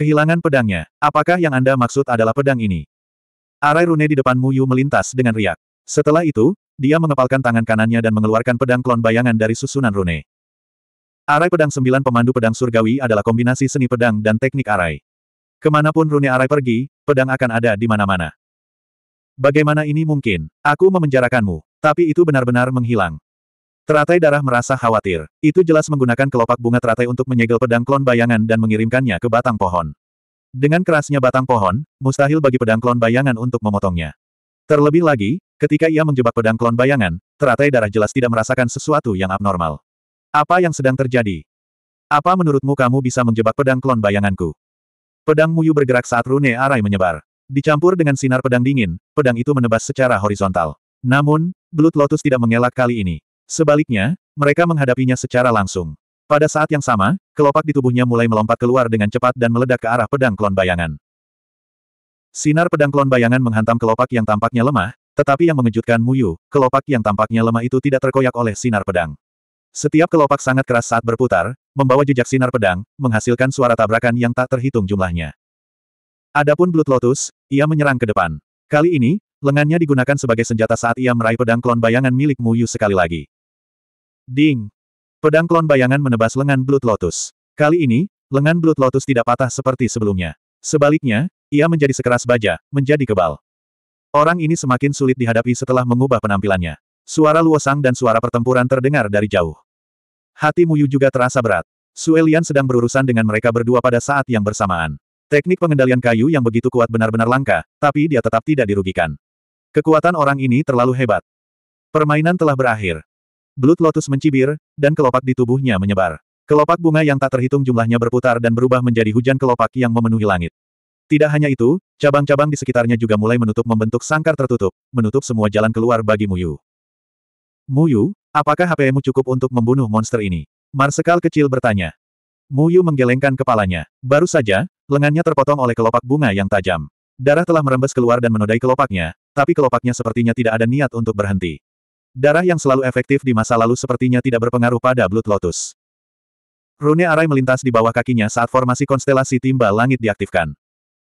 Kehilangan pedangnya. Apakah yang Anda maksud adalah pedang ini? Arai rune di depan Muyu melintas dengan riak. Setelah itu, dia mengepalkan tangan kanannya dan mengeluarkan pedang klon bayangan dari susunan rune. Arai pedang sembilan pemandu pedang surgawi adalah kombinasi seni pedang dan teknik arai. Kemanapun rune arai pergi, pedang akan ada di mana-mana. Bagaimana ini mungkin? Aku memenjarakanmu, tapi itu benar-benar menghilang. Teratai darah merasa khawatir. Itu jelas menggunakan kelopak bunga teratai untuk menyegel pedang klon bayangan dan mengirimkannya ke batang pohon. Dengan kerasnya batang pohon, mustahil bagi pedang klon bayangan untuk memotongnya. Terlebih lagi, ketika ia menjebak pedang klon bayangan, teratai darah jelas tidak merasakan sesuatu yang abnormal. Apa yang sedang terjadi? Apa menurutmu kamu bisa menjebak pedang klon bayanganku? Pedang Muyu bergerak saat rune arai menyebar. Dicampur dengan sinar pedang dingin, pedang itu menebas secara horizontal. Namun, Blood lotus tidak mengelak kali ini. Sebaliknya, mereka menghadapinya secara langsung. Pada saat yang sama, kelopak di tubuhnya mulai melompat keluar dengan cepat dan meledak ke arah pedang klon bayangan. Sinar pedang klon bayangan menghantam kelopak yang tampaknya lemah, tetapi yang mengejutkan Muyu, kelopak yang tampaknya lemah itu tidak terkoyak oleh sinar pedang. Setiap kelopak sangat keras saat berputar, membawa jejak sinar pedang, menghasilkan suara tabrakan yang tak terhitung jumlahnya. Adapun Blood Lotus, ia menyerang ke depan. Kali ini, lengannya digunakan sebagai senjata saat ia meraih pedang klon bayangan milik Muyu sekali lagi. Ding! Pedang klon bayangan menebas lengan Blood Lotus. Kali ini, lengan Blood Lotus tidak patah seperti sebelumnya. Sebaliknya, ia menjadi sekeras baja, menjadi kebal. Orang ini semakin sulit dihadapi setelah mengubah penampilannya. Suara luosang dan suara pertempuran terdengar dari jauh. Hati Muyu juga terasa berat. Suelian sedang berurusan dengan mereka berdua pada saat yang bersamaan. Teknik pengendalian kayu yang begitu kuat benar-benar langka, tapi dia tetap tidak dirugikan. Kekuatan orang ini terlalu hebat. Permainan telah berakhir. Belut lotus mencibir, dan kelopak di tubuhnya menyebar. Kelopak bunga yang tak terhitung jumlahnya berputar dan berubah menjadi hujan kelopak yang memenuhi langit. Tidak hanya itu, cabang-cabang di sekitarnya juga mulai menutup membentuk sangkar tertutup, menutup semua jalan keluar bagi Muyu. Muyu, apakah HPmu cukup untuk membunuh monster ini? Marsekal kecil bertanya. Muyu menggelengkan kepalanya. Baru saja, lengannya terpotong oleh kelopak bunga yang tajam. Darah telah merembes keluar dan menodai kelopaknya, tapi kelopaknya sepertinya tidak ada niat untuk berhenti. Darah yang selalu efektif di masa lalu sepertinya tidak berpengaruh pada Blood Lotus. Rune Arai melintas di bawah kakinya saat formasi konstelasi timba langit diaktifkan.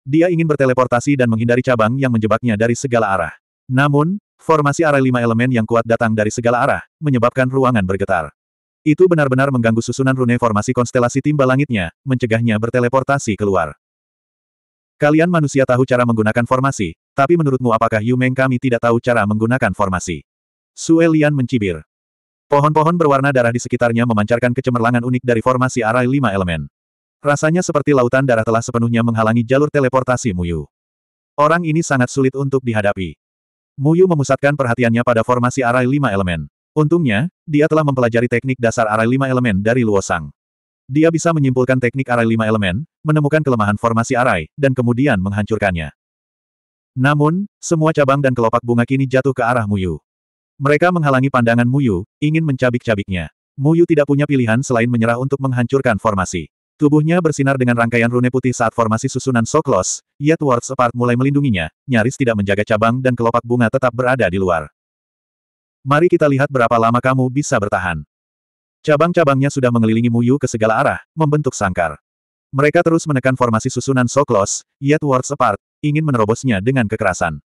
Dia ingin berteleportasi dan menghindari cabang yang menjebaknya dari segala arah. Namun, formasi arai lima elemen yang kuat datang dari segala arah, menyebabkan ruangan bergetar. Itu benar-benar mengganggu susunan rune formasi konstelasi timba langitnya, mencegahnya berteleportasi keluar. Kalian manusia tahu cara menggunakan formasi, tapi menurutmu apakah Yumeng kami tidak tahu cara menggunakan formasi? Sue Lian mencibir. Pohon-pohon berwarna darah di sekitarnya memancarkan kecemerlangan unik dari formasi arai lima elemen. Rasanya seperti lautan darah telah sepenuhnya menghalangi jalur teleportasi Muyu. Orang ini sangat sulit untuk dihadapi. Muyu memusatkan perhatiannya pada formasi arai lima elemen. Untungnya, dia telah mempelajari teknik dasar arai lima elemen dari Luosang. Dia bisa menyimpulkan teknik arai lima elemen, menemukan kelemahan formasi arai, dan kemudian menghancurkannya. Namun, semua cabang dan kelopak bunga kini jatuh ke arah Muyu. Mereka menghalangi pandangan Muyu, ingin mencabik-cabiknya. Muyu tidak punya pilihan selain menyerah untuk menghancurkan formasi. Tubuhnya bersinar dengan rangkaian rune putih saat formasi susunan Soklos, close, yet Ward Apart mulai melindunginya, nyaris tidak menjaga cabang dan kelopak bunga tetap berada di luar. Mari kita lihat berapa lama kamu bisa bertahan. Cabang-cabangnya sudah mengelilingi Muyu ke segala arah, membentuk sangkar. Mereka terus menekan formasi susunan Soklos, close, yet Ward Apart, ingin menerobosnya dengan kekerasan.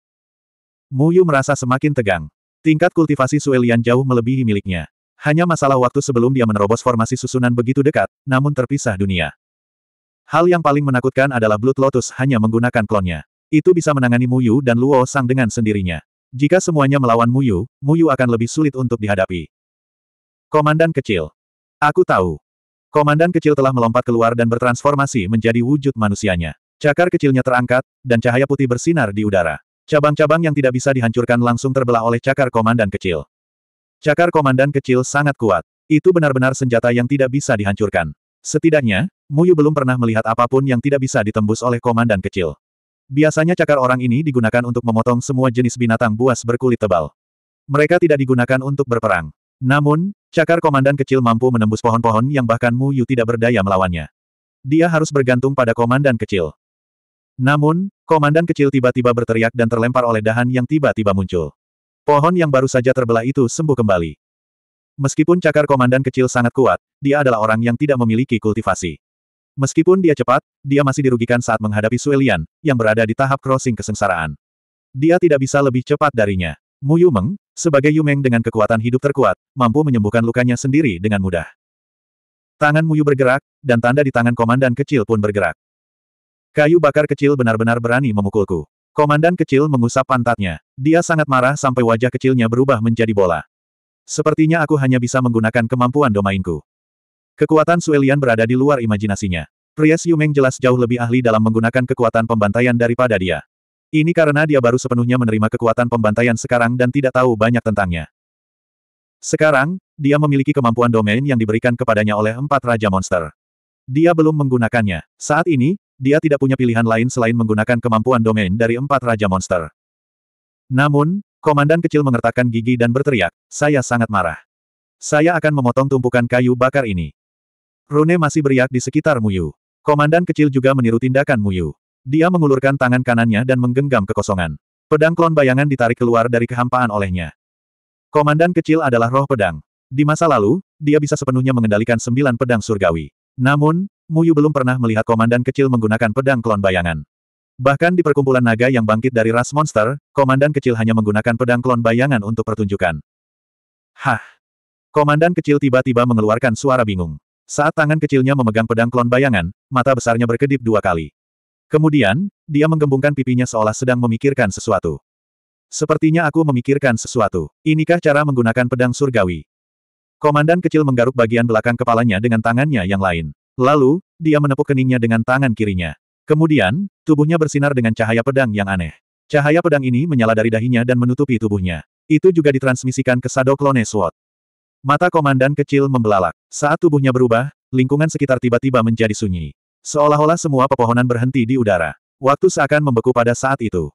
Muyu merasa semakin tegang. Tingkat kultivasi Suelian jauh melebihi miliknya. Hanya masalah waktu sebelum dia menerobos formasi susunan begitu dekat, namun terpisah dunia. Hal yang paling menakutkan adalah Blood Lotus hanya menggunakan klonnya. Itu bisa menangani Muyu dan Luo Sang dengan sendirinya. Jika semuanya melawan Muyu, Muyu akan lebih sulit untuk dihadapi. Komandan kecil. Aku tahu. Komandan kecil telah melompat keluar dan bertransformasi menjadi wujud manusianya. Cakar kecilnya terangkat, dan cahaya putih bersinar di udara. Cabang-cabang yang tidak bisa dihancurkan langsung terbelah oleh cakar komandan kecil. Cakar komandan kecil sangat kuat. Itu benar-benar senjata yang tidak bisa dihancurkan. Setidaknya, Muyu belum pernah melihat apapun yang tidak bisa ditembus oleh komandan kecil. Biasanya cakar orang ini digunakan untuk memotong semua jenis binatang buas berkulit tebal. Mereka tidak digunakan untuk berperang. Namun, cakar komandan kecil mampu menembus pohon-pohon yang bahkan Muyu tidak berdaya melawannya. Dia harus bergantung pada komandan kecil. Namun, komandan kecil tiba-tiba berteriak dan terlempar oleh dahan yang tiba-tiba muncul. Pohon yang baru saja terbelah itu sembuh kembali. Meskipun cakar komandan kecil sangat kuat, dia adalah orang yang tidak memiliki kultivasi. Meskipun dia cepat, dia masih dirugikan saat menghadapi Suelian, yang berada di tahap crossing kesengsaraan. Dia tidak bisa lebih cepat darinya. Mu Yumeng, sebagai Yumeng dengan kekuatan hidup terkuat, mampu menyembuhkan lukanya sendiri dengan mudah. Tangan Muyu bergerak, dan tanda di tangan komandan kecil pun bergerak. Kayu bakar kecil benar-benar berani memukulku. Komandan kecil mengusap pantatnya. Dia sangat marah sampai wajah kecilnya berubah menjadi bola. Sepertinya aku hanya bisa menggunakan kemampuan domainku. Kekuatan Suelian berada di luar imajinasinya. Pria Siumeng jelas jauh lebih ahli dalam menggunakan kekuatan pembantaian daripada dia. Ini karena dia baru sepenuhnya menerima kekuatan pembantaian sekarang dan tidak tahu banyak tentangnya. Sekarang, dia memiliki kemampuan domain yang diberikan kepadanya oleh empat Raja Monster. Dia belum menggunakannya. Saat ini, dia tidak punya pilihan lain selain menggunakan kemampuan domain dari empat Raja Monster. Namun, komandan kecil mengertakkan gigi dan berteriak, saya sangat marah. Saya akan memotong tumpukan kayu bakar ini. Rune masih beriak di sekitar Muyu. Komandan kecil juga meniru tindakan Muyu. Dia mengulurkan tangan kanannya dan menggenggam kekosongan. Pedang klon bayangan ditarik keluar dari kehampaan olehnya. Komandan kecil adalah roh pedang. Di masa lalu, dia bisa sepenuhnya mengendalikan sembilan pedang surgawi. Namun, Muyu belum pernah melihat komandan kecil menggunakan pedang klon bayangan. Bahkan di perkumpulan naga yang bangkit dari ras monster, komandan kecil hanya menggunakan pedang klon bayangan untuk pertunjukan. Hah! Komandan kecil tiba-tiba mengeluarkan suara bingung. Saat tangan kecilnya memegang pedang klon bayangan, mata besarnya berkedip dua kali. Kemudian, dia menggembungkan pipinya seolah sedang memikirkan sesuatu. Sepertinya aku memikirkan sesuatu. Inikah cara menggunakan pedang surgawi? Komandan kecil menggaruk bagian belakang kepalanya dengan tangannya yang lain. Lalu, dia menepuk keningnya dengan tangan kirinya. Kemudian, tubuhnya bersinar dengan cahaya pedang yang aneh. Cahaya pedang ini menyala dari dahinya dan menutupi tubuhnya. Itu juga ditransmisikan ke Sado Klone Sword. Mata komandan kecil membelalak. Saat tubuhnya berubah, lingkungan sekitar tiba-tiba menjadi sunyi. Seolah-olah semua pepohonan berhenti di udara. Waktu seakan membeku pada saat itu.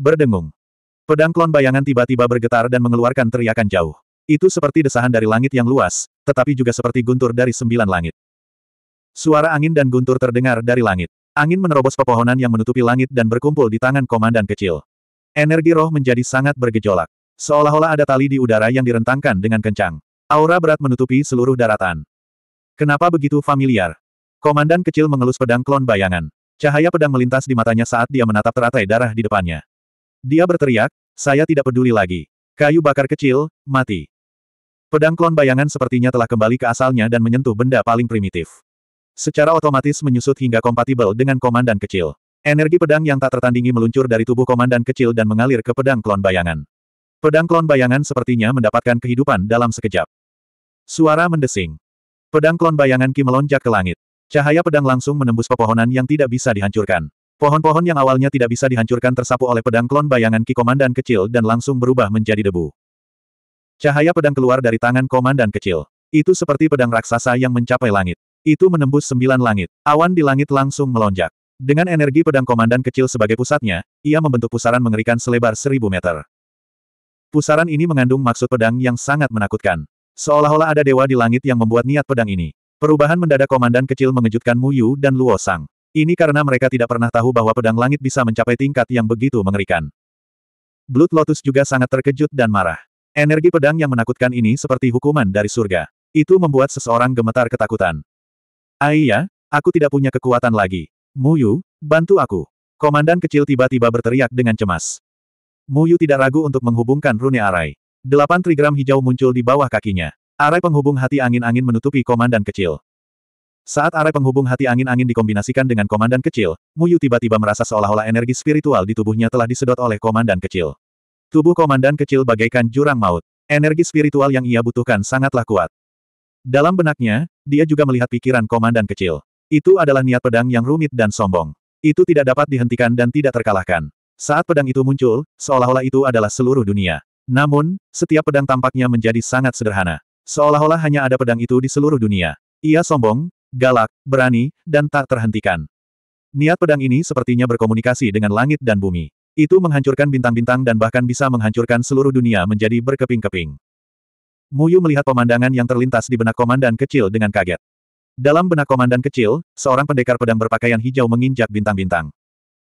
Berdengung. Pedang klon bayangan tiba-tiba bergetar dan mengeluarkan teriakan jauh. Itu seperti desahan dari langit yang luas, tetapi juga seperti guntur dari sembilan langit. Suara angin dan guntur terdengar dari langit. Angin menerobos pepohonan yang menutupi langit dan berkumpul di tangan komandan kecil. Energi roh menjadi sangat bergejolak. Seolah-olah ada tali di udara yang direntangkan dengan kencang. Aura berat menutupi seluruh daratan. Kenapa begitu familiar? Komandan kecil mengelus pedang klon bayangan. Cahaya pedang melintas di matanya saat dia menatap teratai darah di depannya. Dia berteriak, saya tidak peduli lagi. Kayu bakar kecil, mati. Pedang klon bayangan sepertinya telah kembali ke asalnya dan menyentuh benda paling primitif. Secara otomatis menyusut hingga kompatibel dengan komandan kecil. Energi pedang yang tak tertandingi meluncur dari tubuh komandan kecil dan mengalir ke pedang klon bayangan. Pedang klon bayangan sepertinya mendapatkan kehidupan dalam sekejap. Suara mendesing. Pedang klon bayangan Ki melonjak ke langit. Cahaya pedang langsung menembus pepohonan yang tidak bisa dihancurkan. Pohon-pohon yang awalnya tidak bisa dihancurkan tersapu oleh pedang klon bayangan Ki Komandan Kecil dan langsung berubah menjadi debu. Cahaya pedang keluar dari tangan Komandan Kecil. Itu seperti pedang raksasa yang mencapai langit. Itu menembus sembilan langit. Awan di langit langsung melonjak. Dengan energi pedang komandan kecil sebagai pusatnya, ia membentuk pusaran mengerikan selebar seribu meter. Pusaran ini mengandung maksud pedang yang sangat menakutkan. Seolah-olah ada dewa di langit yang membuat niat pedang ini. Perubahan mendadak komandan kecil mengejutkan Mu Yu dan Luo Sang. Ini karena mereka tidak pernah tahu bahwa pedang langit bisa mencapai tingkat yang begitu mengerikan. Blood Lotus juga sangat terkejut dan marah. Energi pedang yang menakutkan ini seperti hukuman dari surga. Itu membuat seseorang gemetar ketakutan. Aiyah, ah aku tidak punya kekuatan lagi. Muyu, bantu aku. Komandan kecil tiba-tiba berteriak dengan cemas. Muyu tidak ragu untuk menghubungkan rune arai. Delapan trigram hijau muncul di bawah kakinya. Arai penghubung hati angin-angin menutupi komandan kecil. Saat arai penghubung hati angin-angin dikombinasikan dengan komandan kecil, Muyu tiba-tiba merasa seolah-olah energi spiritual di tubuhnya telah disedot oleh komandan kecil. Tubuh komandan kecil bagaikan jurang maut. Energi spiritual yang ia butuhkan sangatlah kuat. Dalam benaknya, dia juga melihat pikiran komandan kecil. Itu adalah niat pedang yang rumit dan sombong. Itu tidak dapat dihentikan dan tidak terkalahkan. Saat pedang itu muncul, seolah-olah itu adalah seluruh dunia. Namun, setiap pedang tampaknya menjadi sangat sederhana. Seolah-olah hanya ada pedang itu di seluruh dunia. Ia sombong, galak, berani, dan tak terhentikan. Niat pedang ini sepertinya berkomunikasi dengan langit dan bumi. Itu menghancurkan bintang-bintang dan bahkan bisa menghancurkan seluruh dunia menjadi berkeping-keping. Muyu melihat pemandangan yang terlintas di benak komandan kecil dengan kaget. Dalam benak komandan kecil, seorang pendekar pedang berpakaian hijau menginjak bintang-bintang.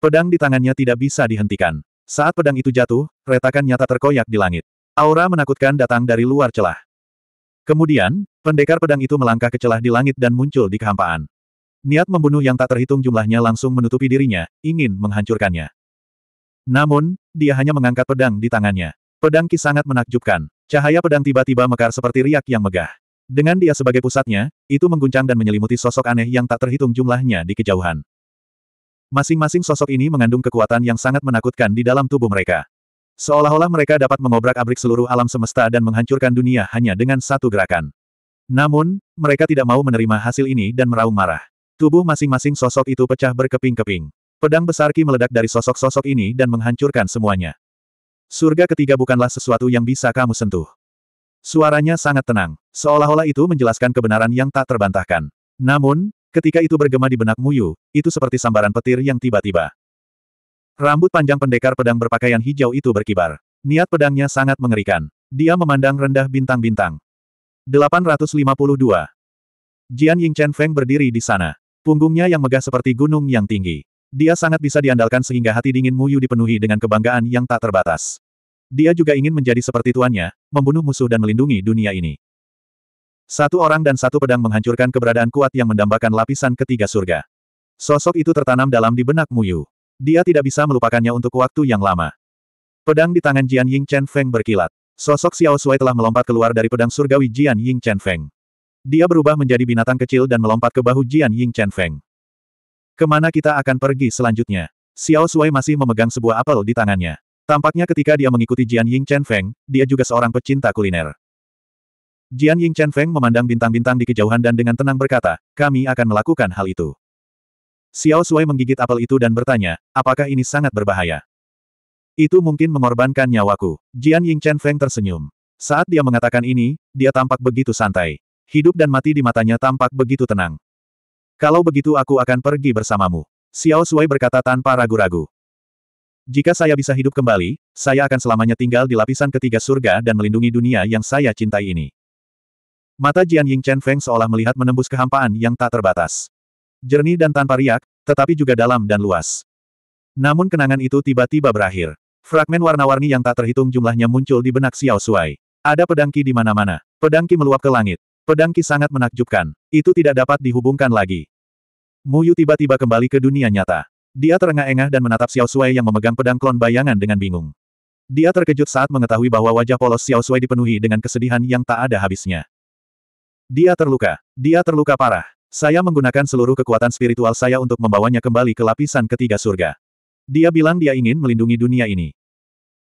Pedang di tangannya tidak bisa dihentikan. Saat pedang itu jatuh, retakan nyata terkoyak di langit. Aura menakutkan datang dari luar celah. Kemudian, pendekar pedang itu melangkah ke celah di langit dan muncul di kehampaan. Niat membunuh yang tak terhitung jumlahnya langsung menutupi dirinya, ingin menghancurkannya. Namun, dia hanya mengangkat pedang di tangannya. Pedang Ki sangat menakjubkan. Cahaya pedang tiba-tiba mekar seperti riak yang megah. Dengan dia sebagai pusatnya, itu mengguncang dan menyelimuti sosok aneh yang tak terhitung jumlahnya di kejauhan. Masing-masing sosok ini mengandung kekuatan yang sangat menakutkan di dalam tubuh mereka. Seolah-olah mereka dapat mengobrak-abrik seluruh alam semesta dan menghancurkan dunia hanya dengan satu gerakan. Namun, mereka tidak mau menerima hasil ini dan meraung marah. Tubuh masing-masing sosok itu pecah berkeping-keping. Pedang besar Ki meledak dari sosok-sosok ini dan menghancurkan semuanya. Surga ketiga bukanlah sesuatu yang bisa kamu sentuh. Suaranya sangat tenang, seolah-olah itu menjelaskan kebenaran yang tak terbantahkan. Namun, ketika itu bergema di benak Muyu, itu seperti sambaran petir yang tiba-tiba. Rambut panjang pendekar pedang berpakaian hijau itu berkibar. Niat pedangnya sangat mengerikan. Dia memandang rendah bintang-bintang. 852. Jian Chen Feng berdiri di sana. Punggungnya yang megah seperti gunung yang tinggi. Dia sangat bisa diandalkan sehingga hati dingin Muyu dipenuhi dengan kebanggaan yang tak terbatas. Dia juga ingin menjadi seperti tuannya, membunuh musuh dan melindungi dunia ini. Satu orang dan satu pedang menghancurkan keberadaan kuat yang mendambakan lapisan ketiga surga. Sosok itu tertanam dalam di benak Muyu. Dia tidak bisa melupakannya untuk waktu yang lama. Pedang di tangan Jian Ying Chen Feng berkilat. Sosok Xiao Sui telah melompat keluar dari pedang surgawi Jian Ying Chen Feng. Dia berubah menjadi binatang kecil dan melompat ke bahu Jian Ying Chen Feng. Kemana kita akan pergi selanjutnya? Xiao Sui masih memegang sebuah apel di tangannya. Tampaknya ketika dia mengikuti Jian Ying Chen Feng, dia juga seorang pecinta kuliner. Jian Ying Chen Feng memandang bintang-bintang di kejauhan dan dengan tenang berkata, kami akan melakukan hal itu. Xiao Sui menggigit apel itu dan bertanya, apakah ini sangat berbahaya? Itu mungkin mengorbankan nyawaku. Jian Ying Chen Feng tersenyum. Saat dia mengatakan ini, dia tampak begitu santai. Hidup dan mati di matanya tampak begitu tenang. Kalau begitu aku akan pergi bersamamu. Xiao Sui berkata tanpa ragu-ragu. Jika saya bisa hidup kembali, saya akan selamanya tinggal di lapisan ketiga surga dan melindungi dunia yang saya cintai ini. Mata Jian Ying Chen Feng seolah melihat menembus kehampaan yang tak terbatas. Jernih dan tanpa riak, tetapi juga dalam dan luas. Namun kenangan itu tiba-tiba berakhir. Fragmen warna-warni yang tak terhitung jumlahnya muncul di benak Xiao Shuai. Ada pedangki di mana-mana. Pedangki meluap ke langit. Pedangki sangat menakjubkan. Itu tidak dapat dihubungkan lagi. Mu Yu tiba-tiba kembali ke dunia nyata. Dia terengah-engah dan menatap Xiao Sui yang memegang pedang klon bayangan dengan bingung. Dia terkejut saat mengetahui bahwa wajah polos Xiao Sui dipenuhi dengan kesedihan yang tak ada habisnya. Dia terluka. Dia terluka parah. Saya menggunakan seluruh kekuatan spiritual saya untuk membawanya kembali ke lapisan ketiga surga. Dia bilang dia ingin melindungi dunia ini.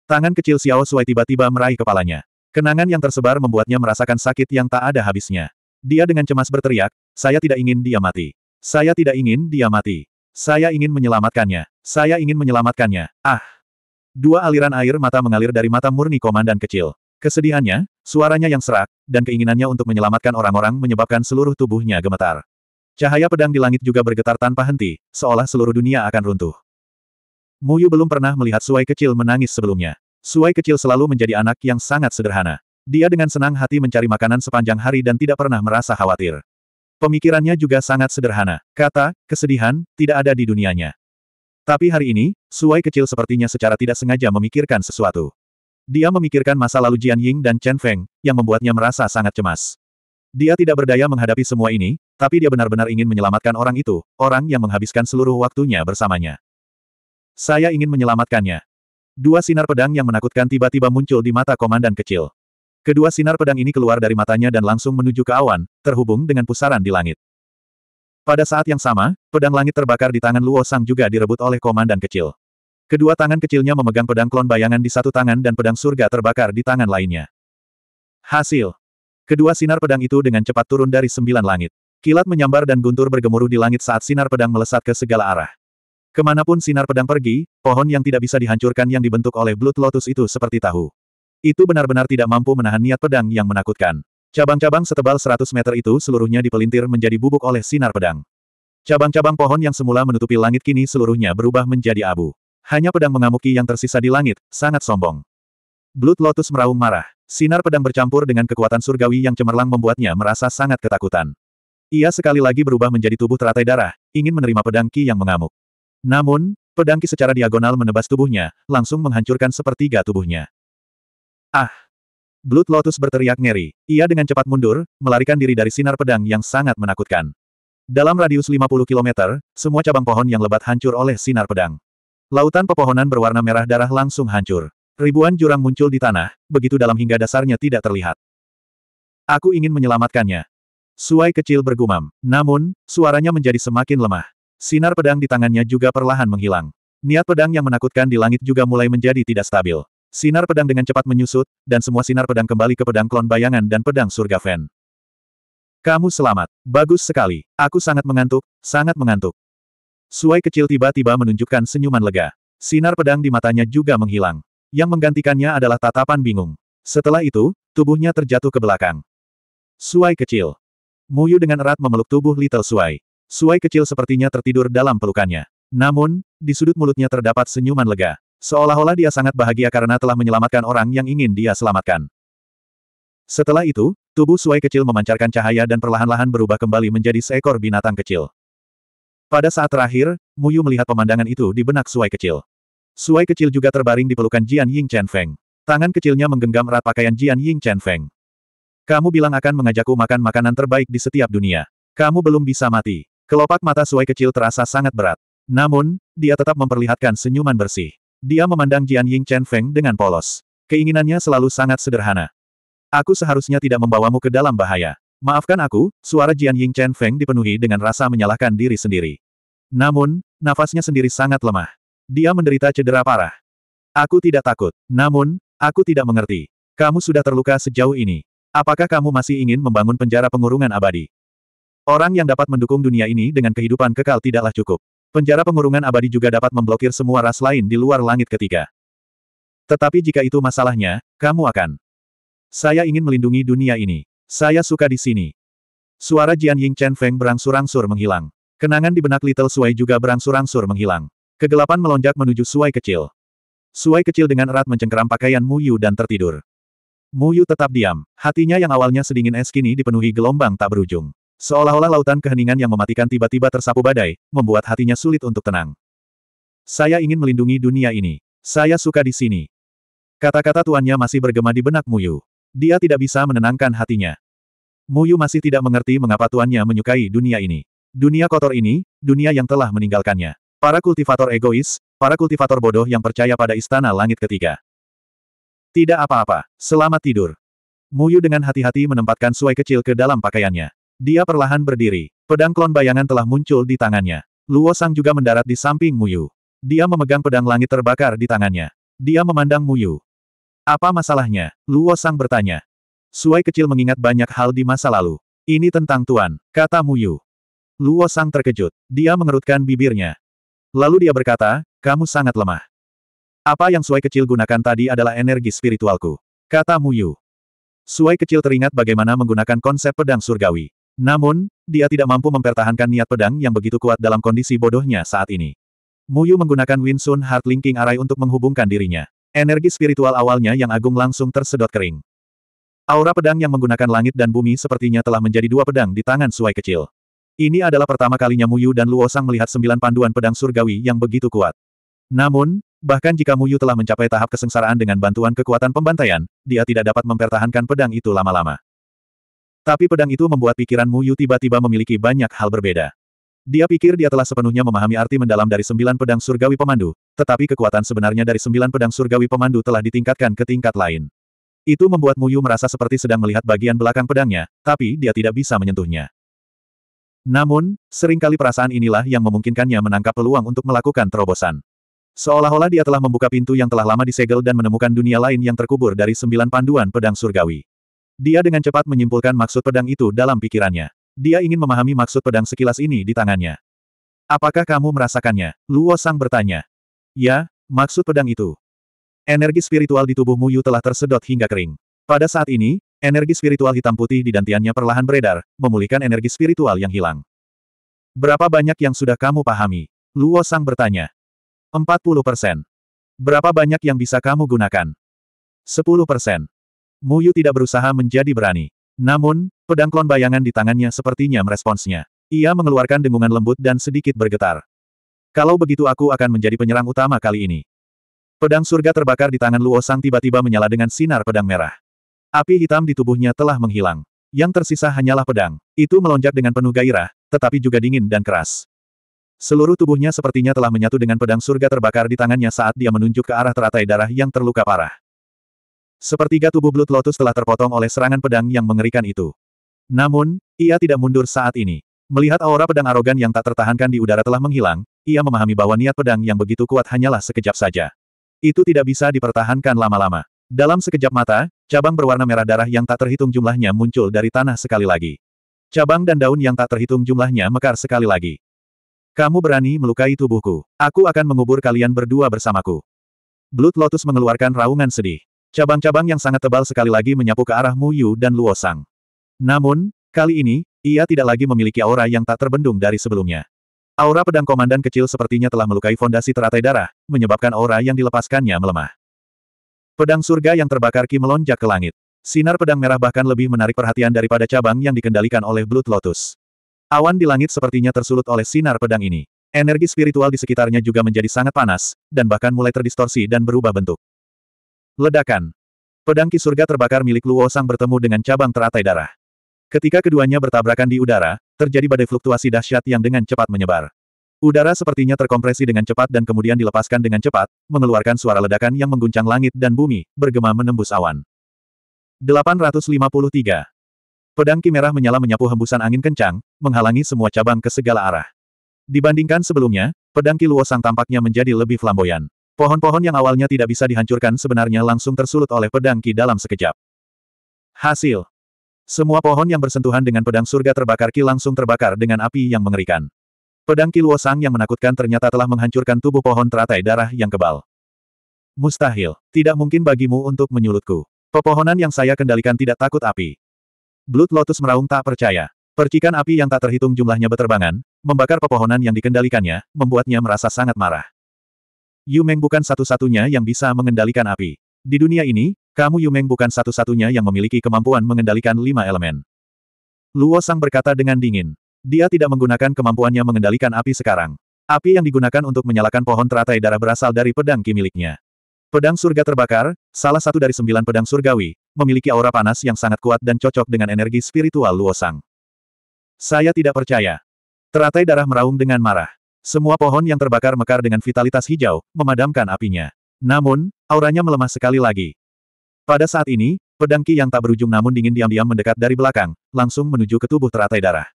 Tangan kecil Xiao Sui tiba-tiba meraih kepalanya. Kenangan yang tersebar membuatnya merasakan sakit yang tak ada habisnya. Dia dengan cemas berteriak, saya tidak ingin dia mati. Saya tidak ingin dia mati. Saya ingin menyelamatkannya. Saya ingin menyelamatkannya. Ah! Dua aliran air mata mengalir dari mata murni komandan kecil. Kesedihannya, suaranya yang serak, dan keinginannya untuk menyelamatkan orang-orang menyebabkan seluruh tubuhnya gemetar. Cahaya pedang di langit juga bergetar tanpa henti, seolah seluruh dunia akan runtuh. Muyu belum pernah melihat Suai kecil menangis sebelumnya. Suai kecil selalu menjadi anak yang sangat sederhana. Dia dengan senang hati mencari makanan sepanjang hari dan tidak pernah merasa khawatir. Pemikirannya juga sangat sederhana, kata, kesedihan, tidak ada di dunianya. Tapi hari ini, Suai kecil sepertinya secara tidak sengaja memikirkan sesuatu. Dia memikirkan masa lalu Jian Ying dan Chen Feng, yang membuatnya merasa sangat cemas. Dia tidak berdaya menghadapi semua ini, tapi dia benar-benar ingin menyelamatkan orang itu, orang yang menghabiskan seluruh waktunya bersamanya. Saya ingin menyelamatkannya. Dua sinar pedang yang menakutkan tiba-tiba muncul di mata komandan kecil. Kedua sinar pedang ini keluar dari matanya dan langsung menuju ke awan, terhubung dengan pusaran di langit. Pada saat yang sama, pedang langit terbakar di tangan Luo Sang juga direbut oleh komandan kecil. Kedua tangan kecilnya memegang pedang klon bayangan di satu tangan dan pedang surga terbakar di tangan lainnya. Hasil. Kedua sinar pedang itu dengan cepat turun dari sembilan langit. Kilat menyambar dan guntur bergemuruh di langit saat sinar pedang melesat ke segala arah. Kemanapun sinar pedang pergi, pohon yang tidak bisa dihancurkan yang dibentuk oleh Blood Lotus itu seperti tahu. Itu benar-benar tidak mampu menahan niat pedang yang menakutkan. Cabang-cabang setebal 100 meter itu seluruhnya dipelintir menjadi bubuk oleh sinar pedang. Cabang-cabang pohon yang semula menutupi langit kini seluruhnya berubah menjadi abu. Hanya pedang mengamuki yang tersisa di langit, sangat sombong. Blood Lotus meraung marah. Sinar pedang bercampur dengan kekuatan surgawi yang cemerlang membuatnya merasa sangat ketakutan. Ia sekali lagi berubah menjadi tubuh teratai darah, ingin menerima pedang Ki yang mengamuk. Namun, pedang Ki secara diagonal menebas tubuhnya, langsung menghancurkan sepertiga tubuhnya. Ah! Blood Lotus berteriak ngeri. Ia dengan cepat mundur, melarikan diri dari sinar pedang yang sangat menakutkan. Dalam radius 50 km, semua cabang pohon yang lebat hancur oleh sinar pedang. Lautan pepohonan berwarna merah darah langsung hancur. Ribuan jurang muncul di tanah, begitu dalam hingga dasarnya tidak terlihat. Aku ingin menyelamatkannya. Suai kecil bergumam, namun, suaranya menjadi semakin lemah. Sinar pedang di tangannya juga perlahan menghilang. Niat pedang yang menakutkan di langit juga mulai menjadi tidak stabil. Sinar pedang dengan cepat menyusut, dan semua sinar pedang kembali ke pedang klon bayangan dan pedang surga Fen. Kamu selamat. Bagus sekali. Aku sangat mengantuk, sangat mengantuk. Suai kecil tiba-tiba menunjukkan senyuman lega. Sinar pedang di matanya juga menghilang. Yang menggantikannya adalah tatapan bingung. Setelah itu, tubuhnya terjatuh ke belakang. Suai kecil. Muyu dengan erat memeluk tubuh Little Suai. Suai kecil sepertinya tertidur dalam pelukannya. Namun, di sudut mulutnya terdapat senyuman lega. Seolah-olah dia sangat bahagia karena telah menyelamatkan orang yang ingin dia selamatkan. Setelah itu, tubuh Suai kecil memancarkan cahaya dan perlahan-lahan berubah kembali menjadi seekor binatang kecil. Pada saat terakhir, Muyu melihat pemandangan itu di benak Suai kecil. Suai kecil juga terbaring di pelukan Jian Ying Chen Feng. Tangan kecilnya menggenggam erat pakaian Jian Ying Chen Feng. Kamu bilang akan mengajakku makan makanan terbaik di setiap dunia. Kamu belum bisa mati. Kelopak mata Suai kecil terasa sangat berat. Namun, dia tetap memperlihatkan senyuman bersih. Dia memandang Jian Ying Chen Feng dengan polos. Keinginannya selalu sangat sederhana. Aku seharusnya tidak membawamu ke dalam bahaya. Maafkan aku, suara Jian Ying Chen Feng dipenuhi dengan rasa menyalahkan diri sendiri. Namun, nafasnya sendiri sangat lemah. Dia menderita cedera parah. Aku tidak takut. Namun, aku tidak mengerti. Kamu sudah terluka sejauh ini. Apakah kamu masih ingin membangun penjara pengurungan abadi? Orang yang dapat mendukung dunia ini dengan kehidupan kekal tidaklah cukup. Penjara pengurungan abadi juga dapat memblokir semua ras lain di luar langit ketiga. Tetapi jika itu masalahnya, kamu akan. Saya ingin melindungi dunia ini. Saya suka di sini. Suara Jian Ying Chen Feng berangsur-angsur menghilang. Kenangan di benak Little Suai juga berangsur-angsur menghilang. Kegelapan melonjak menuju Suai kecil. Suai kecil dengan erat mencengkeram pakaian Mu Yu dan tertidur. Mu Yu tetap diam, hatinya yang awalnya sedingin es kini dipenuhi gelombang tak berujung. Seolah-olah lautan keheningan yang mematikan tiba-tiba tersapu badai, membuat hatinya sulit untuk tenang. Saya ingin melindungi dunia ini. Saya suka di sini. Kata-kata tuannya masih bergema di benak Muyu. Dia tidak bisa menenangkan hatinya. Muyu masih tidak mengerti mengapa tuannya menyukai dunia ini. Dunia kotor ini, dunia yang telah meninggalkannya. Para kultivator egois, para kultivator bodoh yang percaya pada istana langit ketiga. Tidak apa-apa, selamat tidur. Muyu dengan hati-hati menempatkan suai kecil ke dalam pakaiannya. Dia perlahan berdiri. Pedang klon bayangan telah muncul di tangannya. Luo Sang juga mendarat di samping Muyu. Dia memegang pedang langit terbakar di tangannya. Dia memandang Muyu. Apa masalahnya? Luo Sang bertanya. Suai kecil mengingat banyak hal di masa lalu. Ini tentang Tuan, kata Muyu. Luo Sang terkejut. Dia mengerutkan bibirnya. Lalu dia berkata, kamu sangat lemah. Apa yang Suai kecil gunakan tadi adalah energi spiritualku, kata Muyu. Suai kecil teringat bagaimana menggunakan konsep pedang surgawi. Namun, dia tidak mampu mempertahankan niat pedang yang begitu kuat dalam kondisi bodohnya saat ini. Muyu menggunakan Winsun Heart Linking Array untuk menghubungkan dirinya. Energi spiritual awalnya yang agung langsung tersedot kering. Aura pedang yang menggunakan langit dan bumi sepertinya telah menjadi dua pedang di tangan suai kecil. Ini adalah pertama kalinya Muyu dan Luosang melihat sembilan panduan pedang surgawi yang begitu kuat. Namun, Bahkan jika Muyu telah mencapai tahap kesengsaraan dengan bantuan kekuatan pembantaian, dia tidak dapat mempertahankan pedang itu lama-lama. Tapi pedang itu membuat pikiran Mu Yu tiba-tiba memiliki banyak hal berbeda. Dia pikir dia telah sepenuhnya memahami arti mendalam dari sembilan pedang surgawi pemandu, tetapi kekuatan sebenarnya dari sembilan pedang surgawi pemandu telah ditingkatkan ke tingkat lain. Itu membuat Mu merasa seperti sedang melihat bagian belakang pedangnya, tapi dia tidak bisa menyentuhnya. Namun, seringkali perasaan inilah yang memungkinkannya menangkap peluang untuk melakukan terobosan. Seolah-olah dia telah membuka pintu yang telah lama disegel dan menemukan dunia lain yang terkubur dari sembilan panduan pedang surgawi. Dia dengan cepat menyimpulkan maksud pedang itu dalam pikirannya. Dia ingin memahami maksud pedang sekilas ini di tangannya. Apakah kamu merasakannya? Luo Sang bertanya. Ya, maksud pedang itu. Energi spiritual di tubuh Muyu telah tersedot hingga kering. Pada saat ini, energi spiritual hitam putih di dantiannya perlahan beredar, memulihkan energi spiritual yang hilang. Berapa banyak yang sudah kamu pahami? Luo Sang bertanya. 40 persen. Berapa banyak yang bisa kamu gunakan? 10 persen. Muyu tidak berusaha menjadi berani. Namun, pedang klon bayangan di tangannya sepertinya meresponsnya. Ia mengeluarkan dengungan lembut dan sedikit bergetar. Kalau begitu aku akan menjadi penyerang utama kali ini. Pedang surga terbakar di tangan Luo Sang tiba-tiba menyala dengan sinar pedang merah. Api hitam di tubuhnya telah menghilang. Yang tersisa hanyalah pedang. Itu melonjak dengan penuh gairah, tetapi juga dingin dan keras. Seluruh tubuhnya sepertinya telah menyatu dengan pedang surga terbakar di tangannya saat dia menunjuk ke arah teratai darah yang terluka parah. Sepertiga tubuh Blood Lotus telah terpotong oleh serangan pedang yang mengerikan itu. Namun, ia tidak mundur saat ini. Melihat aura pedang arogan yang tak tertahankan di udara telah menghilang, ia memahami bahwa niat pedang yang begitu kuat hanyalah sekejap saja. Itu tidak bisa dipertahankan lama-lama. Dalam sekejap mata, cabang berwarna merah darah yang tak terhitung jumlahnya muncul dari tanah sekali lagi. Cabang dan daun yang tak terhitung jumlahnya mekar sekali lagi. Kamu berani melukai tubuhku. Aku akan mengubur kalian berdua bersamaku. Blood Lotus mengeluarkan raungan sedih. Cabang-cabang yang sangat tebal sekali lagi menyapu ke arah Mu Yu dan Luo Sang. Namun, kali ini, ia tidak lagi memiliki aura yang tak terbendung dari sebelumnya. Aura pedang komandan kecil sepertinya telah melukai fondasi teratai darah, menyebabkan aura yang dilepaskannya melemah. Pedang surga yang terbakar Ki melonjak ke langit. Sinar pedang merah bahkan lebih menarik perhatian daripada cabang yang dikendalikan oleh Blood Lotus. Awan di langit sepertinya tersulut oleh sinar pedang ini. Energi spiritual di sekitarnya juga menjadi sangat panas, dan bahkan mulai terdistorsi dan berubah bentuk. Ledakan. Pedang ki surga terbakar milik Luo Sang bertemu dengan cabang teratai darah. Ketika keduanya bertabrakan di udara, terjadi badai fluktuasi dahsyat yang dengan cepat menyebar. Udara sepertinya terkompresi dengan cepat dan kemudian dilepaskan dengan cepat, mengeluarkan suara ledakan yang mengguncang langit dan bumi, bergema menembus awan. 853. Pedang ki merah menyala menyapu hembusan angin kencang, menghalangi semua cabang ke segala arah. Dibandingkan sebelumnya, pedang ki Luo Sang tampaknya menjadi lebih flamboyan. Pohon-pohon yang awalnya tidak bisa dihancurkan sebenarnya langsung tersulut oleh pedang Ki dalam sekejap. Hasil. Semua pohon yang bersentuhan dengan pedang surga terbakar Ki langsung terbakar dengan api yang mengerikan. Pedang Ki Luosang yang menakutkan ternyata telah menghancurkan tubuh pohon teratai darah yang kebal. Mustahil. Tidak mungkin bagimu untuk menyulutku. Pepohonan yang saya kendalikan tidak takut api. Blood Lotus meraung tak percaya. Percikan api yang tak terhitung jumlahnya beterbangan, membakar pepohonan yang dikendalikannya, membuatnya merasa sangat marah. Yumeng bukan satu-satunya yang bisa mengendalikan api. Di dunia ini, kamu Yumeng bukan satu-satunya yang memiliki kemampuan mengendalikan lima elemen. Luo Sang berkata dengan dingin. Dia tidak menggunakan kemampuannya mengendalikan api sekarang. Api yang digunakan untuk menyalakan pohon teratai darah berasal dari pedang ki miliknya. Pedang surga terbakar, salah satu dari sembilan pedang surgawi, memiliki aura panas yang sangat kuat dan cocok dengan energi spiritual Luo Sang. Saya tidak percaya. Teratai darah meraung dengan marah. Semua pohon yang terbakar mekar dengan vitalitas hijau, memadamkan apinya. Namun, auranya melemah sekali lagi. Pada saat ini, pedang Ki yang tak berujung namun dingin diam-diam mendekat dari belakang, langsung menuju ke tubuh teratai darah.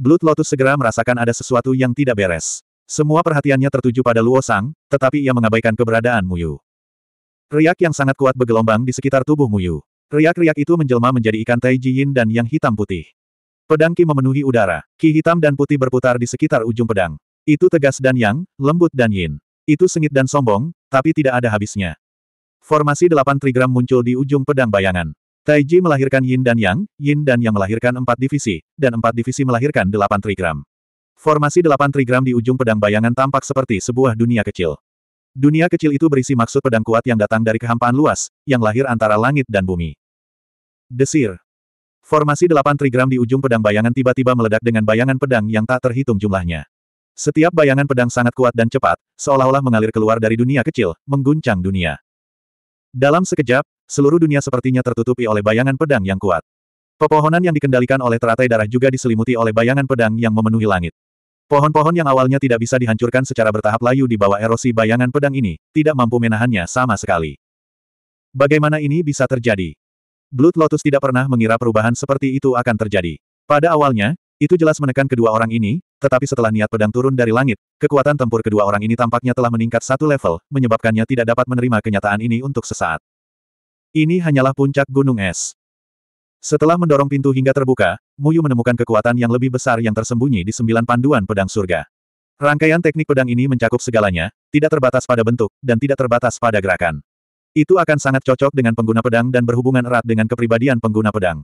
Blood Lotus segera merasakan ada sesuatu yang tidak beres. Semua perhatiannya tertuju pada Luo Sang, tetapi ia mengabaikan keberadaan Muyu. Riak yang sangat kuat bergelombang di sekitar tubuh Muyu. Riak-riak itu menjelma menjadi ikan Tai Yin dan yang hitam putih. Pedang Ki memenuhi udara. Ki hitam dan putih berputar di sekitar ujung pedang. Itu tegas dan yang, lembut dan yin. Itu sengit dan sombong, tapi tidak ada habisnya. Formasi delapan trigram muncul di ujung pedang bayangan. Taiji melahirkan yin dan yang, yin dan yang melahirkan empat divisi, dan empat divisi melahirkan delapan trigram. Formasi delapan trigram di ujung pedang bayangan tampak seperti sebuah dunia kecil. Dunia kecil itu berisi maksud pedang kuat yang datang dari kehampaan luas, yang lahir antara langit dan bumi. Desir. Formasi delapan trigram di ujung pedang bayangan tiba-tiba meledak dengan bayangan pedang yang tak terhitung jumlahnya. Setiap bayangan pedang sangat kuat dan cepat, seolah-olah mengalir keluar dari dunia kecil, mengguncang dunia. Dalam sekejap, seluruh dunia sepertinya tertutupi oleh bayangan pedang yang kuat. Pepohonan yang dikendalikan oleh teratai darah juga diselimuti oleh bayangan pedang yang memenuhi langit. Pohon-pohon yang awalnya tidak bisa dihancurkan secara bertahap layu di bawah erosi bayangan pedang ini, tidak mampu menahannya sama sekali. Bagaimana ini bisa terjadi? Blood Lotus tidak pernah mengira perubahan seperti itu akan terjadi. Pada awalnya, itu jelas menekan kedua orang ini, tetapi setelah niat pedang turun dari langit, kekuatan tempur kedua orang ini tampaknya telah meningkat satu level, menyebabkannya tidak dapat menerima kenyataan ini untuk sesaat. Ini hanyalah puncak gunung es. Setelah mendorong pintu hingga terbuka, Muyu menemukan kekuatan yang lebih besar yang tersembunyi di sembilan panduan pedang surga. Rangkaian teknik pedang ini mencakup segalanya, tidak terbatas pada bentuk, dan tidak terbatas pada gerakan. Itu akan sangat cocok dengan pengguna pedang dan berhubungan erat dengan kepribadian pengguna pedang.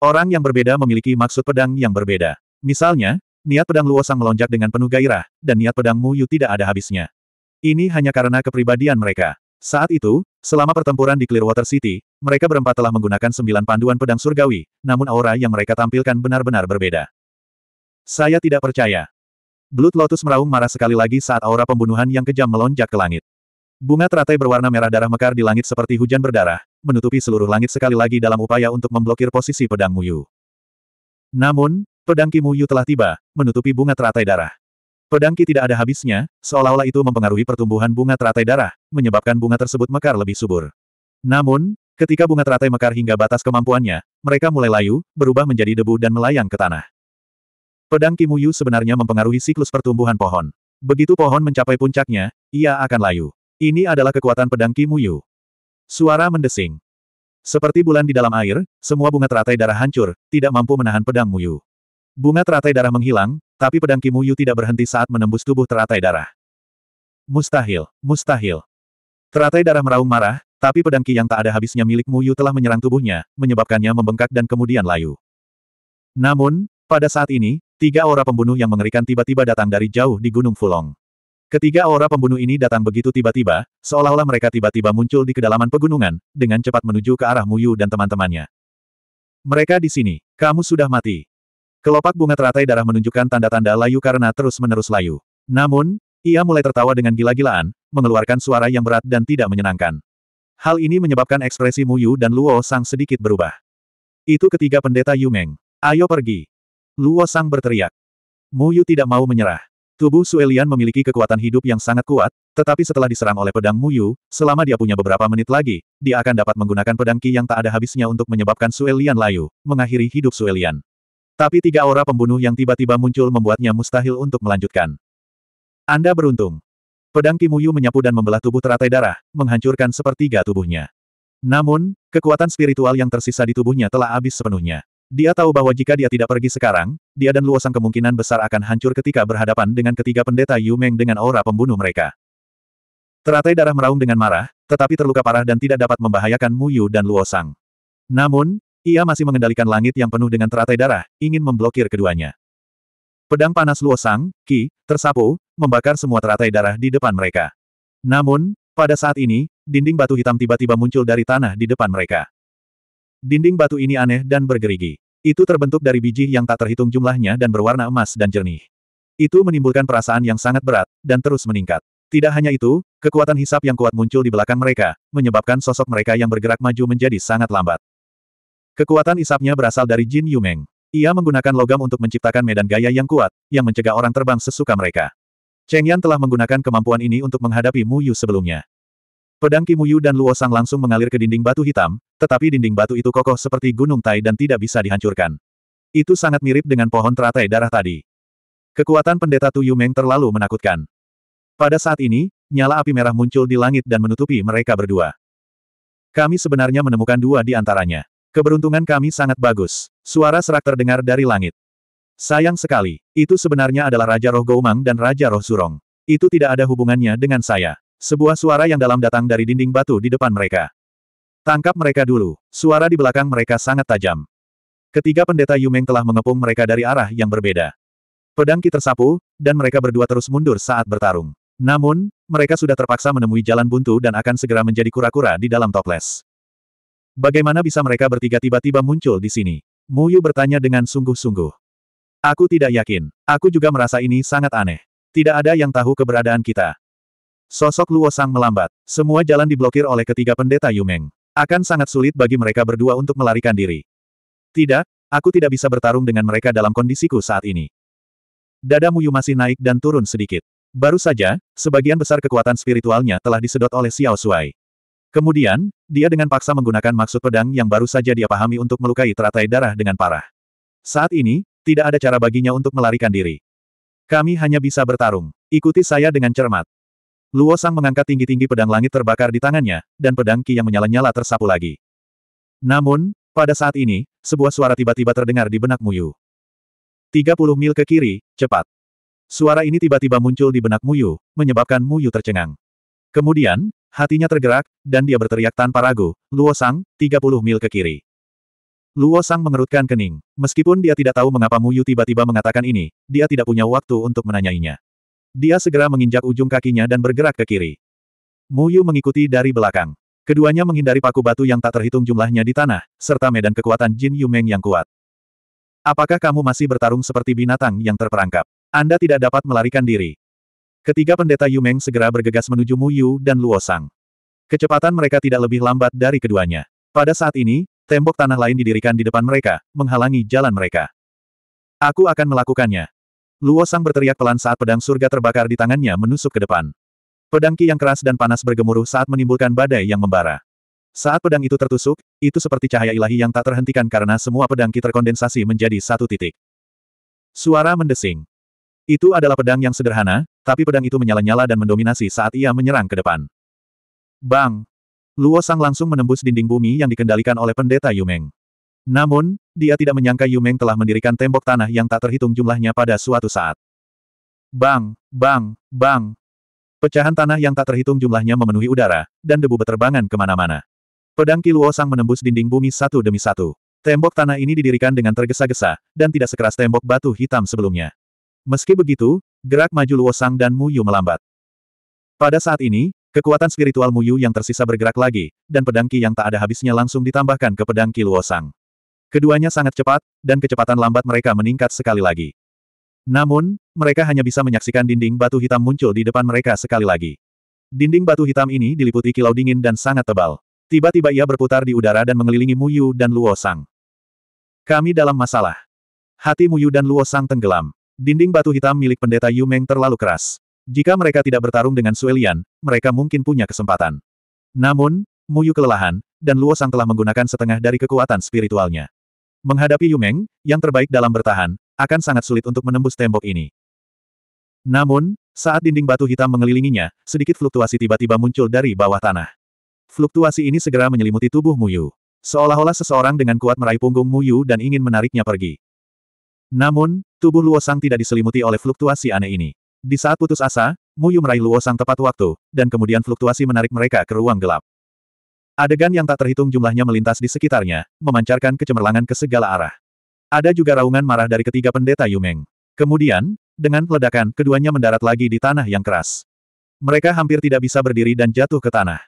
Orang yang berbeda memiliki maksud pedang yang berbeda. Misalnya, niat pedang Luosang melonjak dengan penuh gairah, dan niat pedang Mu tidak ada habisnya. Ini hanya karena kepribadian mereka. Saat itu, selama pertempuran di Clearwater City, mereka berempat telah menggunakan sembilan panduan pedang surgawi, namun aura yang mereka tampilkan benar-benar berbeda. Saya tidak percaya. Blood Lotus meraung marah sekali lagi saat aura pembunuhan yang kejam melonjak ke langit. Bunga teratai berwarna merah darah mekar di langit seperti hujan berdarah, menutupi seluruh langit sekali lagi dalam upaya untuk memblokir posisi pedang Muyu. Namun, pedang Ki Muyu telah tiba, menutupi bunga teratai darah. Pedang Ki tidak ada habisnya, seolah-olah itu mempengaruhi pertumbuhan bunga teratai darah, menyebabkan bunga tersebut mekar lebih subur. Namun, ketika bunga teratai mekar hingga batas kemampuannya, mereka mulai layu, berubah menjadi debu dan melayang ke tanah. Pedang Ki Muyu sebenarnya mempengaruhi siklus pertumbuhan pohon. Begitu pohon mencapai puncaknya, ia akan layu. Ini adalah kekuatan pedang Ki Muyu. Suara mendesing. Seperti bulan di dalam air, semua bunga teratai darah hancur, tidak mampu menahan pedang Muyu. Bunga teratai darah menghilang, tapi pedang Kimuyu tidak berhenti saat menembus tubuh teratai darah. Mustahil, mustahil. Teratai darah meraung marah, tapi pedang Ki yang tak ada habisnya milik Muyu telah menyerang tubuhnya, menyebabkannya membengkak dan kemudian layu. Namun, pada saat ini, tiga aura pembunuh yang mengerikan tiba-tiba datang dari jauh di Gunung Fulong. Ketiga aura pembunuh ini datang begitu tiba-tiba, seolah-olah mereka tiba-tiba muncul di kedalaman pegunungan, dengan cepat menuju ke arah Muyu dan teman-temannya. Mereka di sini, kamu sudah mati. Kelopak bunga teratai darah menunjukkan tanda-tanda layu karena terus-menerus layu. Namun, ia mulai tertawa dengan gila-gilaan, mengeluarkan suara yang berat dan tidak menyenangkan. Hal ini menyebabkan ekspresi Muyu dan Luo Sang sedikit berubah. Itu ketiga pendeta Yumeng. Ayo pergi. Luo Sang berteriak. Muyu tidak mau menyerah. Tubuh Suelian memiliki kekuatan hidup yang sangat kuat, tetapi setelah diserang oleh pedang Muyu, selama dia punya beberapa menit lagi, dia akan dapat menggunakan pedang Ki yang tak ada habisnya untuk menyebabkan Suelian layu, mengakhiri hidup Suelian. Tapi tiga aura pembunuh yang tiba-tiba muncul membuatnya mustahil untuk melanjutkan. Anda beruntung. Pedang Ki Muyu menyapu dan membelah tubuh teratai darah, menghancurkan sepertiga tubuhnya. Namun, kekuatan spiritual yang tersisa di tubuhnya telah habis sepenuhnya. Dia tahu bahwa jika dia tidak pergi sekarang, dia dan Luosang kemungkinan besar akan hancur ketika berhadapan dengan ketiga pendeta Yu Meng dengan aura pembunuh mereka. Teratai darah meraung dengan marah, tetapi terluka parah dan tidak dapat membahayakan Mu Yu dan Luosang. Namun, ia masih mengendalikan langit yang penuh dengan teratai darah, ingin memblokir keduanya. Pedang panas Luosang, Ki, tersapu, membakar semua teratai darah di depan mereka. Namun, pada saat ini, dinding batu hitam tiba-tiba muncul dari tanah di depan mereka. Dinding batu ini aneh dan bergerigi. Itu terbentuk dari biji yang tak terhitung jumlahnya dan berwarna emas dan jernih. Itu menimbulkan perasaan yang sangat berat, dan terus meningkat. Tidak hanya itu, kekuatan hisap yang kuat muncul di belakang mereka, menyebabkan sosok mereka yang bergerak maju menjadi sangat lambat. Kekuatan hisapnya berasal dari Jin Yumeng. Ia menggunakan logam untuk menciptakan medan gaya yang kuat, yang mencegah orang terbang sesuka mereka. Cheng Yan telah menggunakan kemampuan ini untuk menghadapi Mu Yu sebelumnya. Pedang Kimuyu dan Luosang langsung mengalir ke dinding batu hitam, tetapi dinding batu itu kokoh seperti gunung tai dan tidak bisa dihancurkan. Itu sangat mirip dengan pohon teratai darah tadi. Kekuatan pendeta Tuyu Meng terlalu menakutkan. Pada saat ini, nyala api merah muncul di langit dan menutupi mereka berdua. Kami sebenarnya menemukan dua di antaranya. Keberuntungan kami sangat bagus. Suara serak terdengar dari langit. Sayang sekali, itu sebenarnya adalah Raja Roh Goumang dan Raja Roh Surong. Itu tidak ada hubungannya dengan saya. Sebuah suara yang dalam datang dari dinding batu di depan mereka. Tangkap mereka dulu. Suara di belakang mereka sangat tajam. Ketiga pendeta Yumeng telah mengepung mereka dari arah yang berbeda. Pedang Ki tersapu, dan mereka berdua terus mundur saat bertarung. Namun, mereka sudah terpaksa menemui jalan buntu dan akan segera menjadi kura-kura di dalam toples. Bagaimana bisa mereka bertiga tiba-tiba muncul di sini? Mu Yu bertanya dengan sungguh-sungguh. Aku tidak yakin. Aku juga merasa ini sangat aneh. Tidak ada yang tahu keberadaan kita. Sosok Luo Sang melambat. Semua jalan diblokir oleh ketiga pendeta Yumeng. Akan sangat sulit bagi mereka berdua untuk melarikan diri. Tidak, aku tidak bisa bertarung dengan mereka dalam kondisiku saat ini. Dada Muyu masih naik dan turun sedikit. Baru saja, sebagian besar kekuatan spiritualnya telah disedot oleh Xiao Shuai. Kemudian, dia dengan paksa menggunakan maksud pedang yang baru saja dia pahami untuk melukai teratai darah dengan parah. Saat ini, tidak ada cara baginya untuk melarikan diri. Kami hanya bisa bertarung. Ikuti saya dengan cermat. Luo Sang mengangkat tinggi-tinggi pedang langit terbakar di tangannya, dan pedang Ki yang menyala-nyala tersapu lagi. Namun, pada saat ini, sebuah suara tiba-tiba terdengar di benak Muyu. 30 mil ke kiri, cepat. Suara ini tiba-tiba muncul di benak Muyu, menyebabkan Muyu tercengang. Kemudian, hatinya tergerak, dan dia berteriak tanpa ragu, Luo Sang, 30 mil ke kiri. Luo Sang mengerutkan kening. Meskipun dia tidak tahu mengapa Muyu tiba-tiba mengatakan ini, dia tidak punya waktu untuk menanyainya. Dia segera menginjak ujung kakinya dan bergerak ke kiri. Mu Yu mengikuti dari belakang. Keduanya menghindari paku batu yang tak terhitung jumlahnya di tanah, serta medan kekuatan Jin Yumeng yang kuat. Apakah kamu masih bertarung seperti binatang yang terperangkap? Anda tidak dapat melarikan diri. Ketiga pendeta Yumeng segera bergegas menuju Mu Yu dan Luo Sang. Kecepatan mereka tidak lebih lambat dari keduanya. Pada saat ini, tembok tanah lain didirikan di depan mereka, menghalangi jalan mereka. Aku akan melakukannya. Luo Sang berteriak pelan saat pedang surga terbakar di tangannya menusuk ke depan. Pedang ki yang keras dan panas bergemuruh saat menimbulkan badai yang membara. Saat pedang itu tertusuk, itu seperti cahaya ilahi yang tak terhentikan karena semua pedang ki terkondensasi menjadi satu titik. Suara mendesing. Itu adalah pedang yang sederhana, tapi pedang itu menyala-nyala dan mendominasi saat ia menyerang ke depan. Bang! Luo Sang langsung menembus dinding bumi yang dikendalikan oleh pendeta Yumeng. Namun, dia tidak menyangka Yu Meng telah mendirikan tembok tanah yang tak terhitung jumlahnya pada suatu saat. Bang, bang, bang. Pecahan tanah yang tak terhitung jumlahnya memenuhi udara, dan debu berterbangan kemana-mana. Pedang Kiluo Sang menembus dinding bumi satu demi satu. Tembok tanah ini didirikan dengan tergesa-gesa, dan tidak sekeras tembok batu hitam sebelumnya. Meski begitu, gerak maju Luo Sang dan Yu melambat. Pada saat ini, kekuatan spiritual Mu Yu yang tersisa bergerak lagi, dan pedang Ki yang tak ada habisnya langsung ditambahkan ke pedang Ki Luo Sang. Keduanya sangat cepat, dan kecepatan lambat mereka meningkat sekali lagi. Namun, mereka hanya bisa menyaksikan dinding batu hitam muncul di depan mereka sekali lagi. Dinding batu hitam ini diliputi kilau dingin dan sangat tebal. Tiba-tiba ia berputar di udara dan mengelilingi Muyu dan Luo Sang. Kami dalam masalah. Hati Muyu dan Luo Sang tenggelam. Dinding batu hitam milik pendeta Yu Meng terlalu keras. Jika mereka tidak bertarung dengan Suelian, mereka mungkin punya kesempatan. Namun, Muyu kelelahan, dan Luo Sang telah menggunakan setengah dari kekuatan spiritualnya. Menghadapi Yumeng, yang terbaik dalam bertahan, akan sangat sulit untuk menembus tembok ini. Namun, saat dinding batu hitam mengelilinginya, sedikit fluktuasi tiba-tiba muncul dari bawah tanah. Fluktuasi ini segera menyelimuti tubuh Muyu. Seolah-olah seseorang dengan kuat meraih punggung Muyu dan ingin menariknya pergi. Namun, tubuh Luosang tidak diselimuti oleh fluktuasi aneh ini. Di saat putus asa, Muyu meraih Luosang tepat waktu, dan kemudian fluktuasi menarik mereka ke ruang gelap. Adegan yang tak terhitung jumlahnya melintas di sekitarnya, memancarkan kecemerlangan ke segala arah. Ada juga raungan marah dari ketiga pendeta Yumeng. Kemudian, dengan ledakan, keduanya mendarat lagi di tanah yang keras. Mereka hampir tidak bisa berdiri dan jatuh ke tanah.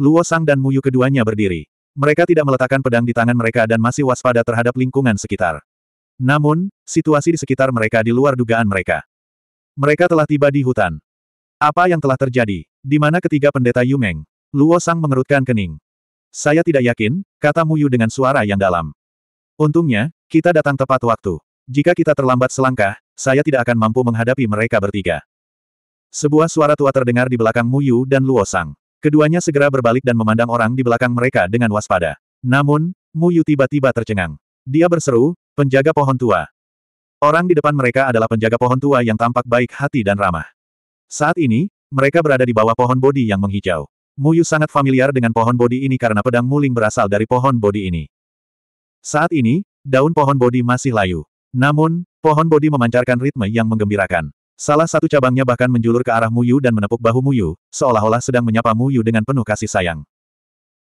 Luo Sang dan Muyu keduanya berdiri. Mereka tidak meletakkan pedang di tangan mereka dan masih waspada terhadap lingkungan sekitar. Namun, situasi di sekitar mereka di luar dugaan mereka. Mereka telah tiba di hutan. Apa yang telah terjadi? Di mana ketiga pendeta Yumeng? Luo Sang mengerutkan kening. Saya tidak yakin, kata Mu Yu dengan suara yang dalam. Untungnya, kita datang tepat waktu. Jika kita terlambat selangkah, saya tidak akan mampu menghadapi mereka bertiga. Sebuah suara tua terdengar di belakang Mu Yu dan Luo Sang. Keduanya segera berbalik dan memandang orang di belakang mereka dengan waspada. Namun, Mu Yu tiba-tiba tercengang. Dia berseru, penjaga pohon tua. Orang di depan mereka adalah penjaga pohon tua yang tampak baik hati dan ramah. Saat ini, mereka berada di bawah pohon bodi yang menghijau. Muyu sangat familiar dengan pohon bodi ini karena pedang muling berasal dari pohon bodi ini. Saat ini, daun pohon bodi masih layu. Namun, pohon bodi memancarkan ritme yang menggembirakan. Salah satu cabangnya bahkan menjulur ke arah Muyu dan menepuk bahu Muyu, seolah-olah sedang menyapa Muyu dengan penuh kasih sayang.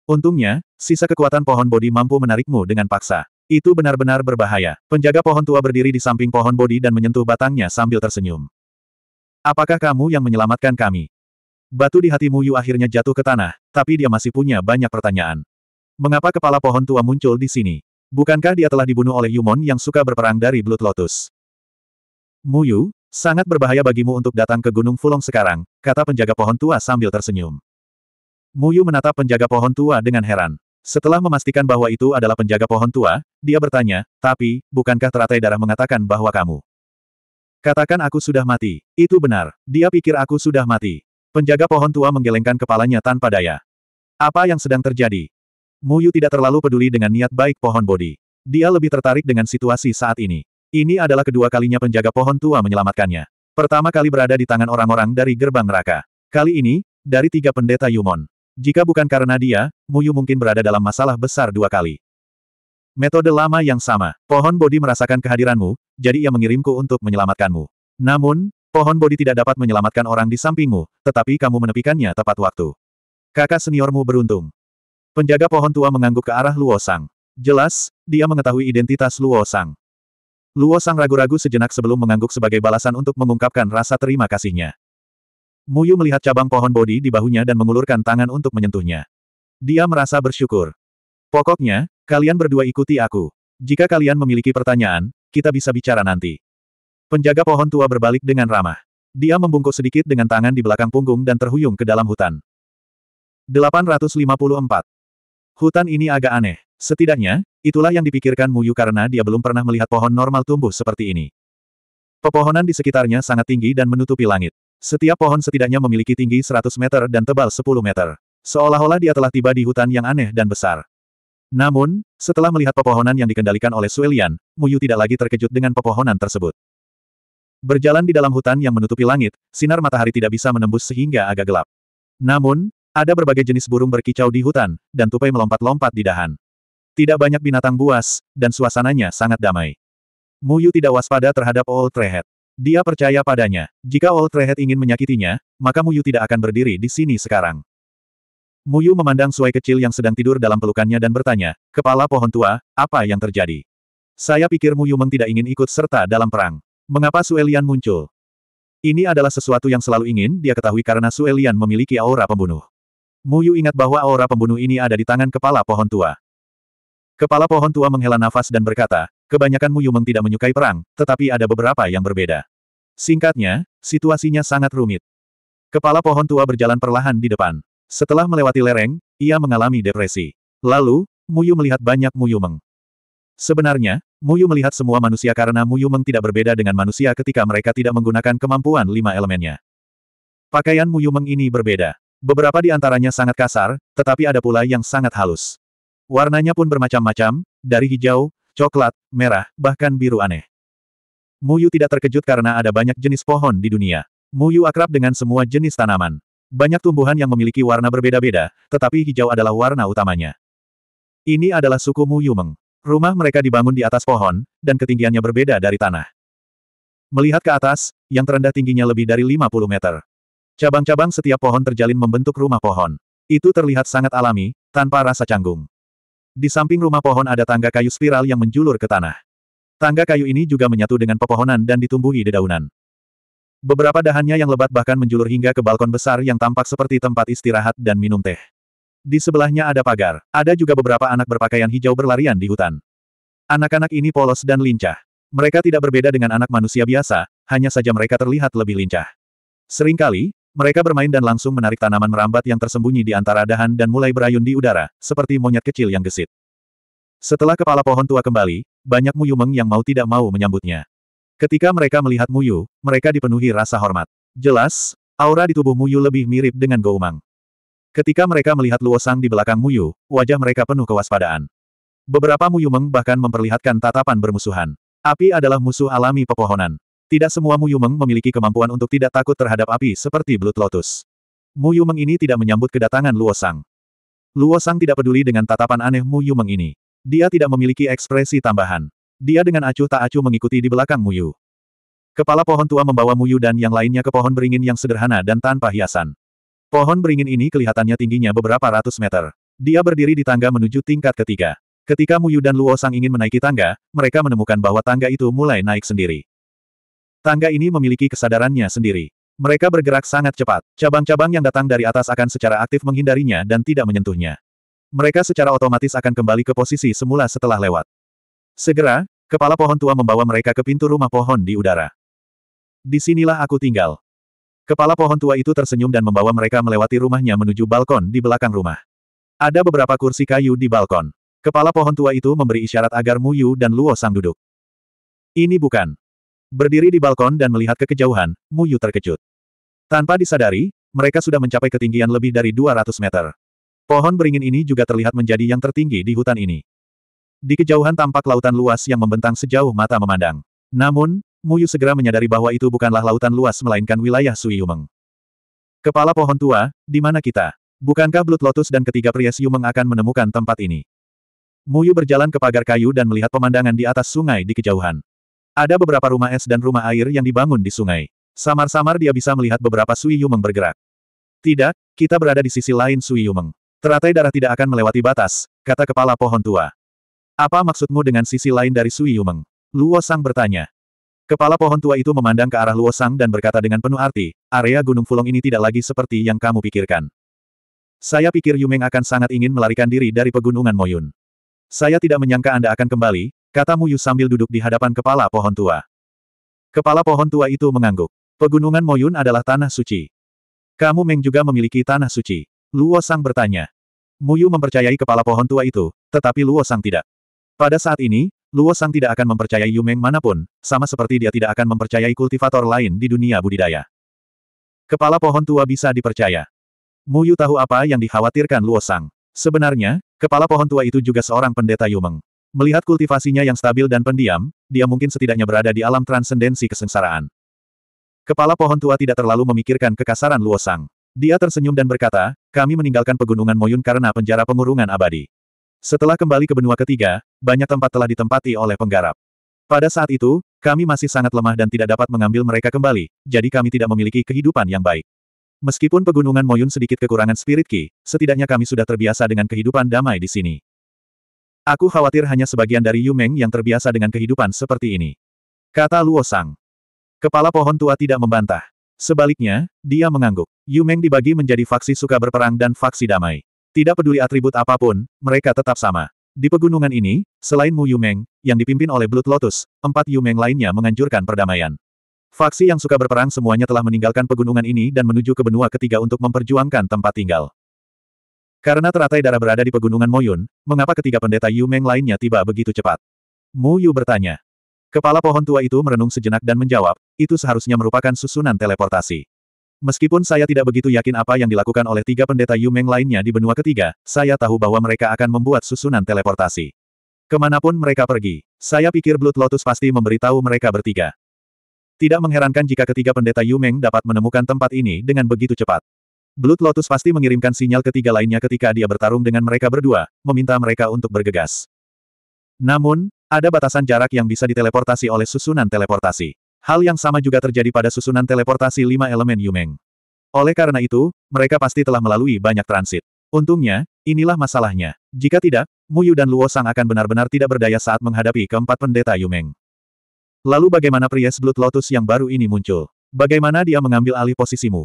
Untungnya, sisa kekuatan pohon bodi mampu menarikmu dengan paksa. Itu benar-benar berbahaya. Penjaga pohon tua berdiri di samping pohon bodi dan menyentuh batangnya sambil tersenyum. Apakah kamu yang menyelamatkan kami? Batu di hati Muyu akhirnya jatuh ke tanah, tapi dia masih punya banyak pertanyaan. Mengapa kepala pohon tua muncul di sini? Bukankah dia telah dibunuh oleh Yumon yang suka berperang dari Blood Lotus? Muyu, sangat berbahaya bagimu untuk datang ke Gunung Fulong sekarang, kata penjaga pohon tua sambil tersenyum. Muyu menatap penjaga pohon tua dengan heran. Setelah memastikan bahwa itu adalah penjaga pohon tua, dia bertanya, tapi, bukankah teratai darah mengatakan bahwa kamu? Katakan aku sudah mati. Itu benar, dia pikir aku sudah mati. Penjaga pohon tua menggelengkan kepalanya tanpa daya. Apa yang sedang terjadi? Mu Yu tidak terlalu peduli dengan niat baik pohon bodi. Dia lebih tertarik dengan situasi saat ini. Ini adalah kedua kalinya penjaga pohon tua menyelamatkannya. Pertama kali berada di tangan orang-orang dari gerbang neraka. Kali ini, dari tiga pendeta Yumon. Jika bukan karena dia, Muyu mungkin berada dalam masalah besar dua kali. Metode lama yang sama. Pohon bodi merasakan kehadiranmu, jadi ia mengirimku untuk menyelamatkanmu. Namun, Pohon bodi tidak dapat menyelamatkan orang di sampingmu, tetapi kamu menepikannya tepat waktu. Kakak seniormu beruntung. Penjaga pohon tua mengangguk ke arah Luo Sang. Jelas, dia mengetahui identitas Luo Sang. Luo Sang ragu-ragu sejenak sebelum mengangguk sebagai balasan untuk mengungkapkan rasa terima kasihnya. Muyu melihat cabang pohon bodi di bahunya dan mengulurkan tangan untuk menyentuhnya. Dia merasa bersyukur. Pokoknya, kalian berdua ikuti aku. Jika kalian memiliki pertanyaan, kita bisa bicara nanti. Penjaga pohon tua berbalik dengan ramah. Dia membungkuk sedikit dengan tangan di belakang punggung dan terhuyung ke dalam hutan. 854. Hutan ini agak aneh. Setidaknya, itulah yang dipikirkan Muyu karena dia belum pernah melihat pohon normal tumbuh seperti ini. Pepohonan di sekitarnya sangat tinggi dan menutupi langit. Setiap pohon setidaknya memiliki tinggi 100 meter dan tebal 10 meter. Seolah-olah dia telah tiba di hutan yang aneh dan besar. Namun, setelah melihat pepohonan yang dikendalikan oleh Suelian, Muyu tidak lagi terkejut dengan pepohonan tersebut. Berjalan di dalam hutan yang menutupi langit, sinar matahari tidak bisa menembus sehingga agak gelap. Namun, ada berbagai jenis burung berkicau di hutan, dan tupai melompat-lompat di dahan. Tidak banyak binatang buas, dan suasananya sangat damai. Muyu tidak waspada terhadap Old Trehead. Dia percaya padanya. Jika Old Trehead ingin menyakitinya, maka Muyu tidak akan berdiri di sini sekarang. Muyu memandang suai kecil yang sedang tidur dalam pelukannya dan bertanya, Kepala pohon tua, apa yang terjadi? Saya pikir Muyu Meng tidak ingin ikut serta dalam perang. Mengapa Suelian muncul? Ini adalah sesuatu yang selalu ingin dia ketahui karena Suelian memiliki aura pembunuh. Muyu ingat bahwa aura pembunuh ini ada di tangan kepala pohon tua. Kepala pohon tua menghela nafas dan berkata, kebanyakan Muyu Meng tidak menyukai perang, tetapi ada beberapa yang berbeda. Singkatnya, situasinya sangat rumit. Kepala pohon tua berjalan perlahan di depan. Setelah melewati lereng, ia mengalami depresi. Lalu, Muyu melihat banyak Muyu Meng. Sebenarnya, Muyu melihat semua manusia karena Muyu Meng tidak berbeda dengan manusia ketika mereka tidak menggunakan kemampuan lima elemennya. Pakaian Muyu Meng ini berbeda. Beberapa di antaranya sangat kasar, tetapi ada pula yang sangat halus. Warnanya pun bermacam-macam, dari hijau, coklat, merah, bahkan biru aneh. Muyu tidak terkejut karena ada banyak jenis pohon di dunia. Muyu akrab dengan semua jenis tanaman. Banyak tumbuhan yang memiliki warna berbeda-beda, tetapi hijau adalah warna utamanya. Ini adalah suku Muyu Meng. Rumah mereka dibangun di atas pohon, dan ketinggiannya berbeda dari tanah. Melihat ke atas, yang terendah tingginya lebih dari 50 meter. Cabang-cabang setiap pohon terjalin membentuk rumah pohon. Itu terlihat sangat alami, tanpa rasa canggung. Di samping rumah pohon ada tangga kayu spiral yang menjulur ke tanah. Tangga kayu ini juga menyatu dengan pepohonan dan ditumbuhi dedaunan. Beberapa dahannya yang lebat bahkan menjulur hingga ke balkon besar yang tampak seperti tempat istirahat dan minum teh. Di sebelahnya ada pagar. Ada juga beberapa anak berpakaian hijau berlarian di hutan. Anak-anak ini polos dan lincah. Mereka tidak berbeda dengan anak manusia biasa, hanya saja mereka terlihat lebih lincah. Seringkali, mereka bermain dan langsung menarik tanaman merambat yang tersembunyi di antara dahan dan mulai berayun di udara, seperti monyet kecil yang gesit. Setelah kepala pohon tua kembali, banyak Muyu Meng yang mau tidak mau menyambutnya. Ketika mereka melihat Muyu, mereka dipenuhi rasa hormat. Jelas, aura di tubuh Muyu lebih mirip dengan Goumang. Ketika mereka melihat Luosang di belakang Muyu, wajah mereka penuh kewaspadaan. Beberapa Meng bahkan memperlihatkan tatapan bermusuhan. Api adalah musuh alami pepohonan. Tidak semua Meng memiliki kemampuan untuk tidak takut terhadap api seperti Blood Lotus. Meng ini tidak menyambut kedatangan Luosang. Luosang tidak peduli dengan tatapan aneh Meng ini. Dia tidak memiliki ekspresi tambahan. Dia dengan acuh tak acuh mengikuti di belakang Muyu. Kepala pohon tua membawa Muyu dan yang lainnya ke pohon beringin yang sederhana dan tanpa hiasan. Pohon beringin ini kelihatannya tingginya beberapa ratus meter. Dia berdiri di tangga menuju tingkat ketiga. Ketika Muyu dan Luo Sang ingin menaiki tangga, mereka menemukan bahwa tangga itu mulai naik sendiri. Tangga ini memiliki kesadarannya sendiri. Mereka bergerak sangat cepat. Cabang-cabang yang datang dari atas akan secara aktif menghindarinya dan tidak menyentuhnya. Mereka secara otomatis akan kembali ke posisi semula setelah lewat. Segera, kepala pohon tua membawa mereka ke pintu rumah pohon di udara. Disinilah aku tinggal. Kepala pohon tua itu tersenyum dan membawa mereka melewati rumahnya menuju balkon di belakang rumah. Ada beberapa kursi kayu di balkon. Kepala pohon tua itu memberi isyarat agar Mu Yu dan Luo Sang duduk. Ini bukan. Berdiri di balkon dan melihat ke kejauhan, Mu Yu terkejut. Tanpa disadari, mereka sudah mencapai ketinggian lebih dari 200 meter. Pohon beringin ini juga terlihat menjadi yang tertinggi di hutan ini. Di kejauhan tampak lautan luas yang membentang sejauh mata memandang. Namun, Muyu segera menyadari bahwa itu bukanlah lautan luas melainkan wilayah Yumeng. Kepala pohon tua, di mana kita? Bukankah Blood Lotus dan ketiga pria Yumeng akan menemukan tempat ini? Muyu berjalan ke pagar kayu dan melihat pemandangan di atas sungai di kejauhan. Ada beberapa rumah es dan rumah air yang dibangun di sungai. Samar-samar dia bisa melihat beberapa Yumeng bergerak. Tidak, kita berada di sisi lain Yumeng. Teratai darah tidak akan melewati batas, kata kepala pohon tua. Apa maksudmu dengan sisi lain dari Yumeng? Luo Sang bertanya. Kepala pohon tua itu memandang ke arah Luosang dan berkata dengan penuh arti, area Gunung Fulong ini tidak lagi seperti yang kamu pikirkan. Saya pikir Yumeng akan sangat ingin melarikan diri dari pegunungan Moyun. Saya tidak menyangka Anda akan kembali, kata Muyu sambil duduk di hadapan kepala pohon tua. Kepala pohon tua itu mengangguk. Pegunungan Moyun adalah tanah suci. Kamu Meng juga memiliki tanah suci. Luo Sang bertanya. Muyu mempercayai kepala pohon tua itu, tetapi Luo Sang tidak. Pada saat ini, Luo Sang tidak akan mempercayai Yumeng manapun, sama seperti dia tidak akan mempercayai kultivator lain di dunia budidaya. Kepala pohon tua bisa dipercaya. Muyu tahu apa yang dikhawatirkan Luo Sang. Sebenarnya, kepala pohon tua itu juga seorang pendeta Yumeng. Melihat kultivasinya yang stabil dan pendiam, dia mungkin setidaknya berada di alam transendensi kesengsaraan. Kepala pohon tua tidak terlalu memikirkan kekasaran Luo Sang. Dia tersenyum dan berkata, kami meninggalkan pegunungan Moyun karena penjara pengurungan abadi. Setelah kembali ke benua ketiga, banyak tempat telah ditempati oleh penggarap. Pada saat itu, kami masih sangat lemah dan tidak dapat mengambil mereka kembali, jadi kami tidak memiliki kehidupan yang baik. Meskipun pegunungan Moyun sedikit kekurangan spirit ki, setidaknya kami sudah terbiasa dengan kehidupan damai di sini. Aku khawatir hanya sebagian dari Yumeng yang terbiasa dengan kehidupan seperti ini. Kata Luo Sang. Kepala pohon tua tidak membantah. Sebaliknya, dia mengangguk. Yumeng dibagi menjadi faksi suka berperang dan faksi damai. Tidak peduli atribut apapun, mereka tetap sama. Di pegunungan ini, selain Mu Yumeng, yang dipimpin oleh Blood Lotus, empat Yumeng lainnya menganjurkan perdamaian. Faksi yang suka berperang semuanya telah meninggalkan pegunungan ini dan menuju ke benua ketiga untuk memperjuangkan tempat tinggal. Karena teratai darah berada di pegunungan Moyun, mengapa ketiga pendeta Yumeng lainnya tiba begitu cepat? Mu Yu bertanya. Kepala pohon tua itu merenung sejenak dan menjawab, itu seharusnya merupakan susunan teleportasi. Meskipun saya tidak begitu yakin apa yang dilakukan oleh tiga pendeta Yumeng lainnya di benua ketiga, saya tahu bahwa mereka akan membuat susunan teleportasi. Kemanapun mereka pergi, saya pikir Blood Lotus pasti memberitahu mereka bertiga. Tidak mengherankan jika ketiga pendeta Yumeng dapat menemukan tempat ini dengan begitu cepat. Blood Lotus pasti mengirimkan sinyal ketiga lainnya ketika dia bertarung dengan mereka berdua, meminta mereka untuk bergegas. Namun, ada batasan jarak yang bisa diteleportasi oleh susunan teleportasi. Hal yang sama juga terjadi pada susunan teleportasi lima elemen Yumeng. Oleh karena itu, mereka pasti telah melalui banyak transit. Untungnya, inilah masalahnya. Jika tidak, Muyu dan Luo Sang akan benar-benar tidak berdaya saat menghadapi keempat pendeta Yumeng. Lalu bagaimana pria Blood Lotus yang baru ini muncul? Bagaimana dia mengambil alih posisimu?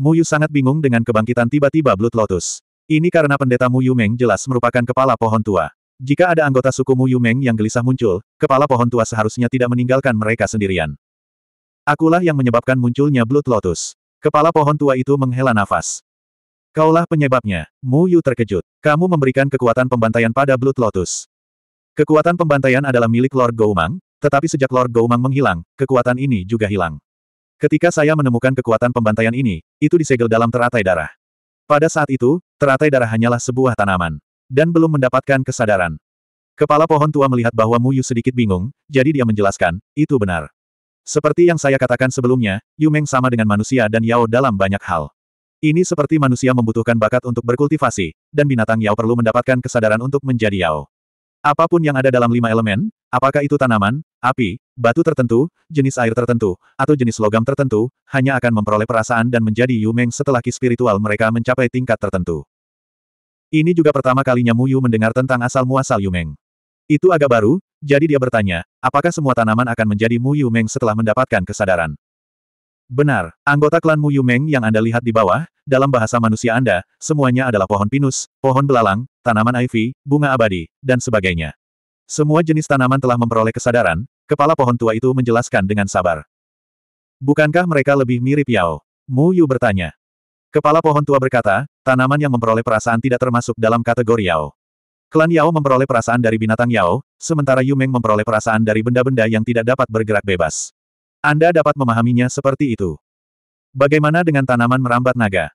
Muyu sangat bingung dengan kebangkitan tiba-tiba Blood Lotus. Ini karena pendeta Muyu Meng jelas merupakan kepala pohon tua. Jika ada anggota sukumu Yumeng yang gelisah muncul, kepala pohon tua seharusnya tidak meninggalkan mereka sendirian. Akulah yang menyebabkan munculnya Blood Lotus. Kepala pohon tua itu menghela nafas. Kaulah penyebabnya. Mu Yu terkejut. Kamu memberikan kekuatan pembantaian pada Blood Lotus. Kekuatan pembantaian adalah milik Lord Goumang, tetapi sejak Lord Goumang menghilang, kekuatan ini juga hilang. Ketika saya menemukan kekuatan pembantaian ini, itu disegel dalam teratai darah. Pada saat itu, teratai darah hanyalah sebuah tanaman dan belum mendapatkan kesadaran. Kepala pohon tua melihat bahwa Mu Yu sedikit bingung, jadi dia menjelaskan, itu benar. Seperti yang saya katakan sebelumnya, Yu Meng sama dengan manusia dan Yao dalam banyak hal. Ini seperti manusia membutuhkan bakat untuk berkultivasi, dan binatang Yao perlu mendapatkan kesadaran untuk menjadi Yao. Apapun yang ada dalam lima elemen, apakah itu tanaman, api, batu tertentu, jenis air tertentu, atau jenis logam tertentu, hanya akan memperoleh perasaan dan menjadi Yu Meng setelah ki spiritual mereka mencapai tingkat tertentu. Ini juga pertama kalinya Mu Yu mendengar tentang asal-muasal Yumeng. Itu agak baru, jadi dia bertanya, apakah semua tanaman akan menjadi Mu Yu Meng setelah mendapatkan kesadaran? Benar, anggota klan Yu Meng yang Anda lihat di bawah, dalam bahasa manusia Anda, semuanya adalah pohon pinus, pohon belalang, tanaman ivy, bunga abadi, dan sebagainya. Semua jenis tanaman telah memperoleh kesadaran, kepala pohon tua itu menjelaskan dengan sabar. Bukankah mereka lebih mirip Yao? Mu Yu bertanya. Kepala pohon tua berkata, tanaman yang memperoleh perasaan tidak termasuk dalam kategori Yao. Klan Yao memperoleh perasaan dari binatang Yao, sementara Yumeng memperoleh perasaan dari benda-benda yang tidak dapat bergerak bebas. Anda dapat memahaminya seperti itu. Bagaimana dengan tanaman merambat naga?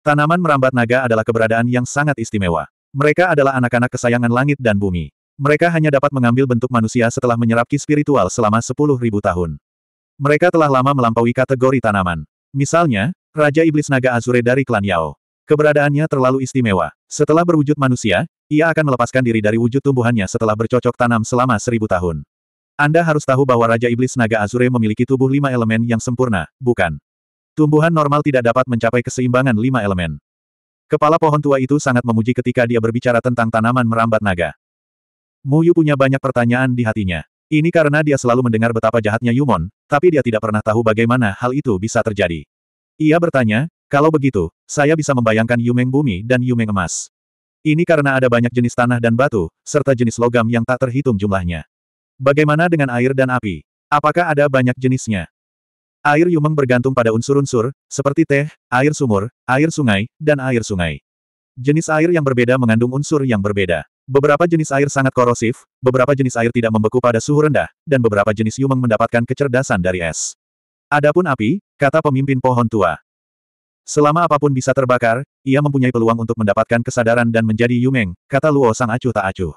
Tanaman merambat naga adalah keberadaan yang sangat istimewa. Mereka adalah anak-anak kesayangan langit dan bumi. Mereka hanya dapat mengambil bentuk manusia setelah menyerap ki spiritual selama 10.000 tahun. Mereka telah lama melampaui kategori tanaman. Misalnya, Raja Iblis Naga Azure dari klan Yao. Keberadaannya terlalu istimewa. Setelah berwujud manusia, ia akan melepaskan diri dari wujud tumbuhannya setelah bercocok tanam selama seribu tahun. Anda harus tahu bahwa Raja Iblis Naga Azure memiliki tubuh lima elemen yang sempurna, bukan? Tumbuhan normal tidak dapat mencapai keseimbangan lima elemen. Kepala pohon tua itu sangat memuji ketika dia berbicara tentang tanaman merambat naga. Muyu punya banyak pertanyaan di hatinya. Ini karena dia selalu mendengar betapa jahatnya Yumon, tapi dia tidak pernah tahu bagaimana hal itu bisa terjadi. Ia bertanya, kalau begitu, saya bisa membayangkan Yumeng Bumi dan Yumeng Emas. Ini karena ada banyak jenis tanah dan batu, serta jenis logam yang tak terhitung jumlahnya. Bagaimana dengan air dan api? Apakah ada banyak jenisnya? Air Yumeng bergantung pada unsur-unsur, seperti teh, air sumur, air sungai, dan air sungai. Jenis air yang berbeda mengandung unsur yang berbeda. Beberapa jenis air sangat korosif, beberapa jenis air tidak membeku pada suhu rendah, dan beberapa jenis Yumeng mendapatkan kecerdasan dari es. Adapun api, kata pemimpin pohon tua. Selama apapun bisa terbakar, ia mempunyai peluang untuk mendapatkan kesadaran dan menjadi Yumeng, kata Luo Sang acuh tak acuh.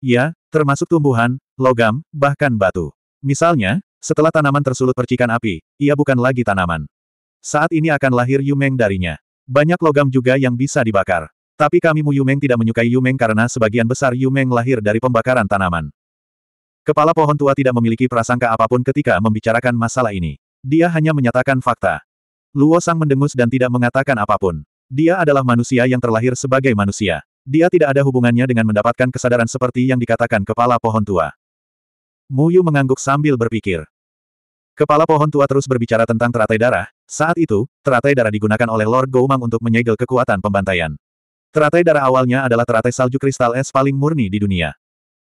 Ya, termasuk tumbuhan, logam, bahkan batu. Misalnya, setelah tanaman tersulut percikan api, ia bukan lagi tanaman. Saat ini akan lahir Yumeng darinya. Banyak logam juga yang bisa dibakar. Tapi kami Mu Yumeng tidak menyukai Yumeng karena sebagian besar Yumeng lahir dari pembakaran tanaman. Kepala pohon tua tidak memiliki prasangka apapun ketika membicarakan masalah ini. Dia hanya menyatakan fakta. Luo Sang mendengus dan tidak mengatakan apapun. Dia adalah manusia yang terlahir sebagai manusia. Dia tidak ada hubungannya dengan mendapatkan kesadaran seperti yang dikatakan kepala pohon tua. Mu Yu mengangguk sambil berpikir. Kepala pohon tua terus berbicara tentang teratai darah, saat itu, teratai darah digunakan oleh Lord Goumang untuk menyegel kekuatan pembantaian. Teratai darah awalnya adalah teratai salju kristal es paling murni di dunia.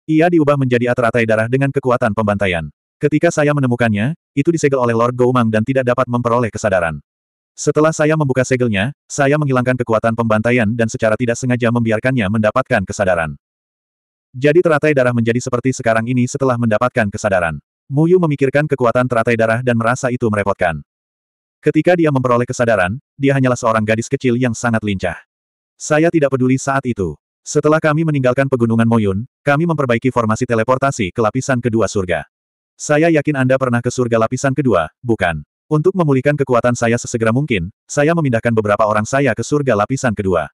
Ia diubah menjadi teratai darah dengan kekuatan pembantaian. Ketika saya menemukannya, itu disegel oleh Lord Goumang dan tidak dapat memperoleh kesadaran. Setelah saya membuka segelnya, saya menghilangkan kekuatan pembantaian dan secara tidak sengaja membiarkannya mendapatkan kesadaran. Jadi teratai darah menjadi seperti sekarang ini setelah mendapatkan kesadaran. Muyu memikirkan kekuatan teratai darah dan merasa itu merepotkan. Ketika dia memperoleh kesadaran, dia hanyalah seorang gadis kecil yang sangat lincah. Saya tidak peduli saat itu. Setelah kami meninggalkan pegunungan Moyun, kami memperbaiki formasi teleportasi ke lapisan kedua surga. Saya yakin Anda pernah ke surga lapisan kedua, bukan? Untuk memulihkan kekuatan saya sesegera mungkin, saya memindahkan beberapa orang saya ke surga lapisan kedua.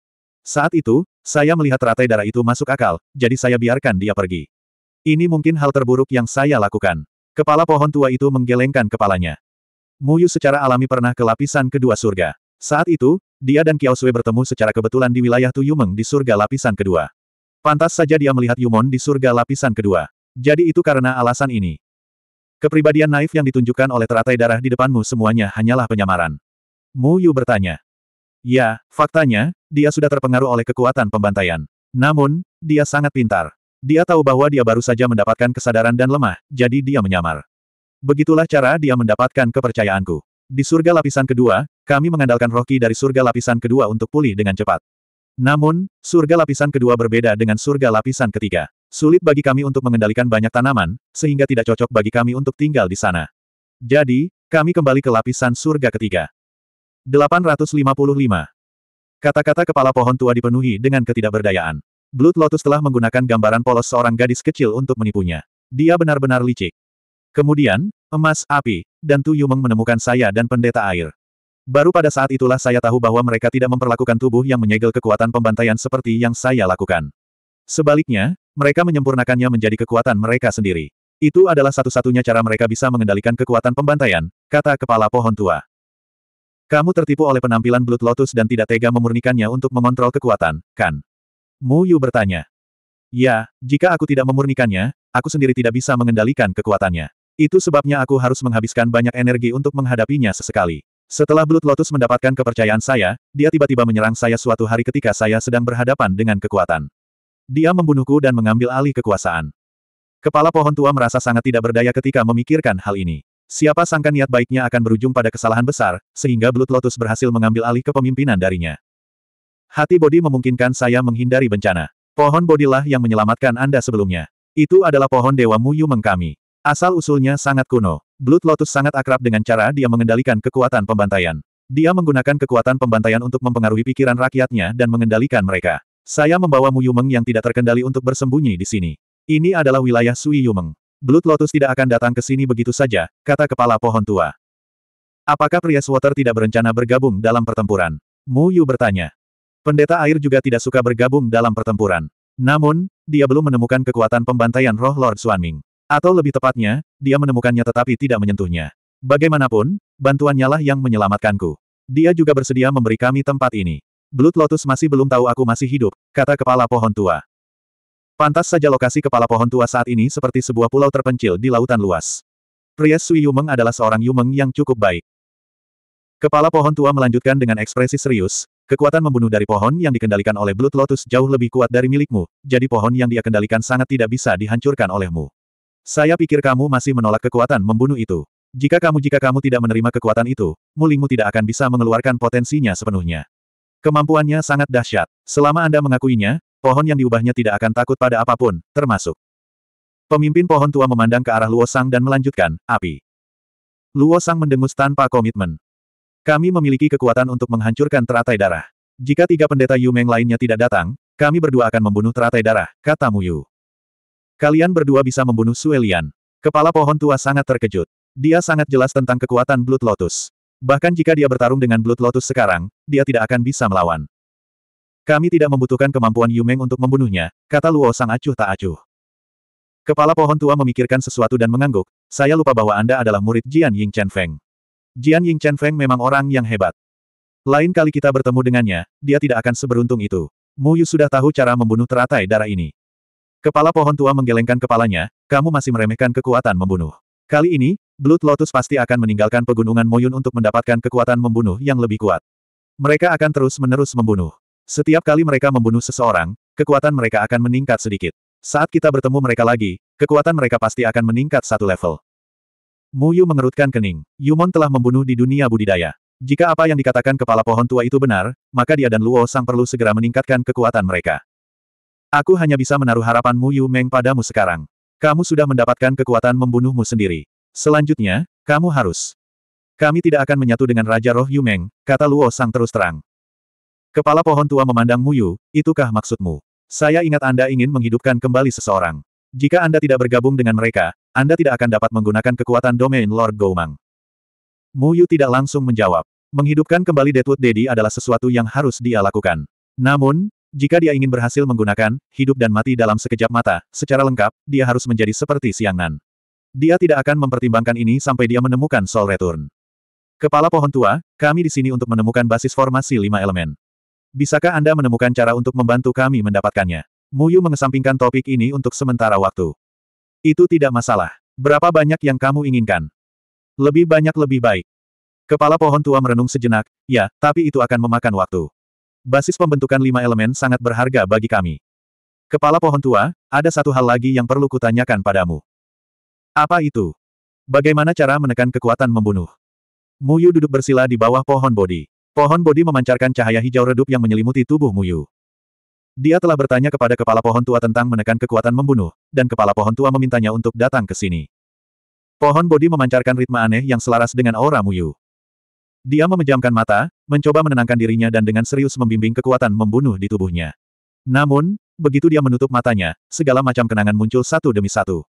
Saat itu, saya melihat teratai darah itu masuk akal, jadi saya biarkan dia pergi. Ini mungkin hal terburuk yang saya lakukan. Kepala pohon tua itu menggelengkan kepalanya. Muyu secara alami pernah ke lapisan kedua surga. Saat itu, dia dan Kiao Sui bertemu secara kebetulan di wilayah Tuyumeng di surga lapisan kedua. Pantas saja dia melihat Yumon di surga lapisan kedua. Jadi itu karena alasan ini. Kepribadian naif yang ditunjukkan oleh teratai darah di depanmu semuanya hanyalah penyamaran. Mu Yu bertanya. Ya, faktanya, dia sudah terpengaruh oleh kekuatan pembantaian. Namun, dia sangat pintar. Dia tahu bahwa dia baru saja mendapatkan kesadaran dan lemah, jadi dia menyamar. Begitulah cara dia mendapatkan kepercayaanku. Di surga lapisan kedua, kami mengandalkan Rocky dari surga lapisan kedua untuk pulih dengan cepat. Namun, surga lapisan kedua berbeda dengan surga lapisan ketiga. Sulit bagi kami untuk mengendalikan banyak tanaman, sehingga tidak cocok bagi kami untuk tinggal di sana. Jadi, kami kembali ke lapisan surga ketiga. 855. Kata-kata kepala pohon tua dipenuhi dengan ketidakberdayaan. Blood Lotus telah menggunakan gambaran polos seorang gadis kecil untuk menipunya. Dia benar-benar licik. Kemudian, emas, api, dan Tuyumeng mengenemukan menemukan saya dan pendeta air. Baru pada saat itulah saya tahu bahwa mereka tidak memperlakukan tubuh yang menyegel kekuatan pembantaian seperti yang saya lakukan. Sebaliknya, mereka menyempurnakannya menjadi kekuatan mereka sendiri. Itu adalah satu-satunya cara mereka bisa mengendalikan kekuatan pembantaian, kata kepala pohon tua. Kamu tertipu oleh penampilan Blood Lotus dan tidak tega memurnikannya untuk mengontrol kekuatan, kan? Mu Yu bertanya. Ya, jika aku tidak memurnikannya, aku sendiri tidak bisa mengendalikan kekuatannya. Itu sebabnya aku harus menghabiskan banyak energi untuk menghadapinya sesekali. Setelah Blood Lotus mendapatkan kepercayaan saya, dia tiba-tiba menyerang saya suatu hari ketika saya sedang berhadapan dengan kekuatan. Dia membunuhku dan mengambil alih kekuasaan. Kepala pohon tua merasa sangat tidak berdaya ketika memikirkan hal ini. Siapa sangka niat baiknya akan berujung pada kesalahan besar, sehingga Blood Lotus berhasil mengambil alih kepemimpinan darinya. Hati Bodi memungkinkan saya menghindari bencana. Pohon Bodilah yang menyelamatkan Anda sebelumnya. Itu adalah pohon Dewa Muyu Mengkami. Asal-usulnya sangat kuno. Blood Lotus sangat akrab dengan cara dia mengendalikan kekuatan pembantaian. Dia menggunakan kekuatan pembantaian untuk mempengaruhi pikiran rakyatnya dan mengendalikan mereka. Saya membawa Mu Yumeng yang tidak terkendali untuk bersembunyi di sini. Ini adalah wilayah Sui Yumeng. Blood Lotus tidak akan datang ke sini begitu saja, kata kepala pohon tua. Apakah pria Water tidak berencana bergabung dalam pertempuran? Mu Yu bertanya. Pendeta air juga tidak suka bergabung dalam pertempuran. Namun, dia belum menemukan kekuatan pembantaian roh Lord Suanming. Atau lebih tepatnya, dia menemukannya tetapi tidak menyentuhnya. Bagaimanapun, bantuannya lah yang menyelamatkanku. Dia juga bersedia memberi kami tempat ini. Blood Lotus masih belum tahu aku masih hidup, kata kepala pohon tua. Pantas saja lokasi kepala pohon tua saat ini seperti sebuah pulau terpencil di lautan luas. Pria Sui Yumeng adalah seorang Yumeng yang cukup baik. Kepala pohon tua melanjutkan dengan ekspresi serius, kekuatan membunuh dari pohon yang dikendalikan oleh Blood Lotus jauh lebih kuat dari milikmu, jadi pohon yang dia kendalikan sangat tidak bisa dihancurkan olehmu. Saya pikir kamu masih menolak kekuatan membunuh itu. Jika kamu jika kamu tidak menerima kekuatan itu, mulingmu tidak akan bisa mengeluarkan potensinya sepenuhnya. Kemampuannya sangat dahsyat. Selama Anda mengakuinya, pohon yang diubahnya tidak akan takut pada apapun, termasuk. Pemimpin pohon tua memandang ke arah Luo Sang dan melanjutkan, api. Luo Sang mendengus tanpa komitmen. Kami memiliki kekuatan untuk menghancurkan teratai darah. Jika tiga pendeta Yu Meng lainnya tidak datang, kami berdua akan membunuh teratai darah, kata Mu Yu. Kalian berdua bisa membunuh Suelian. Kepala pohon tua sangat terkejut. Dia sangat jelas tentang kekuatan Blood Lotus. Bahkan jika dia bertarung dengan Blood Lotus sekarang, dia tidak akan bisa melawan. Kami tidak membutuhkan kemampuan Yumeng untuk membunuhnya, kata Luo Sang acuh tak acuh. Kepala pohon tua memikirkan sesuatu dan mengangguk, saya lupa bahwa Anda adalah murid Jian Ying Chen Feng. Jian Ying Chen Feng memang orang yang hebat. Lain kali kita bertemu dengannya, dia tidak akan seberuntung itu. Mu Yu sudah tahu cara membunuh teratai darah ini. Kepala pohon tua menggelengkan kepalanya, kamu masih meremehkan kekuatan membunuh. Kali ini, Blood Lotus pasti akan meninggalkan pegunungan Moyun untuk mendapatkan kekuatan membunuh yang lebih kuat. Mereka akan terus-menerus membunuh. Setiap kali mereka membunuh seseorang, kekuatan mereka akan meningkat sedikit. Saat kita bertemu mereka lagi, kekuatan mereka pasti akan meningkat satu level. Muyu mengerutkan kening. Yumon telah membunuh di dunia budidaya. Jika apa yang dikatakan kepala pohon tua itu benar, maka dia dan Luo Sang perlu segera meningkatkan kekuatan mereka. Aku hanya bisa menaruh harapan Muyu Meng padamu sekarang. Kamu sudah mendapatkan kekuatan membunuhmu sendiri. Selanjutnya, kamu harus. Kami tidak akan menyatu dengan Raja Roh Yumeng, kata Luo Sang terus terang. Kepala pohon tua memandang Muyu, itukah maksudmu? Saya ingat Anda ingin menghidupkan kembali seseorang. Jika Anda tidak bergabung dengan mereka, Anda tidak akan dapat menggunakan kekuatan domain Lord Goumang. Muyu tidak langsung menjawab. Menghidupkan kembali Deadwood Daddy adalah sesuatu yang harus dia lakukan. Namun, jika dia ingin berhasil menggunakan hidup dan mati dalam sekejap mata, secara lengkap, dia harus menjadi seperti Siang dia tidak akan mempertimbangkan ini sampai dia menemukan Soul Return. Kepala pohon tua, kami di sini untuk menemukan basis formasi lima elemen. Bisakah Anda menemukan cara untuk membantu kami mendapatkannya? Muyu mengesampingkan topik ini untuk sementara waktu. Itu tidak masalah. Berapa banyak yang kamu inginkan? Lebih banyak lebih baik. Kepala pohon tua merenung sejenak, ya, tapi itu akan memakan waktu. Basis pembentukan lima elemen sangat berharga bagi kami. Kepala pohon tua, ada satu hal lagi yang perlu kutanyakan padamu. Apa itu? Bagaimana cara menekan kekuatan membunuh? Muyu duduk bersila di bawah pohon bodi. Pohon bodi memancarkan cahaya hijau redup yang menyelimuti tubuh Muyu. Dia telah bertanya kepada kepala pohon tua tentang menekan kekuatan membunuh, dan kepala pohon tua memintanya untuk datang ke sini. Pohon bodi memancarkan ritme aneh yang selaras dengan aura Muyu. Dia memejamkan mata, mencoba menenangkan dirinya dan dengan serius membimbing kekuatan membunuh di tubuhnya. Namun, begitu dia menutup matanya, segala macam kenangan muncul satu demi satu.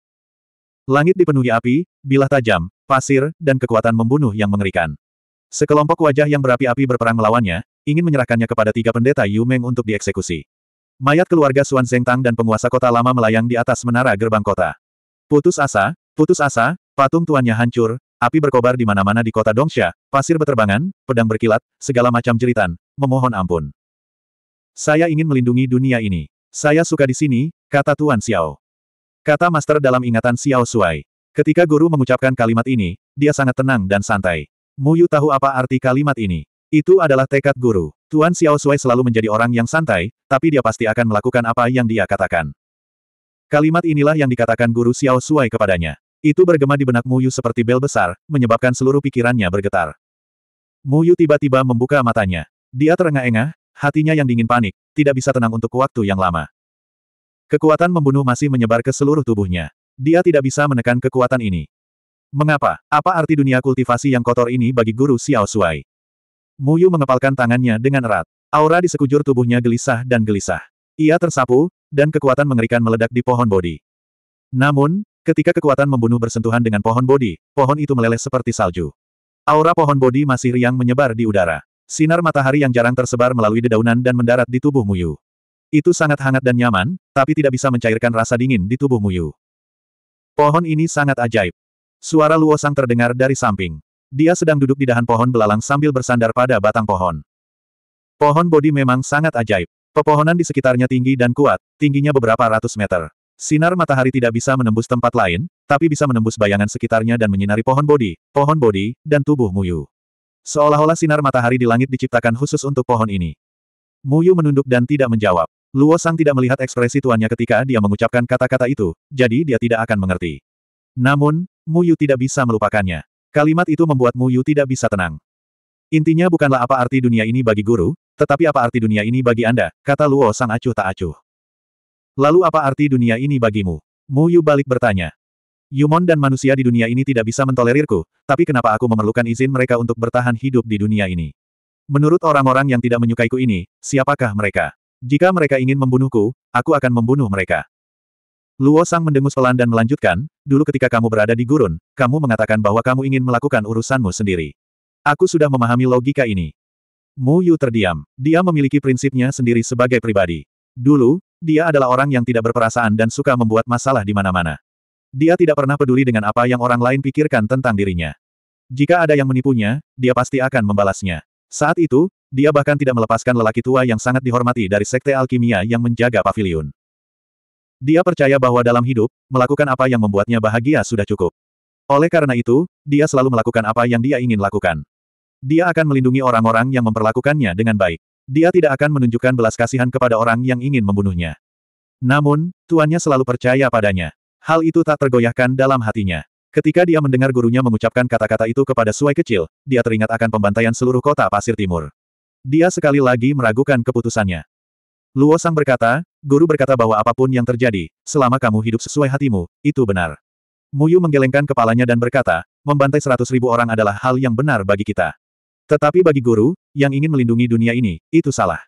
Langit dipenuhi api, bilah tajam, pasir, dan kekuatan membunuh yang mengerikan. Sekelompok wajah yang berapi-api berperang melawannya, ingin menyerahkannya kepada tiga pendeta Yu Meng untuk dieksekusi. Mayat keluarga Xuan Tang dan penguasa kota lama melayang di atas menara gerbang kota. Putus asa, putus asa, patung tuannya hancur, api berkobar di mana-mana di kota Dongsha, pasir berterbangan, pedang berkilat, segala macam jeritan, memohon ampun. Saya ingin melindungi dunia ini. Saya suka di sini, kata Tuan Xiao. Kata master dalam ingatan Xiao Shuai. Ketika guru mengucapkan kalimat ini, dia sangat tenang dan santai. Mu Yu tahu apa arti kalimat ini. Itu adalah tekad guru. Tuan Xiao Shuai selalu menjadi orang yang santai, tapi dia pasti akan melakukan apa yang dia katakan. Kalimat inilah yang dikatakan guru Xiao Shuai kepadanya. Itu bergema di benak Mu Yu seperti bel besar, menyebabkan seluruh pikirannya bergetar. Mu Yu tiba-tiba membuka matanya. Dia terengah-engah, hatinya yang dingin panik, tidak bisa tenang untuk waktu yang lama. Kekuatan membunuh masih menyebar ke seluruh tubuhnya. Dia tidak bisa menekan kekuatan ini. Mengapa? Apa arti dunia kultivasi yang kotor ini bagi guru Xiao Shuai? Yu mengepalkan tangannya dengan erat. Aura di sekujur tubuhnya gelisah dan gelisah. Ia tersapu, dan kekuatan mengerikan meledak di pohon bodi. Namun, ketika kekuatan membunuh bersentuhan dengan pohon bodi, pohon itu meleleh seperti salju. Aura pohon bodi masih riang menyebar di udara. Sinar matahari yang jarang tersebar melalui dedaunan dan mendarat di tubuh Muyu. Itu sangat hangat dan nyaman, tapi tidak bisa mencairkan rasa dingin di tubuh Muyu. Pohon ini sangat ajaib. Suara Luo terdengar dari samping. Dia sedang duduk di dahan pohon belalang sambil bersandar pada batang pohon. Pohon bodi memang sangat ajaib. Pepohonan di sekitarnya tinggi dan kuat, tingginya beberapa ratus meter. Sinar matahari tidak bisa menembus tempat lain, tapi bisa menembus bayangan sekitarnya dan menyinari pohon bodi, pohon bodi, dan tubuh Muyu. Seolah-olah sinar matahari di langit diciptakan khusus untuk pohon ini. Muyu menunduk dan tidak menjawab. Luo Sang tidak melihat ekspresi tuannya ketika dia mengucapkan kata-kata itu, jadi dia tidak akan mengerti. Namun, Mu Yu tidak bisa melupakannya. Kalimat itu membuat Mu Yu tidak bisa tenang. Intinya bukanlah apa arti dunia ini bagi guru, tetapi apa arti dunia ini bagi Anda, kata Luo Sang acuh tak acuh. Lalu apa arti dunia ini bagimu? Mu Yu balik bertanya. Yumon dan manusia di dunia ini tidak bisa mentolerirku, tapi kenapa aku memerlukan izin mereka untuk bertahan hidup di dunia ini? Menurut orang-orang yang tidak menyukaiku ini, siapakah mereka? Jika mereka ingin membunuhku, aku akan membunuh mereka. Luo Sang mendengus pelan dan melanjutkan, dulu ketika kamu berada di gurun, kamu mengatakan bahwa kamu ingin melakukan urusanmu sendiri. Aku sudah memahami logika ini. Mu Yu terdiam. Dia memiliki prinsipnya sendiri sebagai pribadi. Dulu, dia adalah orang yang tidak berperasaan dan suka membuat masalah di mana-mana. Dia tidak pernah peduli dengan apa yang orang lain pikirkan tentang dirinya. Jika ada yang menipunya, dia pasti akan membalasnya. Saat itu, dia bahkan tidak melepaskan lelaki tua yang sangat dihormati dari sekte alkimia yang menjaga pavilion. Dia percaya bahwa dalam hidup, melakukan apa yang membuatnya bahagia sudah cukup. Oleh karena itu, dia selalu melakukan apa yang dia ingin lakukan. Dia akan melindungi orang-orang yang memperlakukannya dengan baik. Dia tidak akan menunjukkan belas kasihan kepada orang yang ingin membunuhnya. Namun, tuannya selalu percaya padanya. Hal itu tak tergoyahkan dalam hatinya. Ketika dia mendengar gurunya mengucapkan kata-kata itu kepada suai kecil, dia teringat akan pembantaian seluruh kota pasir timur. Dia sekali lagi meragukan keputusannya. Luo Sang berkata, guru berkata bahwa apapun yang terjadi, selama kamu hidup sesuai hatimu, itu benar. Muyu menggelengkan kepalanya dan berkata, membantai seratus ribu orang adalah hal yang benar bagi kita. Tetapi bagi guru, yang ingin melindungi dunia ini, itu salah.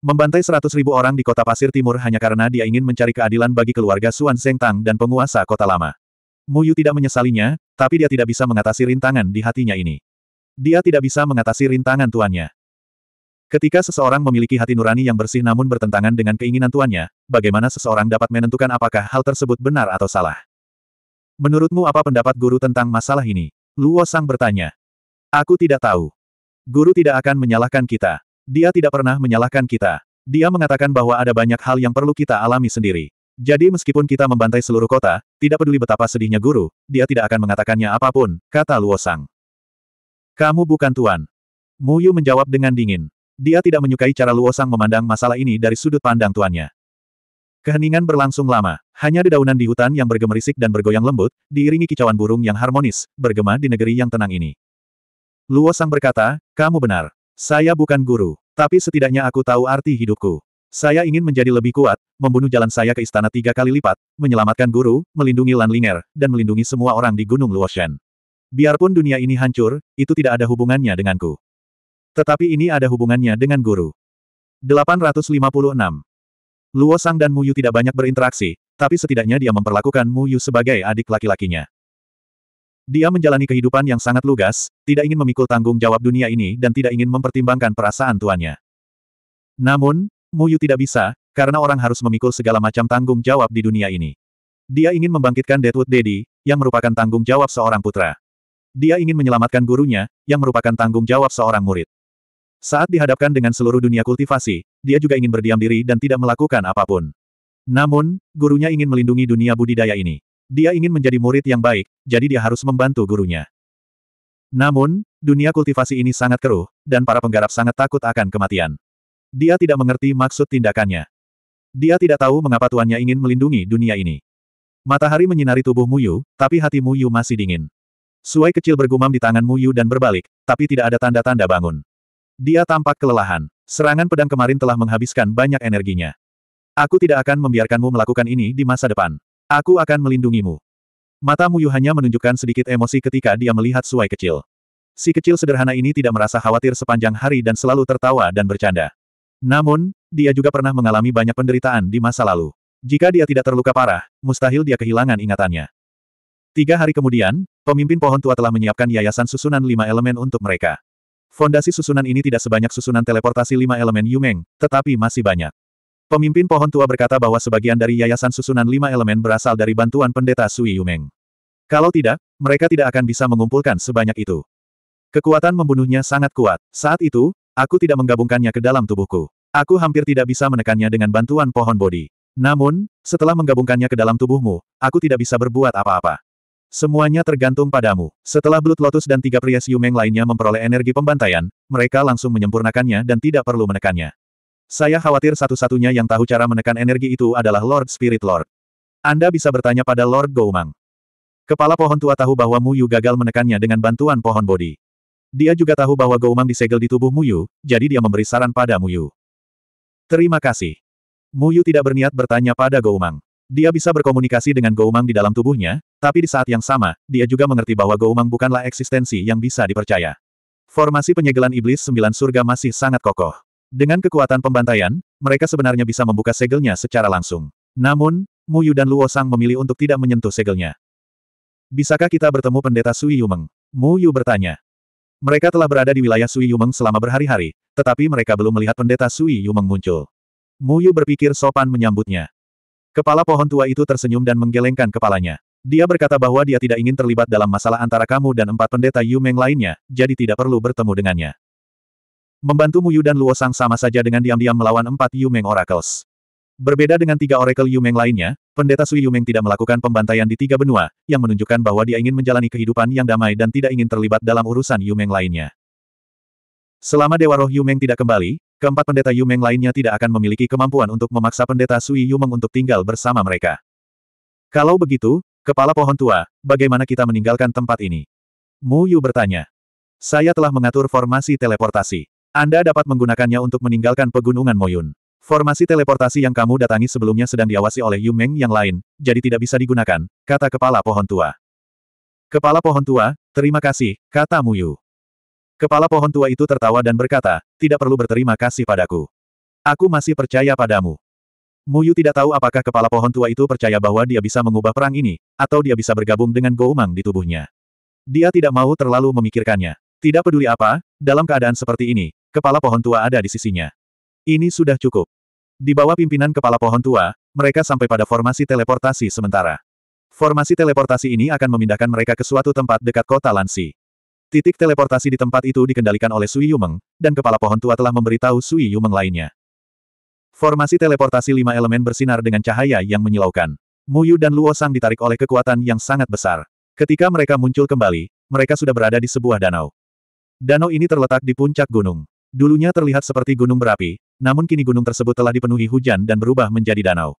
Membantai seratus ribu orang di kota pasir timur hanya karena dia ingin mencari keadilan bagi keluarga Suan Zeng dan penguasa kota lama. Muyu tidak menyesalinya, tapi dia tidak bisa mengatasi rintangan di hatinya ini. Dia tidak bisa mengatasi rintangan tuannya. Ketika seseorang memiliki hati nurani yang bersih namun bertentangan dengan keinginan tuannya, bagaimana seseorang dapat menentukan apakah hal tersebut benar atau salah? Menurutmu apa pendapat guru tentang masalah ini? Luo Sang bertanya. Aku tidak tahu. Guru tidak akan menyalahkan kita. Dia tidak pernah menyalahkan kita. Dia mengatakan bahwa ada banyak hal yang perlu kita alami sendiri. Jadi meskipun kita membantai seluruh kota, tidak peduli betapa sedihnya guru, dia tidak akan mengatakannya apapun, kata Luo Sang. Kamu bukan tuan. Mu Yu menjawab dengan dingin. Dia tidak menyukai cara Luo Sang memandang masalah ini dari sudut pandang tuannya. Keheningan berlangsung lama, hanya dedaunan di hutan yang bergemerisik dan bergoyang lembut, diiringi kicauan burung yang harmonis, bergema di negeri yang tenang ini. Luo Sang berkata, kamu benar. Saya bukan guru, tapi setidaknya aku tahu arti hidupku. Saya ingin menjadi lebih kuat, membunuh jalan saya ke istana tiga kali lipat, menyelamatkan guru, melindungi Lan Linger, dan melindungi semua orang di Gunung Luoshen. Biarpun dunia ini hancur, itu tidak ada hubungannya denganku. Tetapi ini ada hubungannya dengan guru. 856. Luo Sang dan Mu Yu tidak banyak berinteraksi, tapi setidaknya dia memperlakukan Mu Yu sebagai adik laki-lakinya. Dia menjalani kehidupan yang sangat lugas, tidak ingin memikul tanggung jawab dunia ini dan tidak ingin mempertimbangkan perasaan tuannya. Namun, Muyu tidak bisa, karena orang harus memikul segala macam tanggung jawab di dunia ini. Dia ingin membangkitkan Deadwood Daddy, yang merupakan tanggung jawab seorang putra. Dia ingin menyelamatkan gurunya, yang merupakan tanggung jawab seorang murid. Saat dihadapkan dengan seluruh dunia kultivasi, dia juga ingin berdiam diri dan tidak melakukan apapun. Namun, gurunya ingin melindungi dunia budidaya ini. Dia ingin menjadi murid yang baik, jadi dia harus membantu gurunya. Namun, dunia kultivasi ini sangat keruh, dan para penggarap sangat takut akan kematian. Dia tidak mengerti maksud tindakannya. Dia tidak tahu mengapa tuannya ingin melindungi dunia ini. Matahari menyinari tubuh Muyu, tapi hati Muyu masih dingin. Suai kecil bergumam di tangan Muyu dan berbalik, tapi tidak ada tanda-tanda bangun. Dia tampak kelelahan. Serangan pedang kemarin telah menghabiskan banyak energinya. Aku tidak akan membiarkanmu melakukan ini di masa depan. Aku akan melindungimu. Mata Muyu hanya menunjukkan sedikit emosi ketika dia melihat Suai kecil. Si kecil sederhana ini tidak merasa khawatir sepanjang hari dan selalu tertawa dan bercanda. Namun, dia juga pernah mengalami banyak penderitaan di masa lalu. Jika dia tidak terluka parah, mustahil dia kehilangan ingatannya. Tiga hari kemudian, pemimpin pohon tua telah menyiapkan yayasan susunan lima elemen untuk mereka. Fondasi susunan ini tidak sebanyak susunan teleportasi lima elemen Yumeng, tetapi masih banyak. Pemimpin pohon tua berkata bahwa sebagian dari yayasan susunan lima elemen berasal dari bantuan pendeta Sui Yumeng. Kalau tidak, mereka tidak akan bisa mengumpulkan sebanyak itu. Kekuatan membunuhnya sangat kuat. Saat itu, Aku tidak menggabungkannya ke dalam tubuhku. Aku hampir tidak bisa menekannya dengan bantuan pohon bodi. Namun, setelah menggabungkannya ke dalam tubuhmu, aku tidak bisa berbuat apa-apa. Semuanya tergantung padamu. Setelah Blood Lotus dan tiga pria Siumeng lainnya memperoleh energi pembantaian, mereka langsung menyempurnakannya dan tidak perlu menekannya. Saya khawatir satu-satunya yang tahu cara menekan energi itu adalah Lord Spirit Lord. Anda bisa bertanya pada Lord Goumang. Kepala pohon tua tahu bahwa Mu Yu gagal menekannya dengan bantuan pohon bodi. Dia juga tahu bahwa Goumang disegel di tubuh Muyu, jadi dia memberi saran pada Muyu. Terima kasih. Muyu tidak berniat bertanya pada Goumang. Dia bisa berkomunikasi dengan Goumang di dalam tubuhnya, tapi di saat yang sama, dia juga mengerti bahwa Goumang bukanlah eksistensi yang bisa dipercaya. Formasi penyegelan iblis sembilan surga masih sangat kokoh. Dengan kekuatan pembantaian, mereka sebenarnya bisa membuka segelnya secara langsung. Namun, Muyu dan Luo Sang memilih untuk tidak menyentuh segelnya. Bisakah kita bertemu pendeta Sui Yumeng? Muyu bertanya. Mereka telah berada di wilayah Sui Yumeng selama berhari-hari, tetapi mereka belum melihat pendeta Sui Yumeng muncul. Muyu berpikir sopan menyambutnya. Kepala pohon tua itu tersenyum dan menggelengkan kepalanya. Dia berkata bahwa dia tidak ingin terlibat dalam masalah antara kamu dan empat pendeta Yumeng lainnya, jadi tidak perlu bertemu dengannya. Membantu Muyu dan Luo Sang sama saja dengan diam-diam melawan empat Yumeng Oracles. Berbeda dengan tiga oracle Yumeng lainnya, pendeta Sui Yumeng tidak melakukan pembantaian di tiga benua, yang menunjukkan bahwa dia ingin menjalani kehidupan yang damai dan tidak ingin terlibat dalam urusan Yumeng lainnya. Selama Dewa Roh Yumeng tidak kembali, keempat pendeta Yumeng lainnya tidak akan memiliki kemampuan untuk memaksa pendeta Sui Yumeng untuk tinggal bersama mereka. Kalau begitu, Kepala Pohon Tua, bagaimana kita meninggalkan tempat ini? Mu Yu bertanya. Saya telah mengatur formasi teleportasi. Anda dapat menggunakannya untuk meninggalkan pegunungan Moyun. Formasi teleportasi yang kamu datangi sebelumnya sedang diawasi oleh Yu Meng yang lain, jadi tidak bisa digunakan, kata kepala pohon tua. Kepala pohon tua, terima kasih, kata Mu Yu. Kepala pohon tua itu tertawa dan berkata, tidak perlu berterima kasih padaku. Aku masih percaya padamu. Mu Yu tidak tahu apakah kepala pohon tua itu percaya bahwa dia bisa mengubah perang ini, atau dia bisa bergabung dengan Mang di tubuhnya. Dia tidak mau terlalu memikirkannya. Tidak peduli apa, dalam keadaan seperti ini, kepala pohon tua ada di sisinya. Ini sudah cukup. Di bawah pimpinan kepala pohon tua, mereka sampai pada formasi teleportasi sementara. Formasi teleportasi ini akan memindahkan mereka ke suatu tempat dekat kota Lansi. Titik teleportasi di tempat itu dikendalikan oleh Sui Yumeng, dan kepala pohon tua telah memberitahu Sui Yumeng lainnya. Formasi teleportasi lima elemen bersinar dengan cahaya yang menyilaukan. Muyu dan Luo Sang ditarik oleh kekuatan yang sangat besar. Ketika mereka muncul kembali, mereka sudah berada di sebuah danau. Danau ini terletak di puncak gunung. Dulunya terlihat seperti gunung berapi, namun kini gunung tersebut telah dipenuhi hujan dan berubah menjadi danau.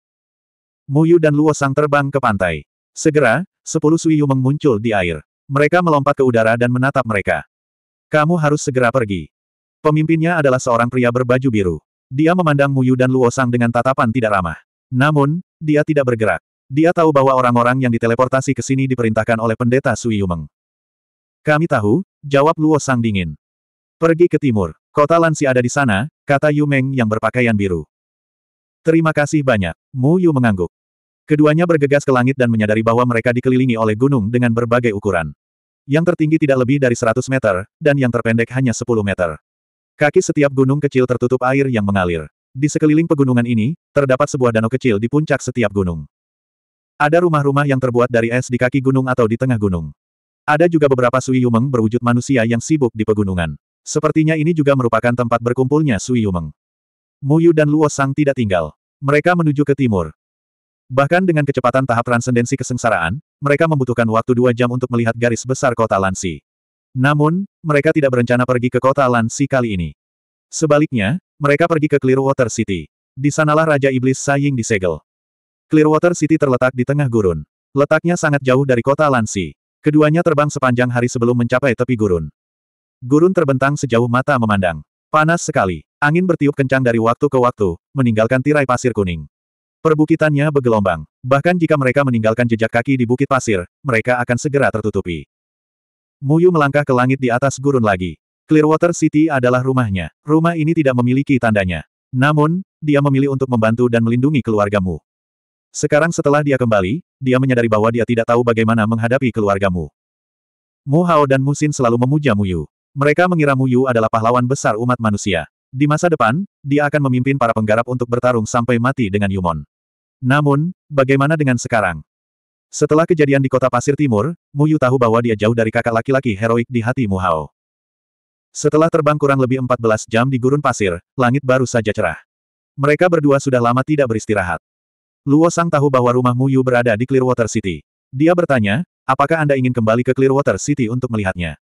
Muyu dan Luo Sang terbang ke pantai. Segera, sepuluh Suiyu muncul di air. Mereka melompat ke udara dan menatap mereka. Kamu harus segera pergi. Pemimpinnya adalah seorang pria berbaju biru. Dia memandang Muyu dan Luo Sang dengan tatapan tidak ramah. Namun, dia tidak bergerak. Dia tahu bahwa orang-orang yang diteleportasi ke sini diperintahkan oleh pendeta Sui Yumeng. Kami tahu, jawab Luo Sang dingin. Pergi ke timur. Kota Lansi ada di sana, kata Yu Meng yang berpakaian biru. Terima kasih banyak. Mu Yu mengangguk. Keduanya bergegas ke langit dan menyadari bahwa mereka dikelilingi oleh gunung dengan berbagai ukuran. Yang tertinggi tidak lebih dari 100 meter, dan yang terpendek hanya 10 meter. Kaki setiap gunung kecil tertutup air yang mengalir. Di sekeliling pegunungan ini, terdapat sebuah danau kecil di puncak setiap gunung. Ada rumah-rumah yang terbuat dari es di kaki gunung atau di tengah gunung. Ada juga beberapa Sui Yumeng berwujud manusia yang sibuk di pegunungan. Sepertinya ini juga merupakan tempat berkumpulnya Sui Yumeng. Muyu dan Luo Sang tidak tinggal. Mereka menuju ke timur. Bahkan dengan kecepatan tahap transendensi kesengsaraan, mereka membutuhkan waktu dua jam untuk melihat garis besar kota Lansi. Namun, mereka tidak berencana pergi ke kota Lansi kali ini. Sebaliknya, mereka pergi ke Clearwater City. Di sanalah Raja Iblis Saying disegel. Clearwater City terletak di tengah gurun. Letaknya sangat jauh dari kota Lansi. Keduanya terbang sepanjang hari sebelum mencapai tepi gurun. Gurun terbentang sejauh mata memandang. Panas sekali. Angin bertiup kencang dari waktu ke waktu, meninggalkan tirai pasir kuning. Perbukitannya bergelombang. Bahkan jika mereka meninggalkan jejak kaki di bukit pasir, mereka akan segera tertutupi. Muyu melangkah ke langit di atas gurun lagi. Clearwater City adalah rumahnya. Rumah ini tidak memiliki tandanya. Namun, dia memilih untuk membantu dan melindungi keluargamu. Sekarang setelah dia kembali, dia menyadari bahwa dia tidak tahu bagaimana menghadapi keluargamu. Mu Hao dan Musin selalu memuja Muyu. Mereka mengira Mu Yu adalah pahlawan besar umat manusia. Di masa depan, dia akan memimpin para penggarap untuk bertarung sampai mati dengan Yumon. Namun, bagaimana dengan sekarang? Setelah kejadian di kota Pasir Timur, Mu Yu tahu bahwa dia jauh dari kakak laki-laki heroik di hati Mu Hao. Setelah terbang kurang lebih 14 jam di gurun pasir, langit baru saja cerah. Mereka berdua sudah lama tidak beristirahat. Luo Sang tahu bahwa rumah Mu Yu berada di Clearwater City. Dia bertanya, apakah Anda ingin kembali ke Clearwater City untuk melihatnya?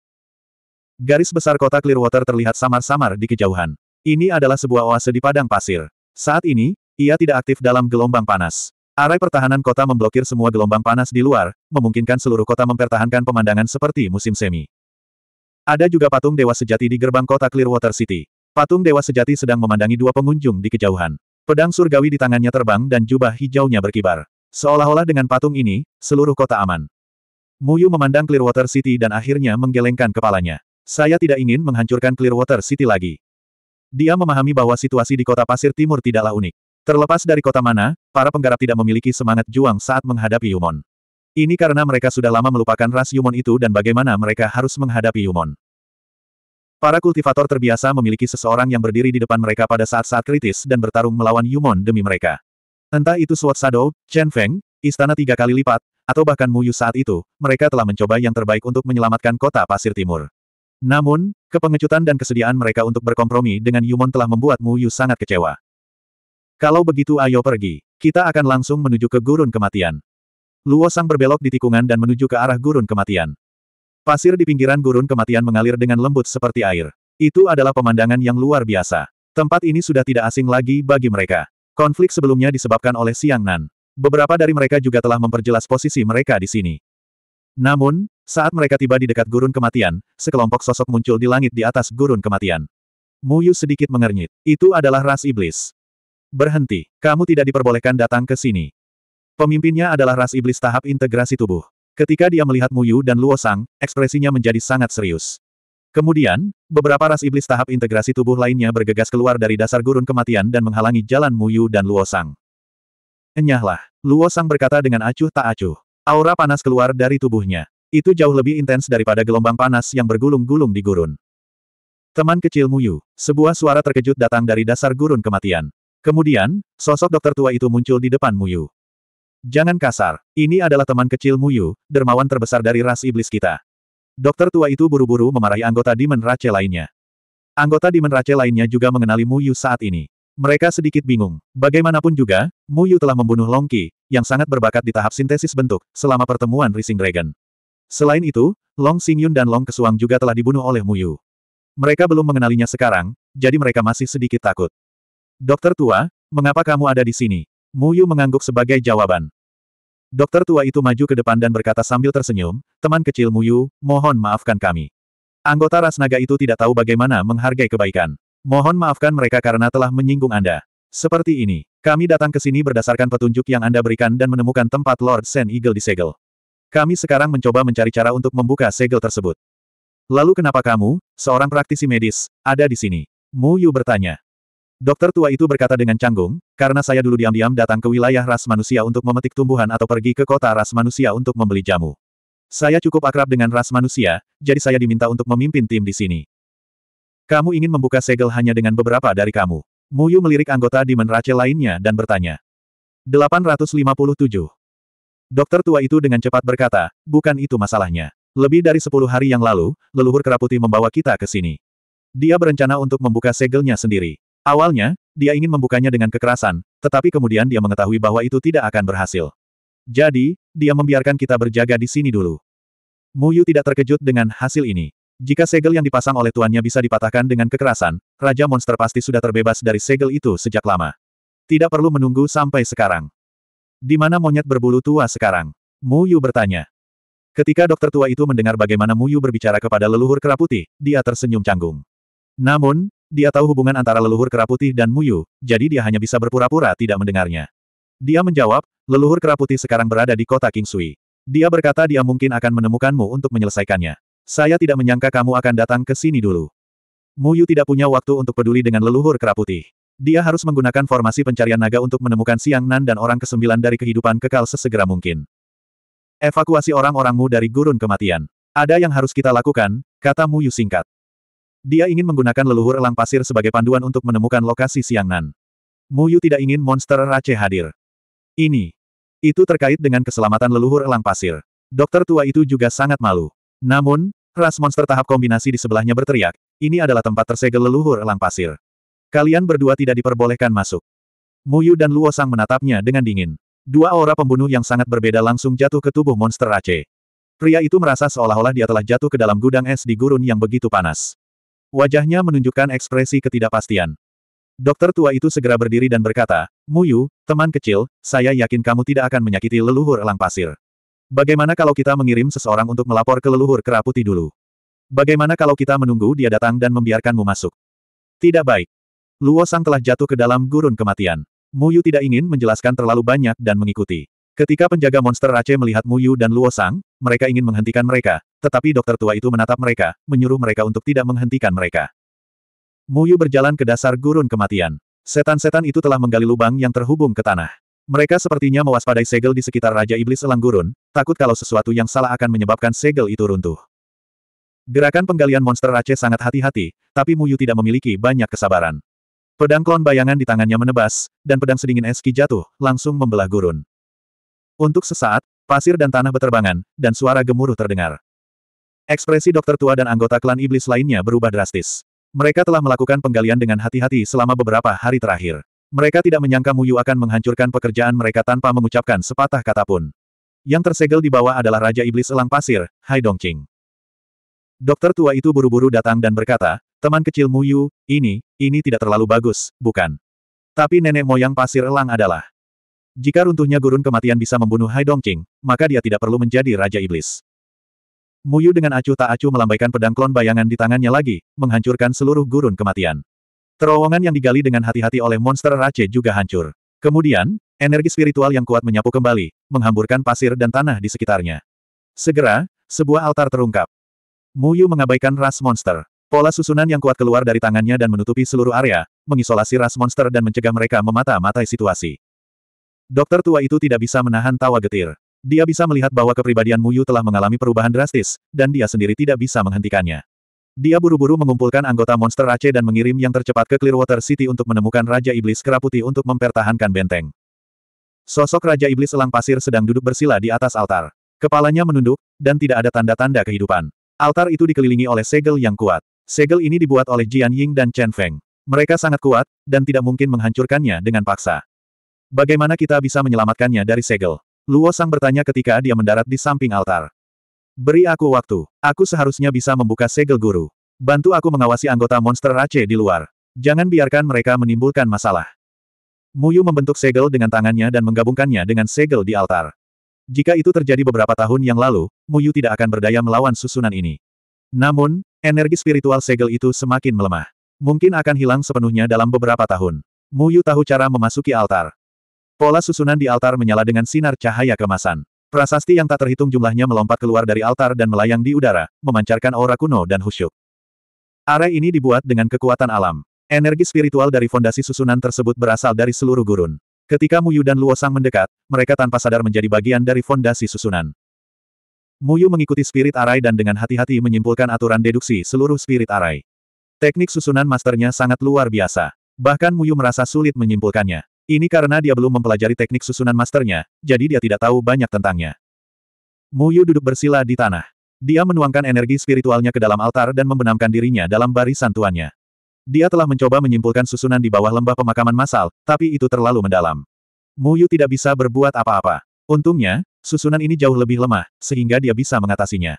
Garis besar kota Clearwater terlihat samar-samar di kejauhan. Ini adalah sebuah oase di padang pasir. Saat ini, ia tidak aktif dalam gelombang panas. Arai pertahanan kota memblokir semua gelombang panas di luar, memungkinkan seluruh kota mempertahankan pemandangan seperti musim semi. Ada juga patung dewa sejati di gerbang kota Clearwater City. Patung dewa sejati sedang memandangi dua pengunjung di kejauhan. Pedang surgawi di tangannya terbang dan jubah hijaunya berkibar. Seolah-olah dengan patung ini, seluruh kota aman. Muyu memandang Clearwater City dan akhirnya menggelengkan kepalanya. Saya tidak ingin menghancurkan Clearwater City lagi. Dia memahami bahwa situasi di kota pasir timur tidaklah unik. Terlepas dari kota mana, para penggarap tidak memiliki semangat juang saat menghadapi Yumon. Ini karena mereka sudah lama melupakan ras Yumon itu dan bagaimana mereka harus menghadapi Yumon. Para kultivator terbiasa memiliki seseorang yang berdiri di depan mereka pada saat-saat kritis dan bertarung melawan Yumon demi mereka. Entah itu Sword Shadow, Chen Feng, Istana Tiga Kali Lipat, atau bahkan Muyu saat itu, mereka telah mencoba yang terbaik untuk menyelamatkan kota Pasir Timur. Namun, kepengecutan dan kesediaan mereka untuk berkompromi dengan Yumon telah membuat Mu Yu sangat kecewa. Kalau begitu ayo pergi. Kita akan langsung menuju ke gurun kematian. Luo Sang berbelok di tikungan dan menuju ke arah gurun kematian. Pasir di pinggiran gurun kematian mengalir dengan lembut seperti air. Itu adalah pemandangan yang luar biasa. Tempat ini sudah tidak asing lagi bagi mereka. Konflik sebelumnya disebabkan oleh Siang Nan. Beberapa dari mereka juga telah memperjelas posisi mereka di sini. Namun, saat mereka tiba di dekat gurun kematian, sekelompok sosok muncul di langit di atas gurun kematian. Muyu sedikit mengernyit. Itu adalah ras iblis. Berhenti. Kamu tidak diperbolehkan datang ke sini. Pemimpinnya adalah ras iblis tahap integrasi tubuh. Ketika dia melihat Muyu dan Luo Sang, ekspresinya menjadi sangat serius. Kemudian, beberapa ras iblis tahap integrasi tubuh lainnya bergegas keluar dari dasar gurun kematian dan menghalangi jalan Muyu dan Luo Sang. Enyahlah, Luo Sang berkata dengan acuh tak acuh. Aura panas keluar dari tubuhnya. Itu jauh lebih intens daripada gelombang panas yang bergulung-gulung di gurun. Teman Mu Yu, sebuah suara terkejut datang dari dasar gurun kematian. Kemudian, sosok dokter tua itu muncul di depan Muyu. Jangan kasar, ini adalah teman kecil Muyu, dermawan terbesar dari ras iblis kita. Dokter tua itu buru-buru memarahi anggota Demon Rache lainnya. Anggota Demon Rache lainnya juga mengenali Muyu saat ini. Mereka sedikit bingung. Bagaimanapun juga, Muyu telah membunuh Longki, yang sangat berbakat di tahap sintesis bentuk, selama pertemuan Rising Dragon. Selain itu, Long Xingyun dan Long Kesuang juga telah dibunuh oleh Mu Yu. Mereka belum mengenalinya sekarang, jadi mereka masih sedikit takut. Dokter tua, mengapa kamu ada di sini? Mu Yu mengangguk sebagai jawaban. Dokter tua itu maju ke depan dan berkata sambil tersenyum, teman kecil Mu Yu, mohon maafkan kami. Anggota ras naga itu tidak tahu bagaimana menghargai kebaikan. Mohon maafkan mereka karena telah menyinggung Anda. Seperti ini, kami datang ke sini berdasarkan petunjuk yang Anda berikan dan menemukan tempat Lord Sen Eagle disegel. Kami sekarang mencoba mencari cara untuk membuka segel tersebut. Lalu kenapa kamu, seorang praktisi medis, ada di sini? Mu Yu bertanya. Dokter tua itu berkata dengan canggung, karena saya dulu diam-diam datang ke wilayah ras manusia untuk memetik tumbuhan atau pergi ke kota ras manusia untuk membeli jamu. Saya cukup akrab dengan ras manusia, jadi saya diminta untuk memimpin tim di sini. Kamu ingin membuka segel hanya dengan beberapa dari kamu. Mu Yu melirik anggota di Rache lainnya dan bertanya. 857. Dokter tua itu dengan cepat berkata, bukan itu masalahnya. Lebih dari sepuluh hari yang lalu, leluhur keraputi membawa kita ke sini. Dia berencana untuk membuka segelnya sendiri. Awalnya, dia ingin membukanya dengan kekerasan, tetapi kemudian dia mengetahui bahwa itu tidak akan berhasil. Jadi, dia membiarkan kita berjaga di sini dulu. Muyu tidak terkejut dengan hasil ini. Jika segel yang dipasang oleh tuannya bisa dipatahkan dengan kekerasan, Raja Monster pasti sudah terbebas dari segel itu sejak lama. Tidak perlu menunggu sampai sekarang. Di mana monyet berbulu tua sekarang? Mu Yu bertanya. Ketika dokter tua itu mendengar bagaimana Mu Yu berbicara kepada leluhur kera putih, dia tersenyum canggung. Namun, dia tahu hubungan antara leluhur kera putih dan Mu Yu, jadi dia hanya bisa berpura-pura tidak mendengarnya. Dia menjawab, leluhur kera putih sekarang berada di kota Kingsui. Dia berkata dia mungkin akan menemukanmu untuk menyelesaikannya. Saya tidak menyangka kamu akan datang ke sini dulu. Mu Yu tidak punya waktu untuk peduli dengan leluhur kera putih. Dia harus menggunakan formasi pencarian naga untuk menemukan Siang Nan dan orang kesembilan dari kehidupan kekal sesegera mungkin. Evakuasi orang-orangmu dari gurun kematian. Ada yang harus kita lakukan, kata Mu Yu singkat. Dia ingin menggunakan leluhur elang pasir sebagai panduan untuk menemukan lokasi Siang Nan. Mu Yu tidak ingin monster Rache hadir. Ini. Itu terkait dengan keselamatan leluhur elang pasir. Dokter tua itu juga sangat malu. Namun, ras monster tahap kombinasi di sebelahnya berteriak, ini adalah tempat tersegel leluhur elang pasir. Kalian berdua tidak diperbolehkan masuk. Mu Yu dan Luo Sang menatapnya dengan dingin. Dua aura pembunuh yang sangat berbeda langsung jatuh ke tubuh monster Aceh. Pria itu merasa seolah-olah dia telah jatuh ke dalam gudang es di gurun yang begitu panas. Wajahnya menunjukkan ekspresi ketidakpastian. Dokter tua itu segera berdiri dan berkata, Mu Yu, teman kecil, saya yakin kamu tidak akan menyakiti leluhur elang pasir. Bagaimana kalau kita mengirim seseorang untuk melapor ke leluhur kera putih dulu? Bagaimana kalau kita menunggu dia datang dan membiarkanmu masuk? Tidak baik. Luosang telah jatuh ke dalam gurun kematian. Mu Yu tidak ingin menjelaskan terlalu banyak dan mengikuti. Ketika penjaga monster Aceh melihat Mu Yu dan Luosang, mereka ingin menghentikan mereka, tetapi dokter tua itu menatap mereka, menyuruh mereka untuk tidak menghentikan mereka. Mu Yu berjalan ke dasar gurun kematian. Setan-setan itu telah menggali lubang yang terhubung ke tanah. Mereka sepertinya mewaspadai segel di sekitar Raja Iblis Elang Gurun, takut kalau sesuatu yang salah akan menyebabkan segel itu runtuh. Gerakan penggalian monster Aceh sangat hati-hati, tapi Mu Yu tidak memiliki banyak kesabaran. Pedang klon bayangan di tangannya menebas, dan pedang sedingin eski jatuh, langsung membelah gurun. Untuk sesaat, pasir dan tanah beterbangan, dan suara gemuruh terdengar. Ekspresi dokter tua dan anggota klan iblis lainnya berubah drastis. Mereka telah melakukan penggalian dengan hati-hati selama beberapa hari terakhir. Mereka tidak menyangka Muyu akan menghancurkan pekerjaan mereka tanpa mengucapkan sepatah kata pun. Yang tersegel di bawah adalah Raja Iblis Elang Pasir, Hai Dongqing. Dokter tua itu buru-buru datang dan berkata, Teman kecil Mu Yu, ini, ini tidak terlalu bagus, bukan? Tapi nenek moyang pasir elang adalah. Jika runtuhnya gurun kematian bisa membunuh Hai Dongqing, maka dia tidak perlu menjadi Raja Iblis. Mu Yu dengan acuh tak acuh melambaikan pedang klon bayangan di tangannya lagi, menghancurkan seluruh gurun kematian. Terowongan yang digali dengan hati-hati oleh monster Rache juga hancur. Kemudian, energi spiritual yang kuat menyapu kembali, menghamburkan pasir dan tanah di sekitarnya. Segera, sebuah altar terungkap. Mu Yu mengabaikan ras monster. Pola susunan yang kuat keluar dari tangannya dan menutupi seluruh area, mengisolasi ras monster dan mencegah mereka memata-matai situasi. Dokter tua itu tidak bisa menahan tawa getir. Dia bisa melihat bahwa kepribadian Muyu telah mengalami perubahan drastis, dan dia sendiri tidak bisa menghentikannya. Dia buru-buru mengumpulkan anggota monster Aceh dan mengirim yang tercepat ke Clearwater City untuk menemukan Raja Iblis Keraputi untuk mempertahankan benteng. Sosok Raja Iblis Elang Pasir sedang duduk bersila di atas altar. Kepalanya menunduk, dan tidak ada tanda-tanda kehidupan. Altar itu dikelilingi oleh segel yang kuat. Segel ini dibuat oleh Jian Ying dan Chen Feng. Mereka sangat kuat, dan tidak mungkin menghancurkannya dengan paksa. Bagaimana kita bisa menyelamatkannya dari segel? Luo Sang bertanya ketika dia mendarat di samping altar. Beri aku waktu. Aku seharusnya bisa membuka segel guru. Bantu aku mengawasi anggota monster Rache di luar. Jangan biarkan mereka menimbulkan masalah. Muyu membentuk segel dengan tangannya dan menggabungkannya dengan segel di altar. Jika itu terjadi beberapa tahun yang lalu, Muyu tidak akan berdaya melawan susunan ini. Namun, energi spiritual segel itu semakin melemah. Mungkin akan hilang sepenuhnya dalam beberapa tahun. Mu Yu tahu cara memasuki altar. Pola susunan di altar menyala dengan sinar cahaya kemasan. Prasasti yang tak terhitung jumlahnya melompat keluar dari altar dan melayang di udara, memancarkan aura kuno dan khusyuk. Area ini dibuat dengan kekuatan alam. Energi spiritual dari fondasi susunan tersebut berasal dari seluruh gurun. Ketika Muyu dan Luosang mendekat, mereka tanpa sadar menjadi bagian dari fondasi susunan. Muyu mengikuti spirit arai dan dengan hati-hati menyimpulkan aturan deduksi seluruh spirit arai. Teknik susunan masternya sangat luar biasa. Bahkan Muyu merasa sulit menyimpulkannya. Ini karena dia belum mempelajari teknik susunan masternya, jadi dia tidak tahu banyak tentangnya. Muyu duduk bersila di tanah. Dia menuangkan energi spiritualnya ke dalam altar dan membenamkan dirinya dalam barisan tuannya. Dia telah mencoba menyimpulkan susunan di bawah lembah pemakaman massal, tapi itu terlalu mendalam. Muyu tidak bisa berbuat apa-apa. Untungnya, susunan ini jauh lebih lemah, sehingga dia bisa mengatasinya.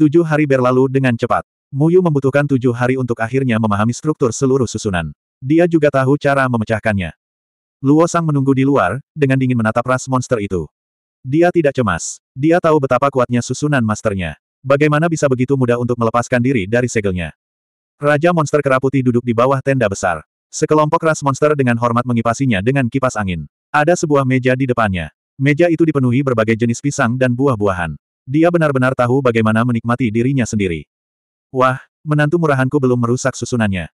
Tujuh hari berlalu dengan cepat. Muyu membutuhkan tujuh hari untuk akhirnya memahami struktur seluruh susunan. Dia juga tahu cara memecahkannya. Luo Sang menunggu di luar, dengan dingin menatap ras monster itu. Dia tidak cemas. Dia tahu betapa kuatnya susunan masternya. Bagaimana bisa begitu mudah untuk melepaskan diri dari segelnya? Raja monster keraputi duduk di bawah tenda besar. Sekelompok ras monster dengan hormat mengipasinya dengan kipas angin. Ada sebuah meja di depannya. Meja itu dipenuhi berbagai jenis pisang dan buah-buahan. Dia benar-benar tahu bagaimana menikmati dirinya sendiri. Wah, menantu murahanku belum merusak susunannya.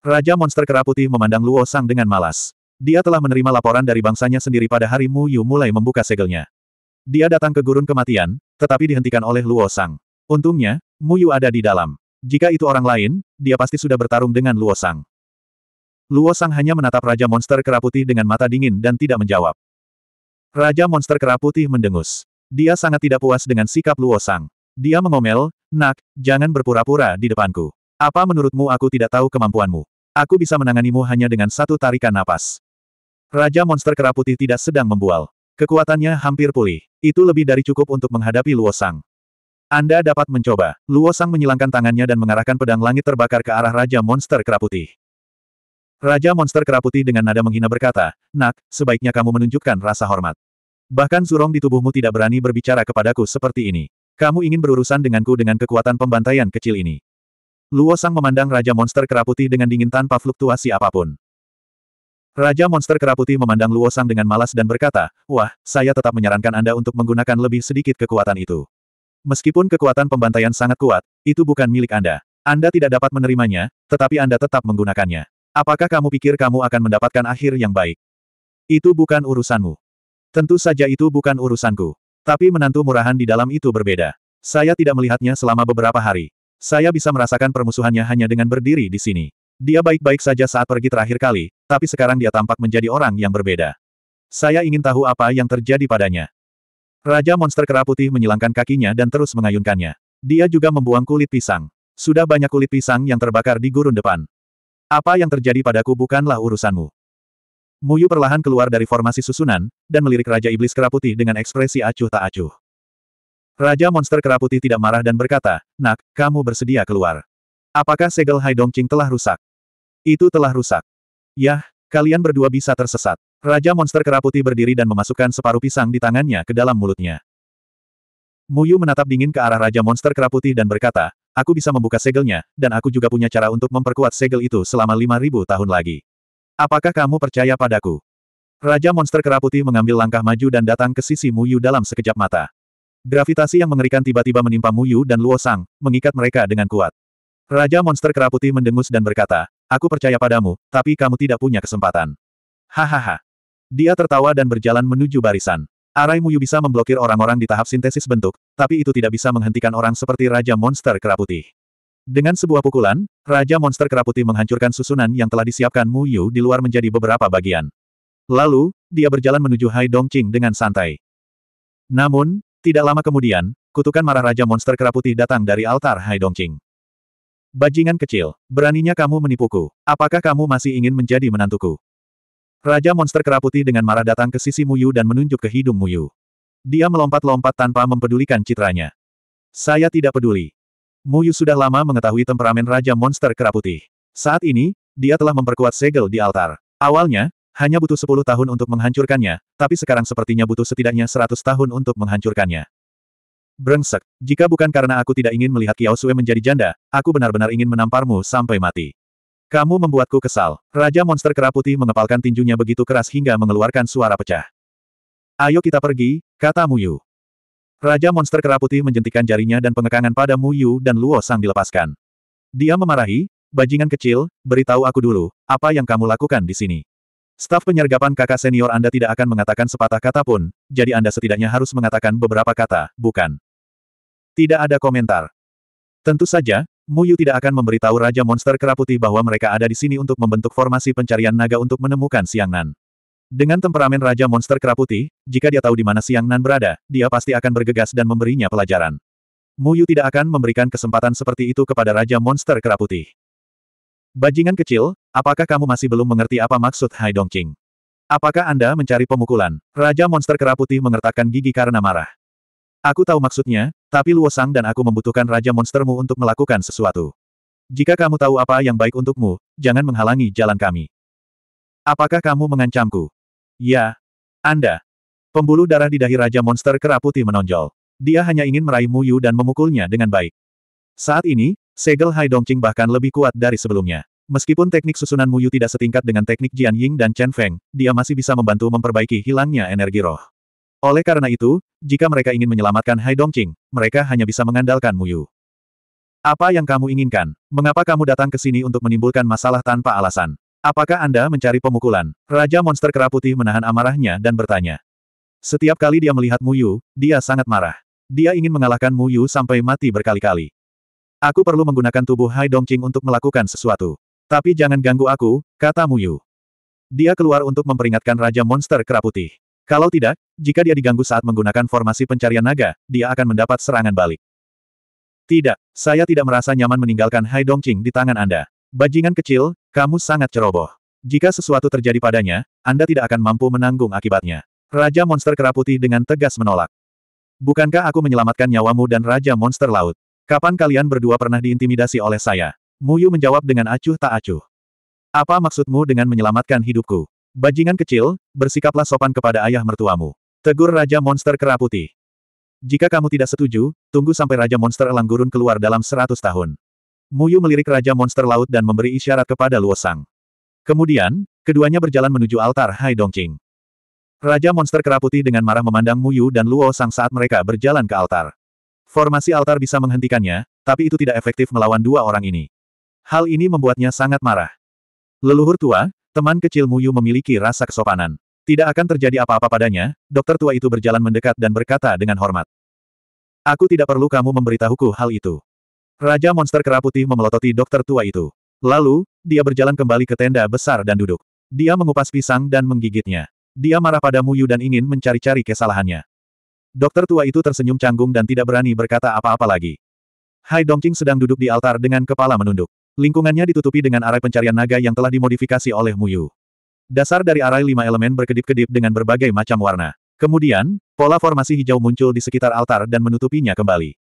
Raja monster keraputi memandang Luo Sang dengan malas. Dia telah menerima laporan dari bangsanya sendiri pada hari Mu Yu mulai membuka segelnya. Dia datang ke gurun kematian, tetapi dihentikan oleh Luo Sang. Untungnya, Mu Yu ada di dalam. Jika itu orang lain, dia pasti sudah bertarung dengan Luo Sang. Luo Sang hanya menatap Raja Monster keraputi dengan mata dingin dan tidak menjawab. Raja monster kera putih mendengus. Dia sangat tidak puas dengan sikap Luo Sang. Dia mengomel, Nak, jangan berpura-pura di depanku. Apa menurutmu aku tidak tahu kemampuanmu? Aku bisa menanganimu hanya dengan satu tarikan napas. Raja monster kera putih tidak sedang membual. Kekuatannya hampir pulih. Itu lebih dari cukup untuk menghadapi Luo Sang. Anda dapat mencoba. Luo Sang menyilangkan tangannya dan mengarahkan pedang langit terbakar ke arah Raja Monster Kera Putih. Raja monster keraputi dengan nada menghina berkata, Nak, sebaiknya kamu menunjukkan rasa hormat. Bahkan surong di tubuhmu tidak berani berbicara kepadaku seperti ini. Kamu ingin berurusan denganku dengan kekuatan pembantaian kecil ini. Luo Sang memandang Raja Monster Keraputi dengan dingin tanpa fluktuasi apapun. Raja Monster Keraputi memandang Luo Sang dengan malas dan berkata, Wah, saya tetap menyarankan Anda untuk menggunakan lebih sedikit kekuatan itu. Meskipun kekuatan pembantaian sangat kuat, itu bukan milik Anda. Anda tidak dapat menerimanya, tetapi Anda tetap menggunakannya. Apakah kamu pikir kamu akan mendapatkan akhir yang baik? Itu bukan urusanmu. Tentu saja itu bukan urusanku. Tapi menantu murahan di dalam itu berbeda. Saya tidak melihatnya selama beberapa hari. Saya bisa merasakan permusuhannya hanya dengan berdiri di sini. Dia baik-baik saja saat pergi terakhir kali, tapi sekarang dia tampak menjadi orang yang berbeda. Saya ingin tahu apa yang terjadi padanya. Raja monster kera putih menyilangkan kakinya dan terus mengayunkannya. Dia juga membuang kulit pisang. Sudah banyak kulit pisang yang terbakar di gurun depan. Apa yang terjadi padaku bukanlah urusanmu. Muyu perlahan keluar dari formasi susunan, dan melirik Raja Iblis Keraputi dengan ekspresi acuh tak acuh. Raja Monster Keraputi tidak marah dan berkata, Nak, kamu bersedia keluar. Apakah segel Hai Dongqing telah rusak? Itu telah rusak. Yah, kalian berdua bisa tersesat. Raja Monster Keraputi berdiri dan memasukkan separuh pisang di tangannya ke dalam mulutnya. Muyu menatap dingin ke arah Raja Monster Keraputi dan berkata, Aku bisa membuka segelnya, dan aku juga punya cara untuk memperkuat segel itu selama 5.000 tahun lagi. Apakah kamu percaya padaku? Raja Monster Keraputi mengambil langkah maju dan datang ke sisi Muyu dalam sekejap mata. Gravitasi yang mengerikan tiba-tiba menimpa Muyu dan Luo Sang, mengikat mereka dengan kuat. Raja Monster Keraputi mendengus dan berkata, Aku percaya padamu, tapi kamu tidak punya kesempatan. Hahaha. Dia tertawa dan berjalan menuju barisan. Arai Muyu bisa memblokir orang-orang di tahap sintesis bentuk, tapi itu tidak bisa menghentikan orang seperti Raja Monster Keraputi. Dengan sebuah pukulan, Raja Monster Keraputi menghancurkan susunan yang telah disiapkan Muyu di luar menjadi beberapa bagian. Lalu, dia berjalan menuju Hai Dongqing dengan santai. Namun, tidak lama kemudian, kutukan marah Raja Monster Keraputi datang dari altar Hai Dongqing. Bajingan kecil, beraninya kamu menipuku. Apakah kamu masih ingin menjadi menantuku? Raja monster keraputi dengan marah datang ke sisi Muyu dan menunjuk ke hidung Muyu. Dia melompat-lompat tanpa mempedulikan citranya. Saya tidak peduli. Muyu sudah lama mengetahui temperamen Raja Monster Keraputi. Saat ini, dia telah memperkuat segel di altar. Awalnya, hanya butuh 10 tahun untuk menghancurkannya, tapi sekarang sepertinya butuh setidaknya 100 tahun untuk menghancurkannya. Brengsek, jika bukan karena aku tidak ingin melihat Kiao Sue menjadi janda, aku benar-benar ingin menamparmu sampai mati. Kamu membuatku kesal. Raja monster kera putih mengepalkan tinjunya begitu keras hingga mengeluarkan suara pecah. Ayo kita pergi, kata Muyu. Raja monster kera putih menjentikan jarinya dan pengekangan pada Muyu dan Luo Sang dilepaskan. Dia memarahi, bajingan kecil, beritahu aku dulu, apa yang kamu lakukan di sini. Staf penyergapan kakak senior Anda tidak akan mengatakan sepatah kata pun, jadi Anda setidaknya harus mengatakan beberapa kata, bukan? Tidak ada komentar. Tentu saja, Muyu tidak akan memberitahu Raja Monster Keraputi bahwa mereka ada di sini untuk membentuk formasi pencarian naga untuk menemukan Siang Nan. Dengan temperamen Raja Monster Keraputi, jika dia tahu di mana Siang Nan berada, dia pasti akan bergegas dan memberinya pelajaran. Muyu tidak akan memberikan kesempatan seperti itu kepada Raja Monster Keraputi. Bajingan kecil, apakah kamu masih belum mengerti apa maksud Hai Dongqing? Apakah Anda mencari pemukulan? Raja Monster Keraputi mengertakkan gigi karena marah. Aku tahu maksudnya, tapi Luosang dan aku membutuhkan Raja Monstermu untuk melakukan sesuatu. Jika kamu tahu apa yang baik untukmu, jangan menghalangi jalan kami. Apakah kamu mengancamku? Ya. Anda. Pembuluh darah di dahi Raja Monster Keraputi menonjol. Dia hanya ingin meraih Mu Yu dan memukulnya dengan baik. Saat ini, segel Hai Dongqing bahkan lebih kuat dari sebelumnya. Meskipun teknik susunan Mu Yu tidak setingkat dengan teknik Jian Ying dan Chen Feng, dia masih bisa membantu memperbaiki hilangnya energi roh. Oleh karena itu, jika mereka ingin menyelamatkan Hai Dongqing, mereka hanya bisa mengandalkan Muyu. Apa yang kamu inginkan? Mengapa kamu datang ke sini untuk menimbulkan masalah tanpa alasan? Apakah Anda mencari pemukulan? Raja Monster Kera Putih menahan amarahnya dan bertanya. Setiap kali dia melihat Muyu, dia sangat marah. Dia ingin mengalahkan Muyu sampai mati berkali-kali. Aku perlu menggunakan tubuh Hai Dongqing untuk melakukan sesuatu. Tapi jangan ganggu aku, kata Mu Yu. Dia keluar untuk memperingatkan Raja Monster Kera Putih. Kalau tidak, jika dia diganggu saat menggunakan formasi pencarian naga, dia akan mendapat serangan balik. Tidak, saya tidak merasa nyaman meninggalkan Hai Dongqing di tangan Anda. Bajingan kecil, kamu sangat ceroboh. Jika sesuatu terjadi padanya, Anda tidak akan mampu menanggung akibatnya. Raja Monster keraputi dengan tegas menolak. Bukankah aku menyelamatkan nyawamu dan Raja Monster Laut? Kapan kalian berdua pernah diintimidasi oleh saya? Muyu menjawab dengan acuh tak acuh. Apa maksudmu dengan menyelamatkan hidupku? Bajingan kecil, bersikaplah sopan kepada ayah mertuamu. Tegur Raja Monster Keraputi. Jika kamu tidak setuju, tunggu sampai Raja Monster Elang Gurun keluar dalam seratus tahun. Muyu melirik Raja Monster Laut dan memberi isyarat kepada Luosang. Kemudian, keduanya berjalan menuju altar Hai Dongqing. Raja Monster Keraputi dengan marah memandang Muyu dan Luosang saat mereka berjalan ke altar. Formasi altar bisa menghentikannya, tapi itu tidak efektif melawan dua orang ini. Hal ini membuatnya sangat marah. Leluhur tua, Teman kecil Muyu memiliki rasa kesopanan. Tidak akan terjadi apa-apa padanya, dokter tua itu berjalan mendekat dan berkata dengan hormat. Aku tidak perlu kamu memberitahuku hal itu. Raja monster kera memelototi dokter tua itu. Lalu, dia berjalan kembali ke tenda besar dan duduk. Dia mengupas pisang dan menggigitnya. Dia marah pada Muyu dan ingin mencari-cari kesalahannya. Dokter tua itu tersenyum canggung dan tidak berani berkata apa-apa lagi. Hai Dongqing sedang duduk di altar dengan kepala menunduk. Lingkungannya ditutupi dengan arai pencarian naga yang telah dimodifikasi oleh Muyu. Dasar dari arai lima elemen berkedip-kedip dengan berbagai macam warna. Kemudian, pola formasi hijau muncul di sekitar altar dan menutupinya kembali.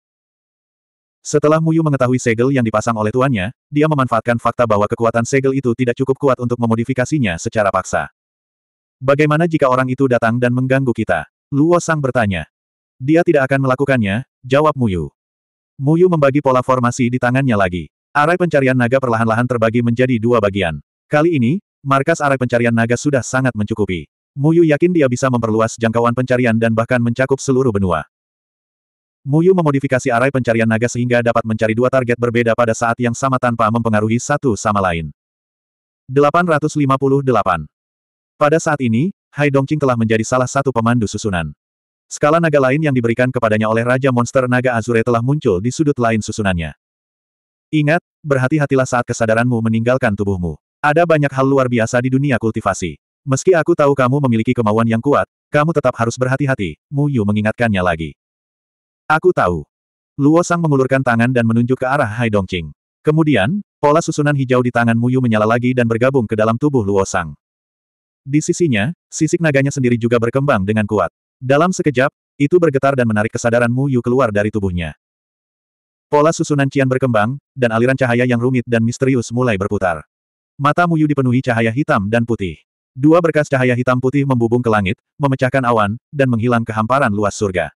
Setelah Muyu mengetahui segel yang dipasang oleh tuannya, dia memanfaatkan fakta bahwa kekuatan segel itu tidak cukup kuat untuk memodifikasinya secara paksa. Bagaimana jika orang itu datang dan mengganggu kita? Luo Sang bertanya. Dia tidak akan melakukannya, jawab Muyu. Muyu membagi pola formasi di tangannya lagi. Arai pencarian naga perlahan-lahan terbagi menjadi dua bagian. Kali ini, markas arai pencarian naga sudah sangat mencukupi. Muyu yakin dia bisa memperluas jangkauan pencarian dan bahkan mencakup seluruh benua. Muyu memodifikasi arai pencarian naga sehingga dapat mencari dua target berbeda pada saat yang sama tanpa mempengaruhi satu sama lain. 858 Pada saat ini, Hai Dongqing telah menjadi salah satu pemandu susunan. Skala naga lain yang diberikan kepadanya oleh Raja Monster Naga Azure telah muncul di sudut lain susunannya. Ingat, berhati-hatilah saat kesadaranmu meninggalkan tubuhmu. Ada banyak hal luar biasa di dunia kultivasi. Meski aku tahu kamu memiliki kemauan yang kuat, kamu tetap harus berhati-hati, Mu Yu mengingatkannya lagi. Aku tahu. Luo Sang mengulurkan tangan dan menunjuk ke arah Hai Dongqing. Kemudian, pola susunan hijau di tangan Mu Yu menyala lagi dan bergabung ke dalam tubuh Luo Sang. Di sisinya, sisik naganya sendiri juga berkembang dengan kuat. Dalam sekejap, itu bergetar dan menarik kesadaran Mu Yu keluar dari tubuhnya. Pola susunan Cian berkembang, dan aliran cahaya yang rumit dan misterius mulai berputar. Mata Muyu dipenuhi cahaya hitam dan putih. Dua berkas cahaya hitam putih membubung ke langit, memecahkan awan, dan menghilang ke hamparan luas surga.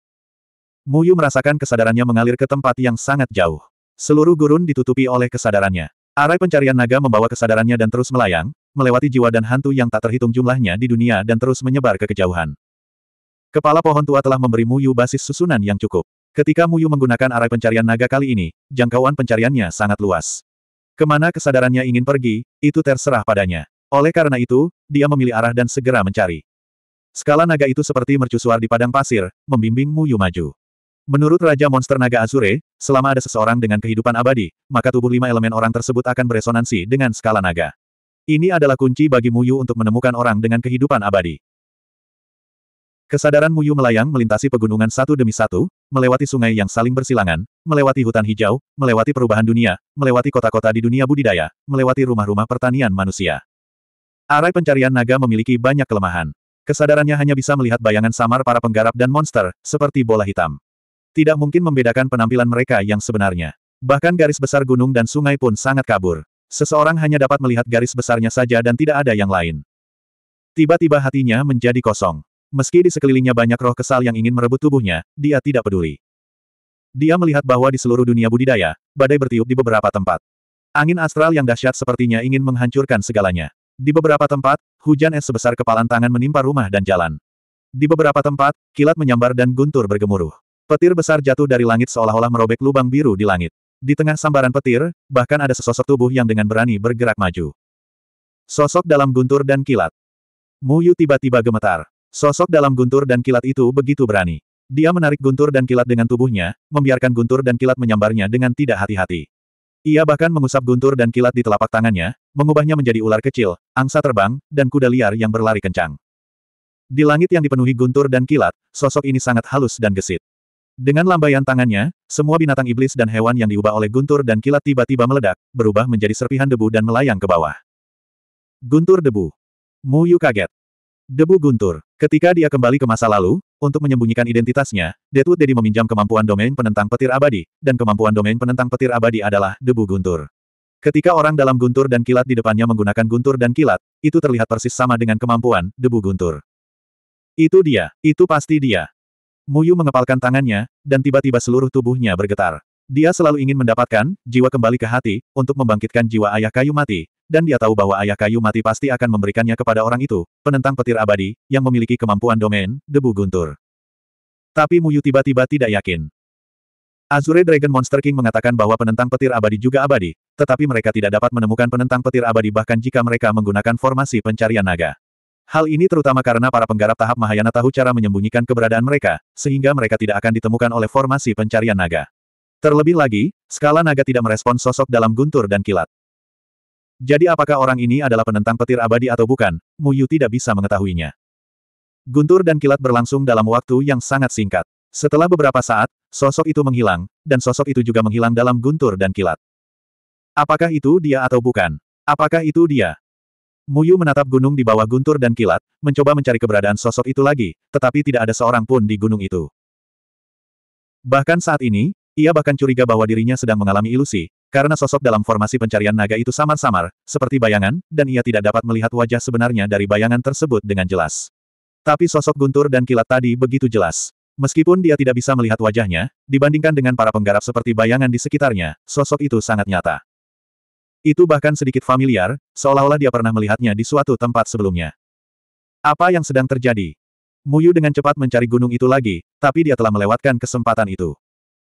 Muyu merasakan kesadarannya mengalir ke tempat yang sangat jauh. Seluruh gurun ditutupi oleh kesadarannya. Arai pencarian naga membawa kesadarannya dan terus melayang, melewati jiwa dan hantu yang tak terhitung jumlahnya di dunia dan terus menyebar ke kejauhan. Kepala pohon tua telah memberi Muyu basis susunan yang cukup. Ketika Muyu menggunakan arai pencarian naga kali ini, jangkauan pencariannya sangat luas. Kemana kesadarannya ingin pergi, itu terserah padanya. Oleh karena itu, dia memilih arah dan segera mencari. Skala naga itu seperti mercusuar di padang pasir, membimbing Muyu maju. Menurut Raja Monster Naga Azure, selama ada seseorang dengan kehidupan abadi, maka tubuh lima elemen orang tersebut akan beresonansi dengan skala naga. Ini adalah kunci bagi Muyu untuk menemukan orang dengan kehidupan abadi. Kesadaran Muyu melayang melintasi pegunungan satu demi satu, melewati sungai yang saling bersilangan, melewati hutan hijau, melewati perubahan dunia, melewati kota-kota di dunia budidaya, melewati rumah-rumah pertanian manusia. Arai pencarian naga memiliki banyak kelemahan. Kesadarannya hanya bisa melihat bayangan samar para penggarap dan monster, seperti bola hitam. Tidak mungkin membedakan penampilan mereka yang sebenarnya. Bahkan garis besar gunung dan sungai pun sangat kabur. Seseorang hanya dapat melihat garis besarnya saja dan tidak ada yang lain. Tiba-tiba hatinya menjadi kosong. Meski di sekelilingnya banyak roh kesal yang ingin merebut tubuhnya, dia tidak peduli. Dia melihat bahwa di seluruh dunia budidaya, badai bertiup di beberapa tempat. Angin astral yang dahsyat sepertinya ingin menghancurkan segalanya. Di beberapa tempat, hujan es sebesar kepalan tangan menimpa rumah dan jalan. Di beberapa tempat, kilat menyambar dan guntur bergemuruh. Petir besar jatuh dari langit seolah-olah merobek lubang biru di langit. Di tengah sambaran petir, bahkan ada sesosok tubuh yang dengan berani bergerak maju. Sosok dalam guntur dan kilat. Muyu tiba-tiba gemetar. Sosok dalam guntur dan kilat itu begitu berani. Dia menarik guntur dan kilat dengan tubuhnya, membiarkan guntur dan kilat menyambarnya dengan tidak hati-hati. Ia bahkan mengusap guntur dan kilat di telapak tangannya, mengubahnya menjadi ular kecil, angsa terbang, dan kuda liar yang berlari kencang. Di langit yang dipenuhi guntur dan kilat, sosok ini sangat halus dan gesit. Dengan lambaian tangannya, semua binatang iblis dan hewan yang diubah oleh guntur dan kilat tiba-tiba meledak, berubah menjadi serpihan debu dan melayang ke bawah. Guntur debu. Muyu kaget. Debu guntur. Ketika dia kembali ke masa lalu, untuk menyembunyikan identitasnya, Deadwood Daddy meminjam kemampuan domain penentang petir abadi, dan kemampuan domain penentang petir abadi adalah debu guntur. Ketika orang dalam guntur dan kilat di depannya menggunakan guntur dan kilat, itu terlihat persis sama dengan kemampuan debu guntur. Itu dia, itu pasti dia. Muyu mengepalkan tangannya, dan tiba-tiba seluruh tubuhnya bergetar. Dia selalu ingin mendapatkan jiwa kembali ke hati, untuk membangkitkan jiwa ayah kayu mati, dan dia tahu bahwa ayah kayu mati pasti akan memberikannya kepada orang itu, penentang petir abadi, yang memiliki kemampuan domain, debu guntur. Tapi Muyu tiba-tiba tidak yakin. Azure Dragon Monster King mengatakan bahwa penentang petir abadi juga abadi, tetapi mereka tidak dapat menemukan penentang petir abadi bahkan jika mereka menggunakan formasi pencarian naga. Hal ini terutama karena para penggarap tahap Mahayana tahu cara menyembunyikan keberadaan mereka, sehingga mereka tidak akan ditemukan oleh formasi pencarian naga. Terlebih lagi, skala naga tidak merespon sosok dalam guntur dan kilat. Jadi apakah orang ini adalah penentang petir abadi atau bukan, Mu Yu tidak bisa mengetahuinya. Guntur dan kilat berlangsung dalam waktu yang sangat singkat. Setelah beberapa saat, sosok itu menghilang, dan sosok itu juga menghilang dalam guntur dan kilat. Apakah itu dia atau bukan? Apakah itu dia? Muyu menatap gunung di bawah guntur dan kilat, mencoba mencari keberadaan sosok itu lagi, tetapi tidak ada seorang pun di gunung itu. Bahkan saat ini, ia bahkan curiga bahwa dirinya sedang mengalami ilusi, karena sosok dalam formasi pencarian naga itu samar-samar, seperti bayangan, dan ia tidak dapat melihat wajah sebenarnya dari bayangan tersebut dengan jelas. Tapi sosok guntur dan kilat tadi begitu jelas. Meskipun dia tidak bisa melihat wajahnya, dibandingkan dengan para penggarap seperti bayangan di sekitarnya, sosok itu sangat nyata. Itu bahkan sedikit familiar, seolah-olah dia pernah melihatnya di suatu tempat sebelumnya. Apa yang sedang terjadi? Muyu dengan cepat mencari gunung itu lagi, tapi dia telah melewatkan kesempatan itu.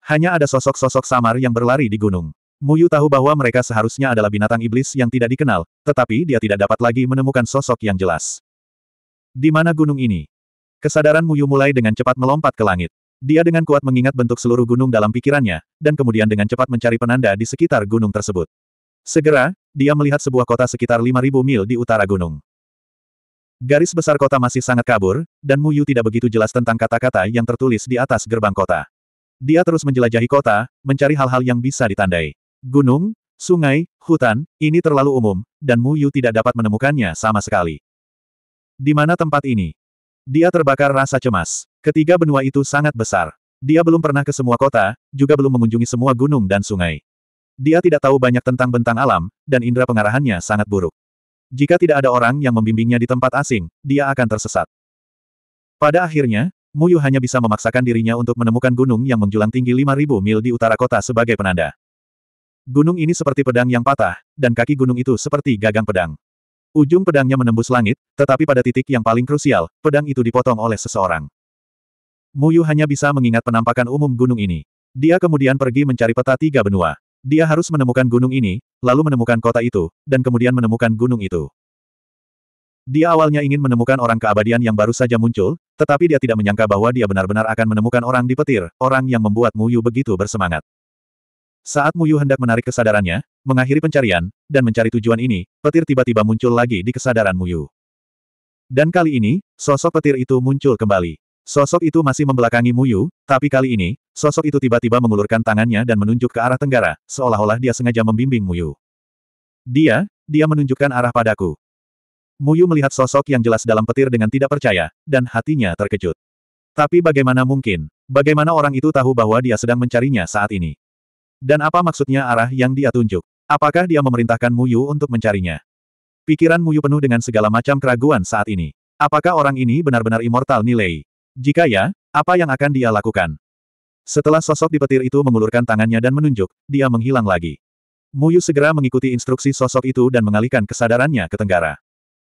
Hanya ada sosok-sosok samar yang berlari di gunung. Muyu tahu bahwa mereka seharusnya adalah binatang iblis yang tidak dikenal, tetapi dia tidak dapat lagi menemukan sosok yang jelas. Di mana gunung ini? Kesadaran Muyu mulai dengan cepat melompat ke langit. Dia dengan kuat mengingat bentuk seluruh gunung dalam pikirannya, dan kemudian dengan cepat mencari penanda di sekitar gunung tersebut. Segera, dia melihat sebuah kota sekitar 5.000 mil di utara gunung. Garis besar kota masih sangat kabur, dan Muyu tidak begitu jelas tentang kata-kata yang tertulis di atas gerbang kota. Dia terus menjelajahi kota, mencari hal-hal yang bisa ditandai. Gunung, sungai, hutan, ini terlalu umum, dan Mu Yu tidak dapat menemukannya sama sekali. Di mana tempat ini? Dia terbakar rasa cemas. Ketiga benua itu sangat besar. Dia belum pernah ke semua kota, juga belum mengunjungi semua gunung dan sungai. Dia tidak tahu banyak tentang bentang alam, dan indera pengarahannya sangat buruk. Jika tidak ada orang yang membimbingnya di tempat asing, dia akan tersesat. Pada akhirnya, Muyu hanya bisa memaksakan dirinya untuk menemukan gunung yang menjulang tinggi 5.000 mil di utara kota sebagai penanda. Gunung ini seperti pedang yang patah, dan kaki gunung itu seperti gagang pedang. Ujung pedangnya menembus langit, tetapi pada titik yang paling krusial, pedang itu dipotong oleh seseorang. Muyu hanya bisa mengingat penampakan umum gunung ini. Dia kemudian pergi mencari peta tiga benua. Dia harus menemukan gunung ini, lalu menemukan kota itu, dan kemudian menemukan gunung itu. Dia awalnya ingin menemukan orang keabadian yang baru saja muncul, tetapi dia tidak menyangka bahwa dia benar-benar akan menemukan orang di petir, orang yang membuat Muyu begitu bersemangat. Saat Muyu hendak menarik kesadarannya, mengakhiri pencarian, dan mencari tujuan ini, petir tiba-tiba muncul lagi di kesadaran Muyu. Dan kali ini, sosok petir itu muncul kembali. Sosok itu masih membelakangi Muyu, tapi kali ini, sosok itu tiba-tiba mengulurkan tangannya dan menunjuk ke arah tenggara, seolah-olah dia sengaja membimbing Muyu. Dia, dia menunjukkan arah padaku. Muyu melihat sosok yang jelas dalam petir dengan tidak percaya, dan hatinya terkejut. Tapi bagaimana mungkin? Bagaimana orang itu tahu bahwa dia sedang mencarinya saat ini? Dan apa maksudnya arah yang dia tunjuk? Apakah dia memerintahkan Muyu untuk mencarinya? Pikiran Muyu penuh dengan segala macam keraguan saat ini. Apakah orang ini benar-benar immortal nilai? Jika ya, apa yang akan dia lakukan? Setelah sosok di petir itu mengulurkan tangannya dan menunjuk, dia menghilang lagi. Muyu segera mengikuti instruksi sosok itu dan mengalihkan kesadarannya ke tenggara.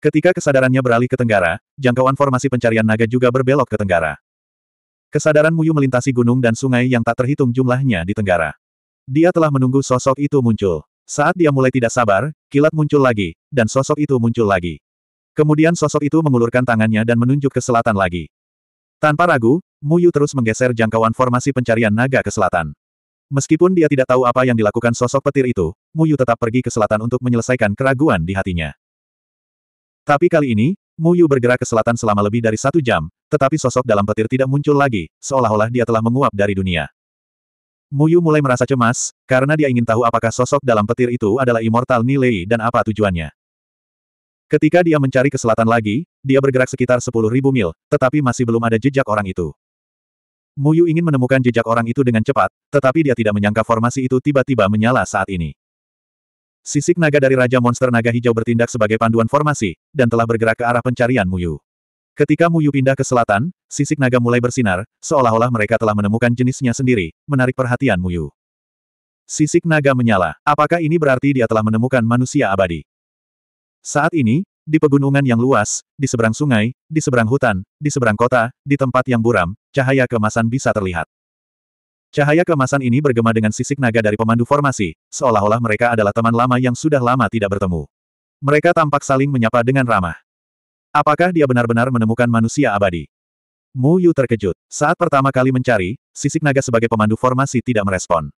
Ketika kesadarannya beralih ke tenggara, jangkauan formasi pencarian naga juga berbelok ke tenggara. Kesadaran Muyu melintasi gunung dan sungai yang tak terhitung jumlahnya di tenggara. Dia telah menunggu sosok itu muncul. Saat dia mulai tidak sabar, kilat muncul lagi, dan sosok itu muncul lagi. Kemudian sosok itu mengulurkan tangannya dan menunjuk ke selatan lagi. Tanpa ragu, Muyu terus menggeser jangkauan formasi pencarian naga ke selatan. Meskipun dia tidak tahu apa yang dilakukan sosok petir itu, Muyu tetap pergi ke selatan untuk menyelesaikan keraguan di hatinya. Tapi kali ini, Muyu bergerak ke selatan selama lebih dari satu jam, tetapi sosok dalam petir tidak muncul lagi, seolah-olah dia telah menguap dari dunia. Muyu mulai merasa cemas, karena dia ingin tahu apakah sosok dalam petir itu adalah Immortal Nilei dan apa tujuannya. Ketika dia mencari ke selatan lagi, dia bergerak sekitar 10.000 mil, tetapi masih belum ada jejak orang itu. Muyu ingin menemukan jejak orang itu dengan cepat, tetapi dia tidak menyangka formasi itu tiba-tiba menyala saat ini. Sisik naga dari Raja Monster Naga Hijau bertindak sebagai panduan formasi, dan telah bergerak ke arah pencarian Muyu. Ketika Muyu pindah ke selatan, sisik naga mulai bersinar, seolah-olah mereka telah menemukan jenisnya sendiri, menarik perhatian Muyu. Sisik naga menyala. Apakah ini berarti dia telah menemukan manusia abadi? Saat ini, di pegunungan yang luas, di seberang sungai, di seberang hutan, di seberang kota, di tempat yang buram, cahaya kemasan bisa terlihat. Cahaya kemasan ini bergema dengan sisik naga dari pemandu formasi, seolah-olah mereka adalah teman lama yang sudah lama tidak bertemu. Mereka tampak saling menyapa dengan ramah. Apakah dia benar-benar menemukan manusia abadi? Mu Yu terkejut. Saat pertama kali mencari, sisik naga sebagai pemandu formasi tidak merespon.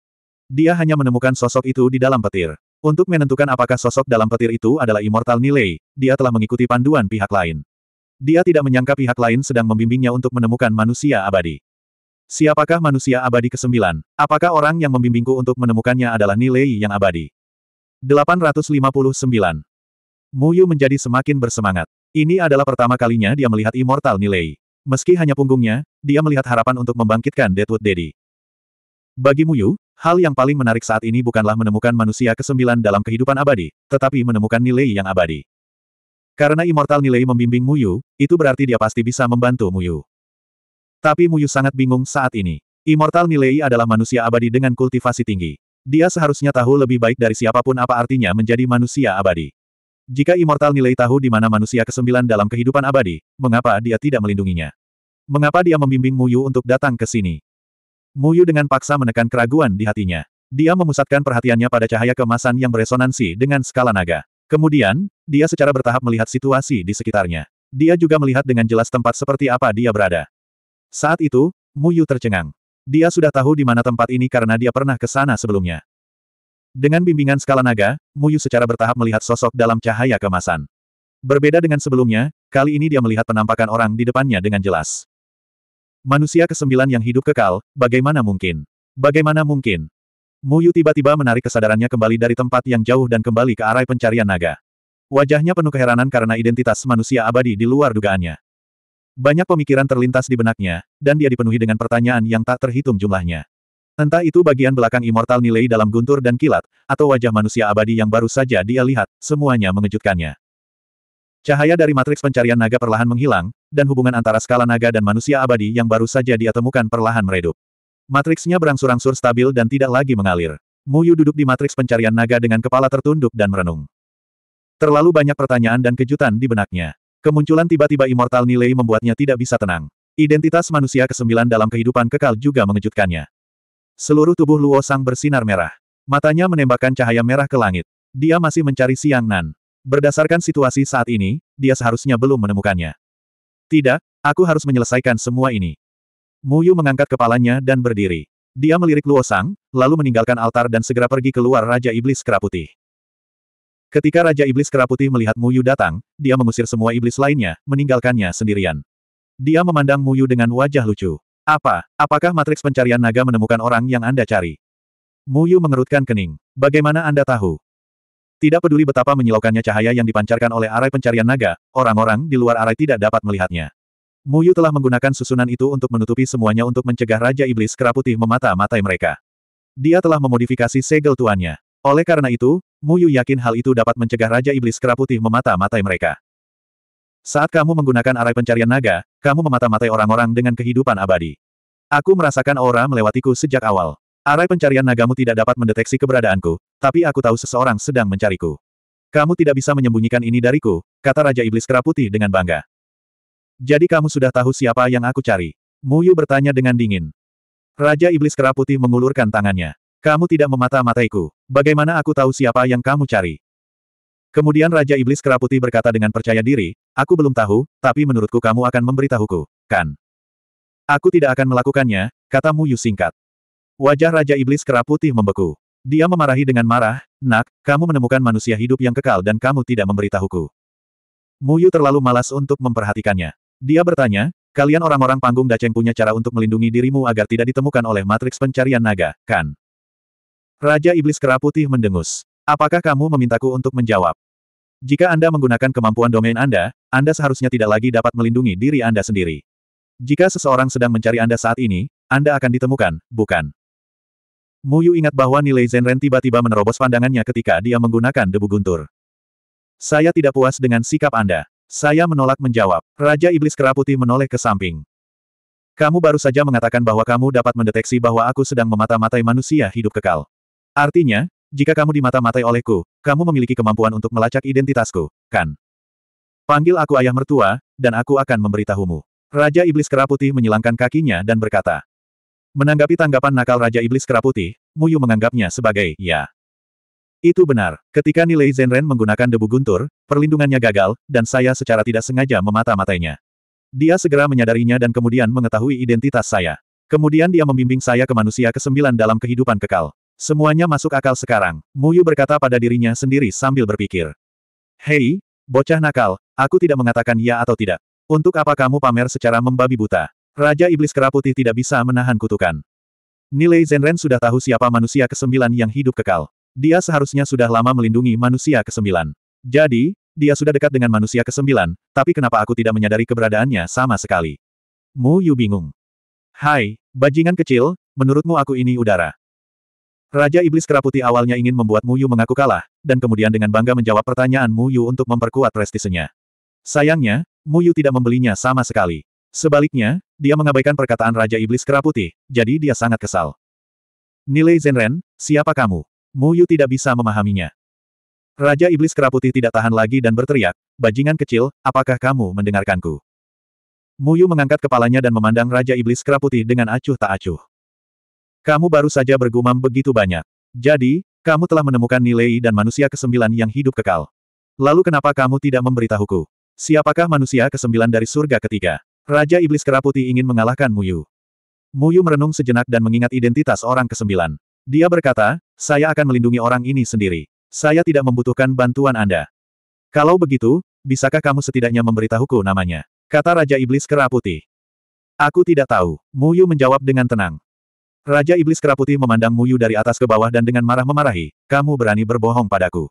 Dia hanya menemukan sosok itu di dalam petir. Untuk menentukan apakah sosok dalam petir itu adalah immortal nilai, dia telah mengikuti panduan pihak lain. Dia tidak menyangka pihak lain sedang membimbingnya untuk menemukan manusia abadi. Siapakah manusia abadi ke-9? Apakah orang yang membimbingku untuk menemukannya adalah nilai yang abadi? 859. Muyu menjadi semakin bersemangat. Ini adalah pertama kalinya dia melihat Immortal Nilai. Meski hanya punggungnya, dia melihat harapan untuk membangkitkan Deadwood Daddy. Bagi Muyu, hal yang paling menarik saat ini bukanlah menemukan manusia kesembilan dalam kehidupan abadi, tetapi menemukan nilai yang abadi. Karena Immortal Nilai membimbing Muyu, itu berarti dia pasti bisa membantu Muyu. Tapi Muyu sangat bingung saat ini. Immortal Nilai adalah manusia abadi dengan kultivasi tinggi. Dia seharusnya tahu lebih baik dari siapapun apa artinya menjadi manusia abadi. Jika immortal nilai tahu di mana manusia kesembilan dalam kehidupan abadi, mengapa dia tidak melindunginya? Mengapa dia membimbing Muyu untuk datang ke sini? Muyu dengan paksa menekan keraguan di hatinya. Dia memusatkan perhatiannya pada cahaya kemasan yang beresonansi dengan skala naga. Kemudian, dia secara bertahap melihat situasi di sekitarnya. Dia juga melihat dengan jelas tempat seperti apa dia berada. Saat itu, Muyu tercengang. Dia sudah tahu di mana tempat ini karena dia pernah ke sana sebelumnya. Dengan bimbingan skala naga, Muyu secara bertahap melihat sosok dalam cahaya kemasan. Berbeda dengan sebelumnya, kali ini dia melihat penampakan orang di depannya dengan jelas. Manusia kesembilan yang hidup kekal, bagaimana mungkin? Bagaimana mungkin? Muyu tiba-tiba menarik kesadarannya kembali dari tempat yang jauh dan kembali ke arah pencarian naga. Wajahnya penuh keheranan karena identitas manusia abadi di luar dugaannya. Banyak pemikiran terlintas di benaknya, dan dia dipenuhi dengan pertanyaan yang tak terhitung jumlahnya. Entah itu bagian belakang immortal nilai dalam guntur dan kilat, atau wajah manusia abadi yang baru saja dia lihat, semuanya mengejutkannya. Cahaya dari matriks pencarian naga perlahan menghilang, dan hubungan antara skala naga dan manusia abadi yang baru saja dia temukan perlahan meredup. Matriksnya berangsur-angsur stabil dan tidak lagi mengalir. Muyu duduk di matriks pencarian naga dengan kepala tertunduk dan merenung. Terlalu banyak pertanyaan dan kejutan di benaknya. Kemunculan tiba-tiba immortal nilai membuatnya tidak bisa tenang. Identitas manusia kesembilan dalam kehidupan kekal juga mengejutkannya. Seluruh tubuh Luo Sang bersinar merah. Matanya menembakkan cahaya merah ke langit. Dia masih mencari Siang Nan. Berdasarkan situasi saat ini, dia seharusnya belum menemukannya. Tidak, aku harus menyelesaikan semua ini. Muyu mengangkat kepalanya dan berdiri. Dia melirik Luo Sang, lalu meninggalkan altar dan segera pergi keluar Raja Iblis Keraputih. Ketika Raja Iblis Keraputih melihat Muyu datang, dia mengusir semua iblis lainnya, meninggalkannya sendirian. Dia memandang Muyu dengan wajah lucu. Apa, apakah matriks pencarian naga menemukan orang yang Anda cari? Mu Yu mengerutkan kening. Bagaimana Anda tahu? Tidak peduli betapa menyilaukannya cahaya yang dipancarkan oleh arai pencarian naga, orang-orang di luar arai tidak dapat melihatnya. Mu Yu telah menggunakan susunan itu untuk menutupi semuanya untuk mencegah Raja Iblis Kera Putih memata-matai mereka. Dia telah memodifikasi segel tuannya. Oleh karena itu, Mu Yu yakin hal itu dapat mencegah Raja Iblis Kera Putih memata-matai mereka. Saat kamu menggunakan arai pencarian naga, kamu memata-matai orang-orang dengan kehidupan abadi. Aku merasakan aura melewatiku sejak awal. Arai pencarian nagamu tidak dapat mendeteksi keberadaanku, tapi aku tahu seseorang sedang mencariku. Kamu tidak bisa menyembunyikan ini dariku, kata Raja Iblis Keraputi dengan bangga. Jadi kamu sudah tahu siapa yang aku cari? Muyu bertanya dengan dingin. Raja Iblis Keraputi mengulurkan tangannya. Kamu tidak memata-mataiku. Bagaimana aku tahu siapa yang kamu cari? Kemudian Raja Iblis Keraputi berkata dengan percaya diri, aku belum tahu, tapi menurutku kamu akan memberitahuku, kan? Aku tidak akan melakukannya, kata Mu Yu singkat. Wajah Raja Iblis Keraputi membeku. Dia memarahi dengan marah, nak, kamu menemukan manusia hidup yang kekal dan kamu tidak memberitahuku. Mu Yu terlalu malas untuk memperhatikannya. Dia bertanya, kalian orang-orang panggung Daceng punya cara untuk melindungi dirimu agar tidak ditemukan oleh matriks pencarian naga, kan? Raja Iblis Keraputi mendengus. Apakah kamu memintaku untuk menjawab? Jika Anda menggunakan kemampuan domain Anda, Anda seharusnya tidak lagi dapat melindungi diri Anda sendiri. Jika seseorang sedang mencari Anda saat ini, Anda akan ditemukan, bukan? Mu Yu ingat bahwa nilai Zenren tiba-tiba menerobos pandangannya ketika dia menggunakan debu guntur. Saya tidak puas dengan sikap Anda. Saya menolak menjawab. Raja Iblis Keraputi menoleh ke samping. Kamu baru saja mengatakan bahwa kamu dapat mendeteksi bahwa aku sedang memata-matai manusia hidup kekal. Artinya, jika kamu dimata-matai olehku, kamu memiliki kemampuan untuk melacak identitasku, kan? Panggil aku ayah mertua, dan aku akan memberitahumu. Raja Iblis Keraputi menyilangkan kakinya dan berkata. Menanggapi tanggapan nakal Raja Iblis Keraputi, Muyu menganggapnya sebagai ya. Itu benar, ketika nilai Zenren menggunakan debu guntur, perlindungannya gagal, dan saya secara tidak sengaja memata-matainya. Dia segera menyadarinya dan kemudian mengetahui identitas saya. Kemudian dia membimbing saya ke manusia ke-9 dalam kehidupan kekal. Semuanya masuk akal sekarang, Muyu berkata pada dirinya sendiri sambil berpikir. Hei, bocah nakal, aku tidak mengatakan ya atau tidak. Untuk apa kamu pamer secara membabi buta? Raja Iblis Keraputi tidak bisa menahan kutukan. Nilai Zenren sudah tahu siapa manusia kesembilan yang hidup kekal. Dia seharusnya sudah lama melindungi manusia kesembilan. Jadi, dia sudah dekat dengan manusia kesembilan, tapi kenapa aku tidak menyadari keberadaannya sama sekali? Mu Yu bingung. Hai, bajingan kecil, menurutmu aku ini udara. Raja Iblis Keraputi awalnya ingin membuat Mu Yu mengaku kalah, dan kemudian dengan bangga menjawab pertanyaan Mu Yu untuk memperkuat prestisenya. Sayangnya, Mu Yu tidak membelinya sama sekali. Sebaliknya, dia mengabaikan perkataan Raja Iblis Keraputi, jadi dia sangat kesal. Nilai Zenren, siapa kamu? Mu Yu tidak bisa memahaminya. Raja Iblis Keraputi tidak tahan lagi dan berteriak, bajingan kecil, apakah kamu mendengarkanku? Yu mengangkat kepalanya dan memandang Raja Iblis Keraputi dengan acuh tak acuh. Kamu baru saja bergumam begitu banyak. Jadi, kamu telah menemukan nilai dan manusia kesembilan yang hidup kekal. Lalu kenapa kamu tidak memberitahuku? Siapakah manusia kesembilan dari surga ketiga? Raja Iblis Keraputi ingin mengalahkan Muyu. Muyu merenung sejenak dan mengingat identitas orang kesembilan. Dia berkata, saya akan melindungi orang ini sendiri. Saya tidak membutuhkan bantuan Anda. Kalau begitu, bisakah kamu setidaknya memberitahuku namanya? Kata Raja Iblis keraputi. Aku tidak tahu. Muyu menjawab dengan tenang. Raja Iblis Keraputi memandang Muyu dari atas ke bawah dan dengan marah memarahi, kamu berani berbohong padaku.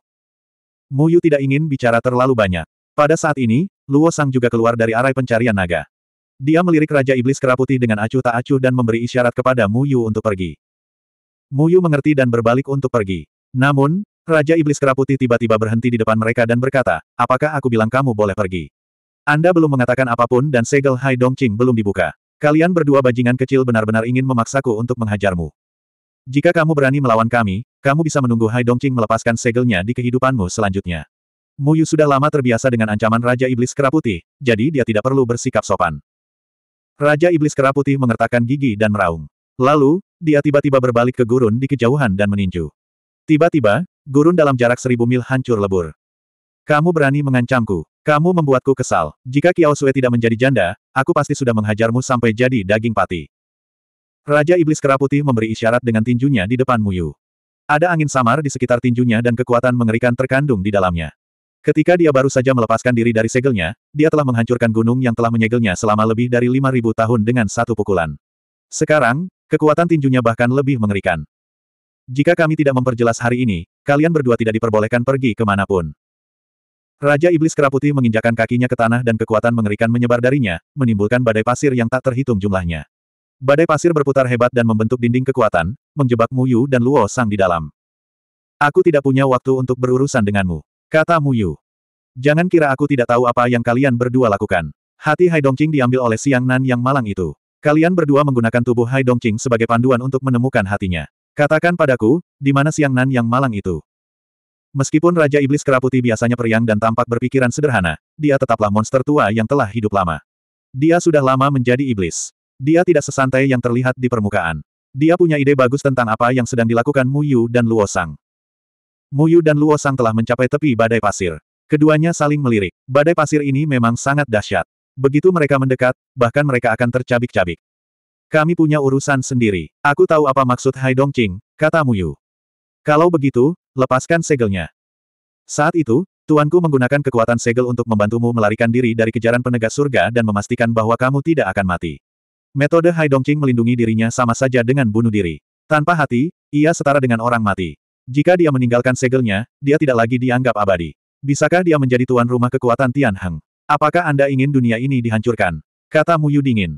Muyu tidak ingin bicara terlalu banyak. Pada saat ini, Luo Sang juga keluar dari arai pencarian naga. Dia melirik Raja Iblis Keraputi dengan acuh tak acuh dan memberi isyarat kepada Muyu untuk pergi. Muyu mengerti dan berbalik untuk pergi. Namun, Raja Iblis Keraputi tiba-tiba berhenti di depan mereka dan berkata, apakah aku bilang kamu boleh pergi? Anda belum mengatakan apapun dan segel Hai Dongqing belum dibuka. Kalian berdua bajingan kecil benar-benar ingin memaksaku untuk menghajarmu. Jika kamu berani melawan kami, kamu bisa menunggu Hai Dongqing melepaskan segelnya di kehidupanmu selanjutnya. Mu Yu sudah lama terbiasa dengan ancaman Raja Iblis Keraputi, jadi dia tidak perlu bersikap sopan. Raja Iblis Keraputi mengertakkan gigi dan meraung. Lalu, dia tiba-tiba berbalik ke gurun di kejauhan dan meninju. Tiba-tiba, gurun dalam jarak seribu mil hancur lebur. Kamu berani mengancamku. Kamu membuatku kesal. Jika Kiao Sue tidak menjadi janda, aku pasti sudah menghajarmu sampai jadi daging pati. Raja Iblis Keraputi memberi isyarat dengan tinjunya di depan Muyu. Ada angin samar di sekitar tinjunya dan kekuatan mengerikan terkandung di dalamnya. Ketika dia baru saja melepaskan diri dari segelnya, dia telah menghancurkan gunung yang telah menyegelnya selama lebih dari 5.000 tahun dengan satu pukulan. Sekarang, kekuatan tinjunya bahkan lebih mengerikan. Jika kami tidak memperjelas hari ini, kalian berdua tidak diperbolehkan pergi kemanapun. Raja Iblis Keraputi menginjakan kakinya ke tanah dan kekuatan mengerikan menyebar darinya, menimbulkan badai pasir yang tak terhitung jumlahnya. Badai pasir berputar hebat dan membentuk dinding kekuatan, menjebak Muyu dan Luo Sang di dalam. Aku tidak punya waktu untuk berurusan denganmu, kata Muyu. Jangan kira aku tidak tahu apa yang kalian berdua lakukan. Hati Hai Dongqing diambil oleh Siang Nan yang malang itu. Kalian berdua menggunakan tubuh Hai Dongqing sebagai panduan untuk menemukan hatinya. Katakan padaku, di mana Siang Nan yang malang itu? Meskipun Raja Iblis Keraputi biasanya periang dan tampak berpikiran sederhana, dia tetaplah monster tua yang telah hidup lama. Dia sudah lama menjadi iblis. Dia tidak sesantai yang terlihat di permukaan. Dia punya ide bagus tentang apa yang sedang dilakukan Mu Yu dan Luo Sang. Mu Yu dan Luo Sang telah mencapai tepi badai pasir. Keduanya saling melirik. Badai pasir ini memang sangat dahsyat. Begitu mereka mendekat, bahkan mereka akan tercabik-cabik. Kami punya urusan sendiri. Aku tahu apa maksud Hai Dongqing, kata Mu Yu. Kalau begitu, lepaskan segelnya. Saat itu, Tuanku menggunakan kekuatan segel untuk membantumu melarikan diri dari kejaran penegak surga dan memastikan bahwa kamu tidak akan mati. Metode Hai Dongqing melindungi dirinya sama saja dengan bunuh diri. Tanpa hati, ia setara dengan orang mati. Jika dia meninggalkan segelnya, dia tidak lagi dianggap abadi. Bisakah dia menjadi tuan rumah kekuatan Tianheng? Apakah Anda ingin dunia ini dihancurkan? Kata Muyu dingin.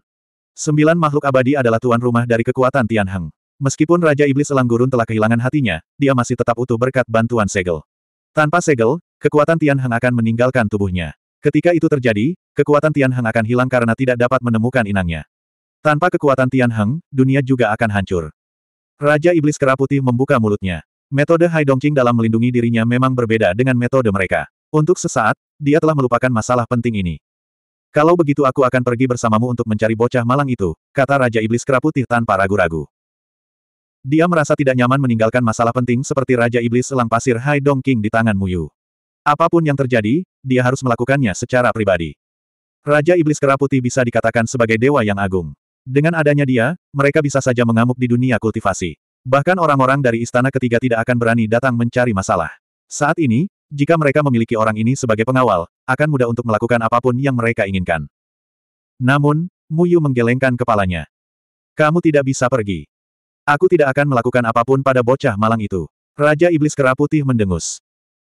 Sembilan makhluk abadi adalah tuan rumah dari kekuatan Tianheng. Meskipun Raja Iblis Elang Gurun telah kehilangan hatinya, dia masih tetap utuh berkat bantuan segel. Tanpa segel, kekuatan Tian Heng akan meninggalkan tubuhnya. Ketika itu terjadi, kekuatan Tian Heng akan hilang karena tidak dapat menemukan inangnya. Tanpa kekuatan Tian Heng, dunia juga akan hancur. Raja Iblis Kera Putih membuka mulutnya. Metode Hai Dongqing dalam melindungi dirinya memang berbeda dengan metode mereka. Untuk sesaat, dia telah melupakan masalah penting ini. Kalau begitu aku akan pergi bersamamu untuk mencari bocah malang itu, kata Raja Iblis Kera Putih tanpa ragu-ragu. Dia merasa tidak nyaman meninggalkan masalah penting seperti Raja Iblis Selang Pasir Hai Dong King di tangan Muyu. Apapun yang terjadi, dia harus melakukannya secara pribadi. Raja Iblis Kera Putih bisa dikatakan sebagai dewa yang agung. Dengan adanya dia, mereka bisa saja mengamuk di dunia kultivasi. Bahkan orang-orang dari istana ketiga tidak akan berani datang mencari masalah. Saat ini, jika mereka memiliki orang ini sebagai pengawal, akan mudah untuk melakukan apapun yang mereka inginkan. Namun, Muyu menggelengkan kepalanya. Kamu tidak bisa pergi. Aku tidak akan melakukan apapun pada bocah malang itu. Raja Iblis Keraputih mendengus.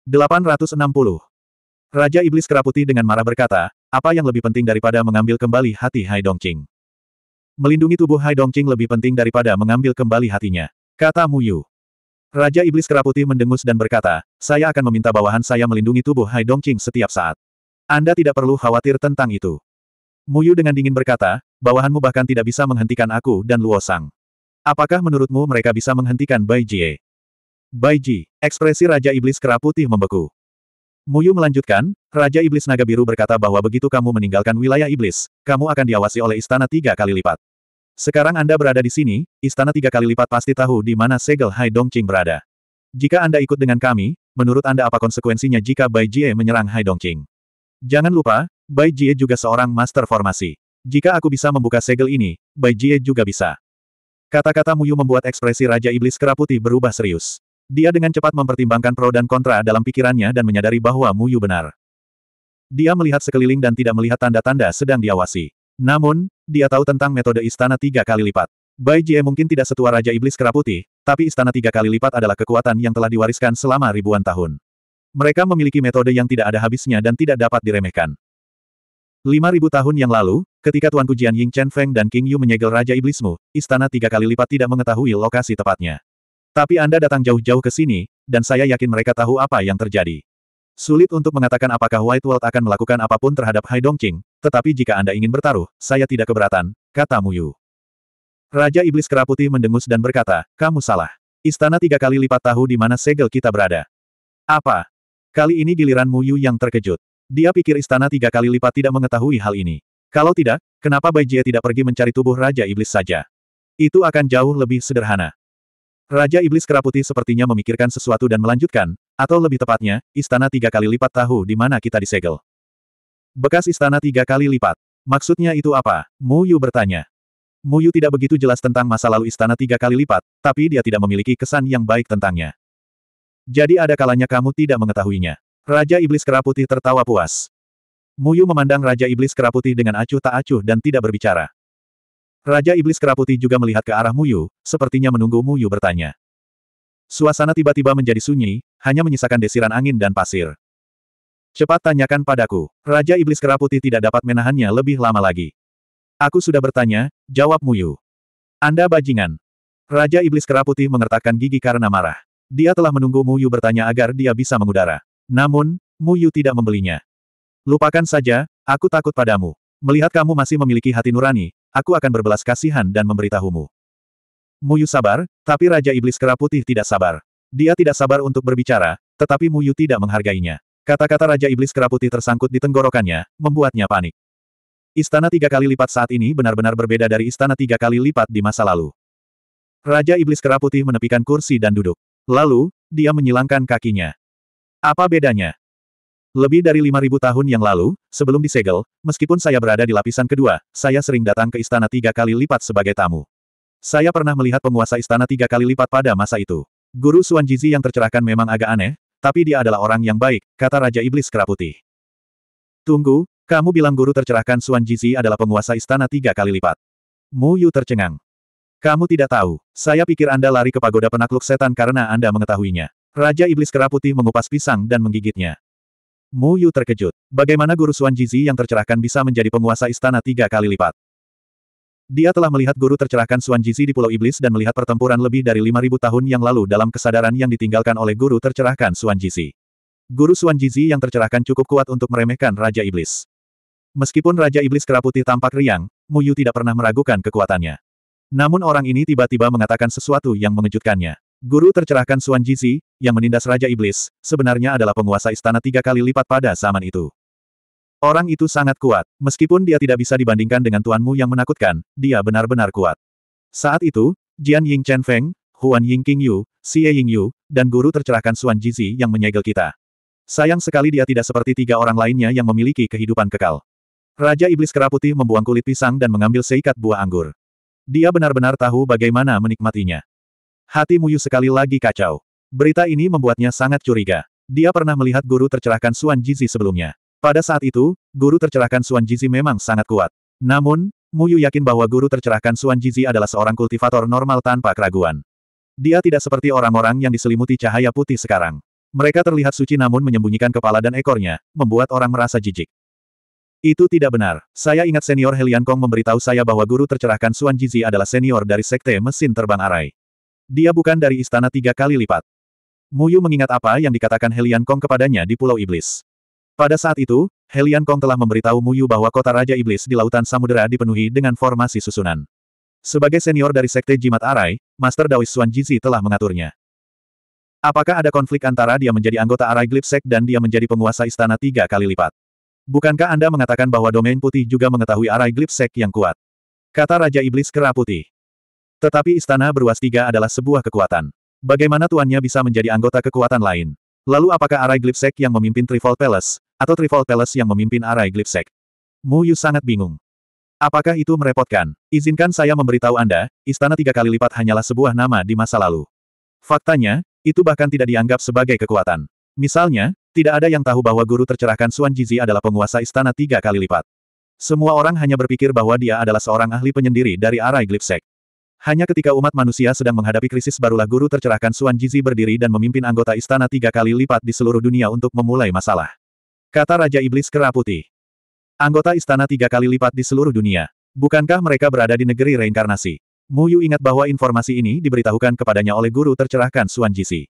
860. Raja Iblis Keraputih dengan marah berkata, apa yang lebih penting daripada mengambil kembali hati Hai Dongqing? Melindungi tubuh Hai Dongqing lebih penting daripada mengambil kembali hatinya, kata Mu Yu. Raja Iblis Keraputih mendengus dan berkata, saya akan meminta bawahan saya melindungi tubuh Hai Dongqing setiap saat. Anda tidak perlu khawatir tentang itu. Mu Yu dengan dingin berkata, bawahanmu bahkan tidak bisa menghentikan aku dan Luo Sang. Apakah menurutmu mereka bisa menghentikan Bai Jie? Bai Ji, ekspresi Raja Iblis Kera Putih membeku. Muyu melanjutkan, Raja Iblis Naga Biru berkata bahwa begitu kamu meninggalkan wilayah iblis, kamu akan diawasi oleh istana tiga kali lipat. Sekarang Anda berada di sini, istana tiga kali lipat pasti tahu di mana segel Hai Dongqing berada. Jika Anda ikut dengan kami, menurut Anda apa konsekuensinya jika Bai Jie menyerang Hai Dongqing? Jangan lupa, Bai Jie juga seorang master formasi. Jika aku bisa membuka segel ini, Bai Jie juga bisa. Kata-kata Muyu membuat ekspresi Raja Iblis Keraputi berubah serius. Dia dengan cepat mempertimbangkan pro dan kontra dalam pikirannya dan menyadari bahwa Muyu benar. Dia melihat sekeliling dan tidak melihat tanda-tanda sedang diawasi. Namun, dia tahu tentang metode istana tiga kali lipat. Bai Jie mungkin tidak setua Raja Iblis Keraputi, tapi istana tiga kali lipat adalah kekuatan yang telah diwariskan selama ribuan tahun. Mereka memiliki metode yang tidak ada habisnya dan tidak dapat diremehkan. 5000 tahun yang lalu, ketika Tuan Kujian Ying Chen Feng dan King Yu menyegel Raja Iblismu, istana tiga kali lipat tidak mengetahui lokasi tepatnya. Tapi Anda datang jauh-jauh ke sini, dan saya yakin mereka tahu apa yang terjadi. Sulit untuk mengatakan apakah White World akan melakukan apapun terhadap Hai Dongqing, tetapi jika Anda ingin bertaruh, saya tidak keberatan, kata Mu Yu. Raja Iblis Keraputi mendengus dan berkata, kamu salah. Istana tiga kali lipat tahu di mana segel kita berada. Apa? Kali ini giliran Mu Yu yang terkejut. Dia pikir istana tiga kali lipat tidak mengetahui hal ini. Kalau tidak, kenapa Bai Jie tidak pergi mencari tubuh Raja Iblis saja? Itu akan jauh lebih sederhana. Raja Iblis Keraputi sepertinya memikirkan sesuatu dan melanjutkan, atau lebih tepatnya, istana tiga kali lipat tahu di mana kita disegel. Bekas istana tiga kali lipat. Maksudnya itu apa? Mu Yu bertanya. Mu Yu tidak begitu jelas tentang masa lalu istana tiga kali lipat, tapi dia tidak memiliki kesan yang baik tentangnya. Jadi ada kalanya kamu tidak mengetahuinya. Raja Iblis Keraputi tertawa puas. Muyu memandang Raja Iblis Keraputi dengan acuh tak acuh dan tidak berbicara. Raja Iblis Keraputi juga melihat ke arah Muyu, sepertinya menunggu Muyu bertanya. Suasana tiba-tiba menjadi sunyi, hanya menyisakan desiran angin dan pasir. Cepat tanyakan padaku, Raja Iblis Keraputi tidak dapat menahannya lebih lama lagi. Aku sudah bertanya, jawab Muyu. Anda bajingan. Raja Iblis Keraputi mengertakkan gigi karena marah. Dia telah menunggu Muyu bertanya agar dia bisa mengudara. Namun, Mu Yu tidak membelinya. Lupakan saja, aku takut padamu. Melihat kamu masih memiliki hati nurani, aku akan berbelas kasihan dan memberitahumu. Mu Yu sabar, tapi Raja Iblis Kera Putih tidak sabar. Dia tidak sabar untuk berbicara, tetapi Mu Yu tidak menghargainya. Kata-kata Raja Iblis Kera Putih tersangkut di tenggorokannya, membuatnya panik. Istana tiga kali lipat saat ini benar-benar berbeda dari istana tiga kali lipat di masa lalu. Raja Iblis Kera Putih menepikan kursi dan duduk. Lalu, dia menyilangkan kakinya. Apa bedanya? Lebih dari 5.000 tahun yang lalu, sebelum disegel, meskipun saya berada di lapisan kedua, saya sering datang ke istana tiga kali lipat sebagai tamu. Saya pernah melihat penguasa istana tiga kali lipat pada masa itu. Guru Suan Jizi yang tercerahkan memang agak aneh, tapi dia adalah orang yang baik, kata Raja Iblis Keraputi. Tunggu, kamu bilang guru tercerahkan Suan Jizi adalah penguasa istana tiga kali lipat. Mu Yu tercengang. Kamu tidak tahu, saya pikir Anda lari ke pagoda penakluk setan karena Anda mengetahuinya. Raja Iblis Kera Putih mengupas pisang dan menggigitnya. Mu Yu terkejut. Bagaimana guru Suan Jizi yang tercerahkan bisa menjadi penguasa istana tiga kali lipat? Dia telah melihat guru tercerahkan Suan Jizi di Pulau Iblis dan melihat pertempuran lebih dari lima ribu tahun yang lalu dalam kesadaran yang ditinggalkan oleh guru tercerahkan Suan Jizi. Guru Suan Jizi yang tercerahkan cukup kuat untuk meremehkan Raja Iblis. Meskipun Raja Iblis Kera Putih tampak riang, Mu Yu tidak pernah meragukan kekuatannya. Namun orang ini tiba-tiba mengatakan sesuatu yang mengejutkannya. Guru tercerahkan Suan Jizi yang menindas Raja Iblis, sebenarnya adalah penguasa istana tiga kali lipat pada zaman itu. Orang itu sangat kuat, meskipun dia tidak bisa dibandingkan dengan tuanmu yang menakutkan, dia benar-benar kuat. Saat itu, Jian Ying Chen Feng, Huan Ying King Yu, Xie Ying Yu, dan guru tercerahkan Suan Jizi yang menyegel kita. Sayang sekali dia tidak seperti tiga orang lainnya yang memiliki kehidupan kekal. Raja Iblis keraputi membuang kulit pisang dan mengambil seikat buah anggur. Dia benar-benar tahu bagaimana menikmatinya. Hati Muyu sekali lagi kacau. Berita ini membuatnya sangat curiga. Dia pernah melihat guru tercerahkan Suan Jizi sebelumnya. Pada saat itu, guru tercerahkan Suan Jizi memang sangat kuat. Namun, Muyu yakin bahwa guru tercerahkan Suan Jizi adalah seorang kultivator normal tanpa keraguan. Dia tidak seperti orang-orang yang diselimuti cahaya putih sekarang. Mereka terlihat suci namun menyembunyikan kepala dan ekornya, membuat orang merasa jijik. Itu tidak benar. Saya ingat senior Helian Kong memberitahu saya bahwa guru tercerahkan Suan Jizi adalah senior dari Sekte Mesin Terbang Arai. Dia bukan dari istana tiga kali lipat. Muyu mengingat apa yang dikatakan Helian Kong kepadanya di Pulau Iblis. Pada saat itu, Helian Kong telah memberitahu Muyu bahwa kota Raja Iblis di Lautan Samudera dipenuhi dengan formasi susunan. Sebagai senior dari Sekte Jimat Arai, Master Dawis Xuan Jizi telah mengaturnya. Apakah ada konflik antara dia menjadi anggota Arai Glipsek dan dia menjadi penguasa istana tiga kali lipat? Bukankah Anda mengatakan bahwa domain putih juga mengetahui Arai Glipsek yang kuat? Kata Raja Iblis Kera Putih. Tetapi istana beruas tiga adalah sebuah kekuatan. Bagaimana tuannya bisa menjadi anggota kekuatan lain? Lalu apakah Arai Glipsek yang memimpin Trifold Palace, atau Trifold Palace yang memimpin Arai Glipsek? Mu Yu sangat bingung. Apakah itu merepotkan? Izinkan saya memberitahu Anda, istana tiga kali lipat hanyalah sebuah nama di masa lalu. Faktanya, itu bahkan tidak dianggap sebagai kekuatan. Misalnya, tidak ada yang tahu bahwa guru tercerahkan Suan Jizi adalah penguasa istana tiga kali lipat. Semua orang hanya berpikir bahwa dia adalah seorang ahli penyendiri dari Arai Glipsek. Hanya ketika umat manusia sedang menghadapi krisis barulah guru tercerahkan Suan Jizi berdiri dan memimpin anggota istana tiga kali lipat di seluruh dunia untuk memulai masalah. Kata Raja Iblis Keraputi. Anggota istana tiga kali lipat di seluruh dunia. Bukankah mereka berada di negeri reinkarnasi? Mu Yu ingat bahwa informasi ini diberitahukan kepadanya oleh guru tercerahkan Suan Jizi.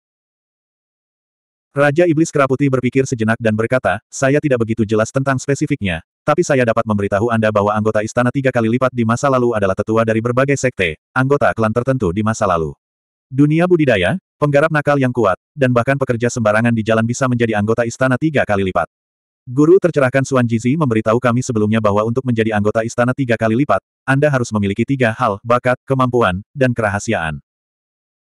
Raja Iblis Keraputi berpikir sejenak dan berkata, saya tidak begitu jelas tentang spesifiknya, tapi saya dapat memberitahu Anda bahwa anggota istana tiga kali lipat di masa lalu adalah tetua dari berbagai sekte, anggota klan tertentu di masa lalu. Dunia budidaya, penggarap nakal yang kuat, dan bahkan pekerja sembarangan di jalan bisa menjadi anggota istana tiga kali lipat. Guru tercerahkan Suan Jizi memberitahu kami sebelumnya bahwa untuk menjadi anggota istana tiga kali lipat, Anda harus memiliki tiga hal, bakat, kemampuan, dan kerahasiaan.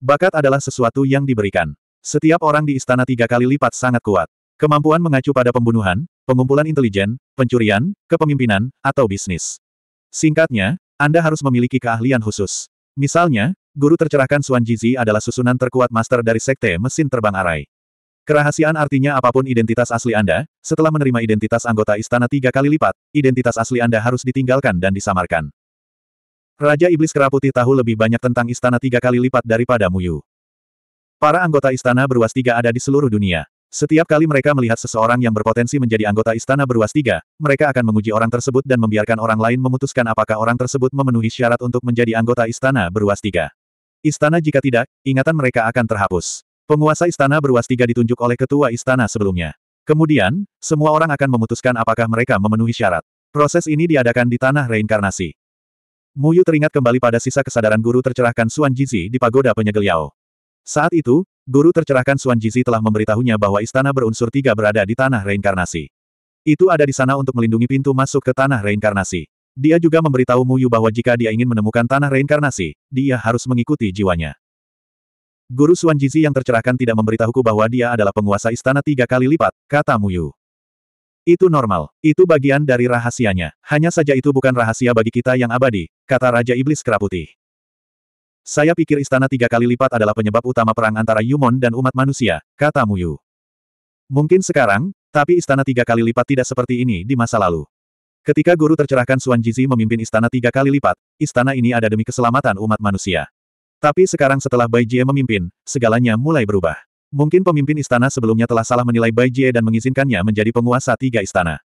Bakat adalah sesuatu yang diberikan. Setiap orang di istana tiga kali lipat sangat kuat. Kemampuan mengacu pada pembunuhan, pengumpulan intelijen, pencurian, kepemimpinan, atau bisnis. Singkatnya, Anda harus memiliki keahlian khusus. Misalnya, guru tercerahkan Suan Jizi adalah susunan terkuat master dari Sekte Mesin Terbang Arai. Kerahasiaan artinya apapun identitas asli Anda, setelah menerima identitas anggota istana tiga kali lipat, identitas asli Anda harus ditinggalkan dan disamarkan. Raja Iblis Keraputi tahu lebih banyak tentang istana tiga kali lipat daripada Muyu. Para anggota istana berwas tiga ada di seluruh dunia. Setiap kali mereka melihat seseorang yang berpotensi menjadi anggota istana beruas tiga, mereka akan menguji orang tersebut dan membiarkan orang lain memutuskan apakah orang tersebut memenuhi syarat untuk menjadi anggota istana beruas tiga. Istana jika tidak, ingatan mereka akan terhapus. Penguasa istana beruas tiga ditunjuk oleh ketua istana sebelumnya. Kemudian, semua orang akan memutuskan apakah mereka memenuhi syarat. Proses ini diadakan di tanah reinkarnasi. Muyu teringat kembali pada sisa kesadaran guru tercerahkan Suan Jizi di pagoda Penyegel Yao. Saat itu, Guru tercerahkan Suan Jizi telah memberitahunya bahwa istana berunsur tiga berada di tanah reinkarnasi. Itu ada di sana untuk melindungi pintu masuk ke tanah reinkarnasi. Dia juga memberitahu Mu Yu bahwa jika dia ingin menemukan tanah reinkarnasi, dia harus mengikuti jiwanya. Guru Suan Jizi yang tercerahkan tidak memberitahuku bahwa dia adalah penguasa istana tiga kali lipat, kata Mu Yu. Itu normal, itu bagian dari rahasianya. Hanya saja itu bukan rahasia bagi kita yang abadi, kata Raja Iblis Keraputih. Saya pikir istana tiga kali lipat adalah penyebab utama perang antara Yumon dan umat manusia, kata Mu Yu. Mungkin sekarang, tapi istana tiga kali lipat tidak seperti ini di masa lalu. Ketika guru tercerahkan Suan Jizi memimpin istana tiga kali lipat, istana ini ada demi keselamatan umat manusia. Tapi sekarang setelah Bai Jie memimpin, segalanya mulai berubah. Mungkin pemimpin istana sebelumnya telah salah menilai Bai Jie dan mengizinkannya menjadi penguasa tiga istana.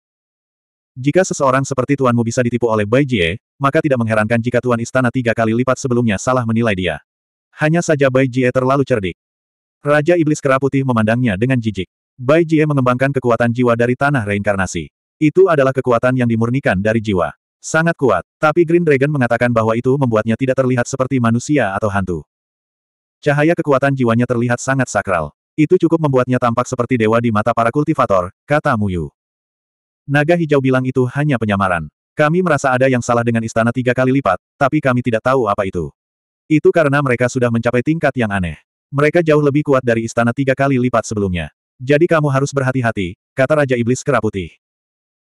Jika seseorang seperti tuanmu bisa ditipu oleh Bai Jie, maka tidak mengherankan jika tuan istana tiga kali lipat sebelumnya salah menilai dia. Hanya saja Bai Jie terlalu cerdik. Raja Iblis Kera Putih memandangnya dengan jijik. Bai Jie mengembangkan kekuatan jiwa dari tanah reinkarnasi. Itu adalah kekuatan yang dimurnikan dari jiwa. Sangat kuat, tapi Green Dragon mengatakan bahwa itu membuatnya tidak terlihat seperti manusia atau hantu. Cahaya kekuatan jiwanya terlihat sangat sakral. Itu cukup membuatnya tampak seperti dewa di mata para kultivator, kata Muyu. Naga hijau bilang itu hanya penyamaran. Kami merasa ada yang salah dengan istana tiga kali lipat, tapi kami tidak tahu apa itu. Itu karena mereka sudah mencapai tingkat yang aneh. Mereka jauh lebih kuat dari istana tiga kali lipat sebelumnya. Jadi kamu harus berhati-hati, kata Raja Iblis Kera Putih.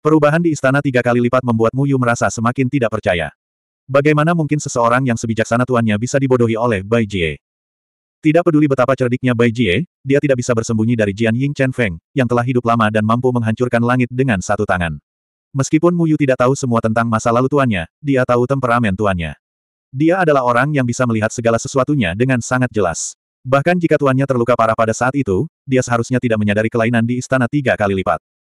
Perubahan di istana tiga kali lipat membuat Muyu merasa semakin tidak percaya. Bagaimana mungkin seseorang yang sebijaksana tuannya bisa dibodohi oleh Bai Jie? Tidak peduli betapa cerdiknya Bai Jie, dia tidak bisa bersembunyi dari Jian Ying Chen Feng, yang telah hidup lama dan mampu menghancurkan langit dengan satu tangan. Meskipun Mu Yu tidak tahu semua tentang masa lalu tuannya, dia tahu temperamen tuannya. Dia adalah orang yang bisa melihat segala sesuatunya dengan sangat jelas. Bahkan jika tuannya terluka parah pada saat itu, dia seharusnya tidak menyadari kelainan di istana tiga kali lipat.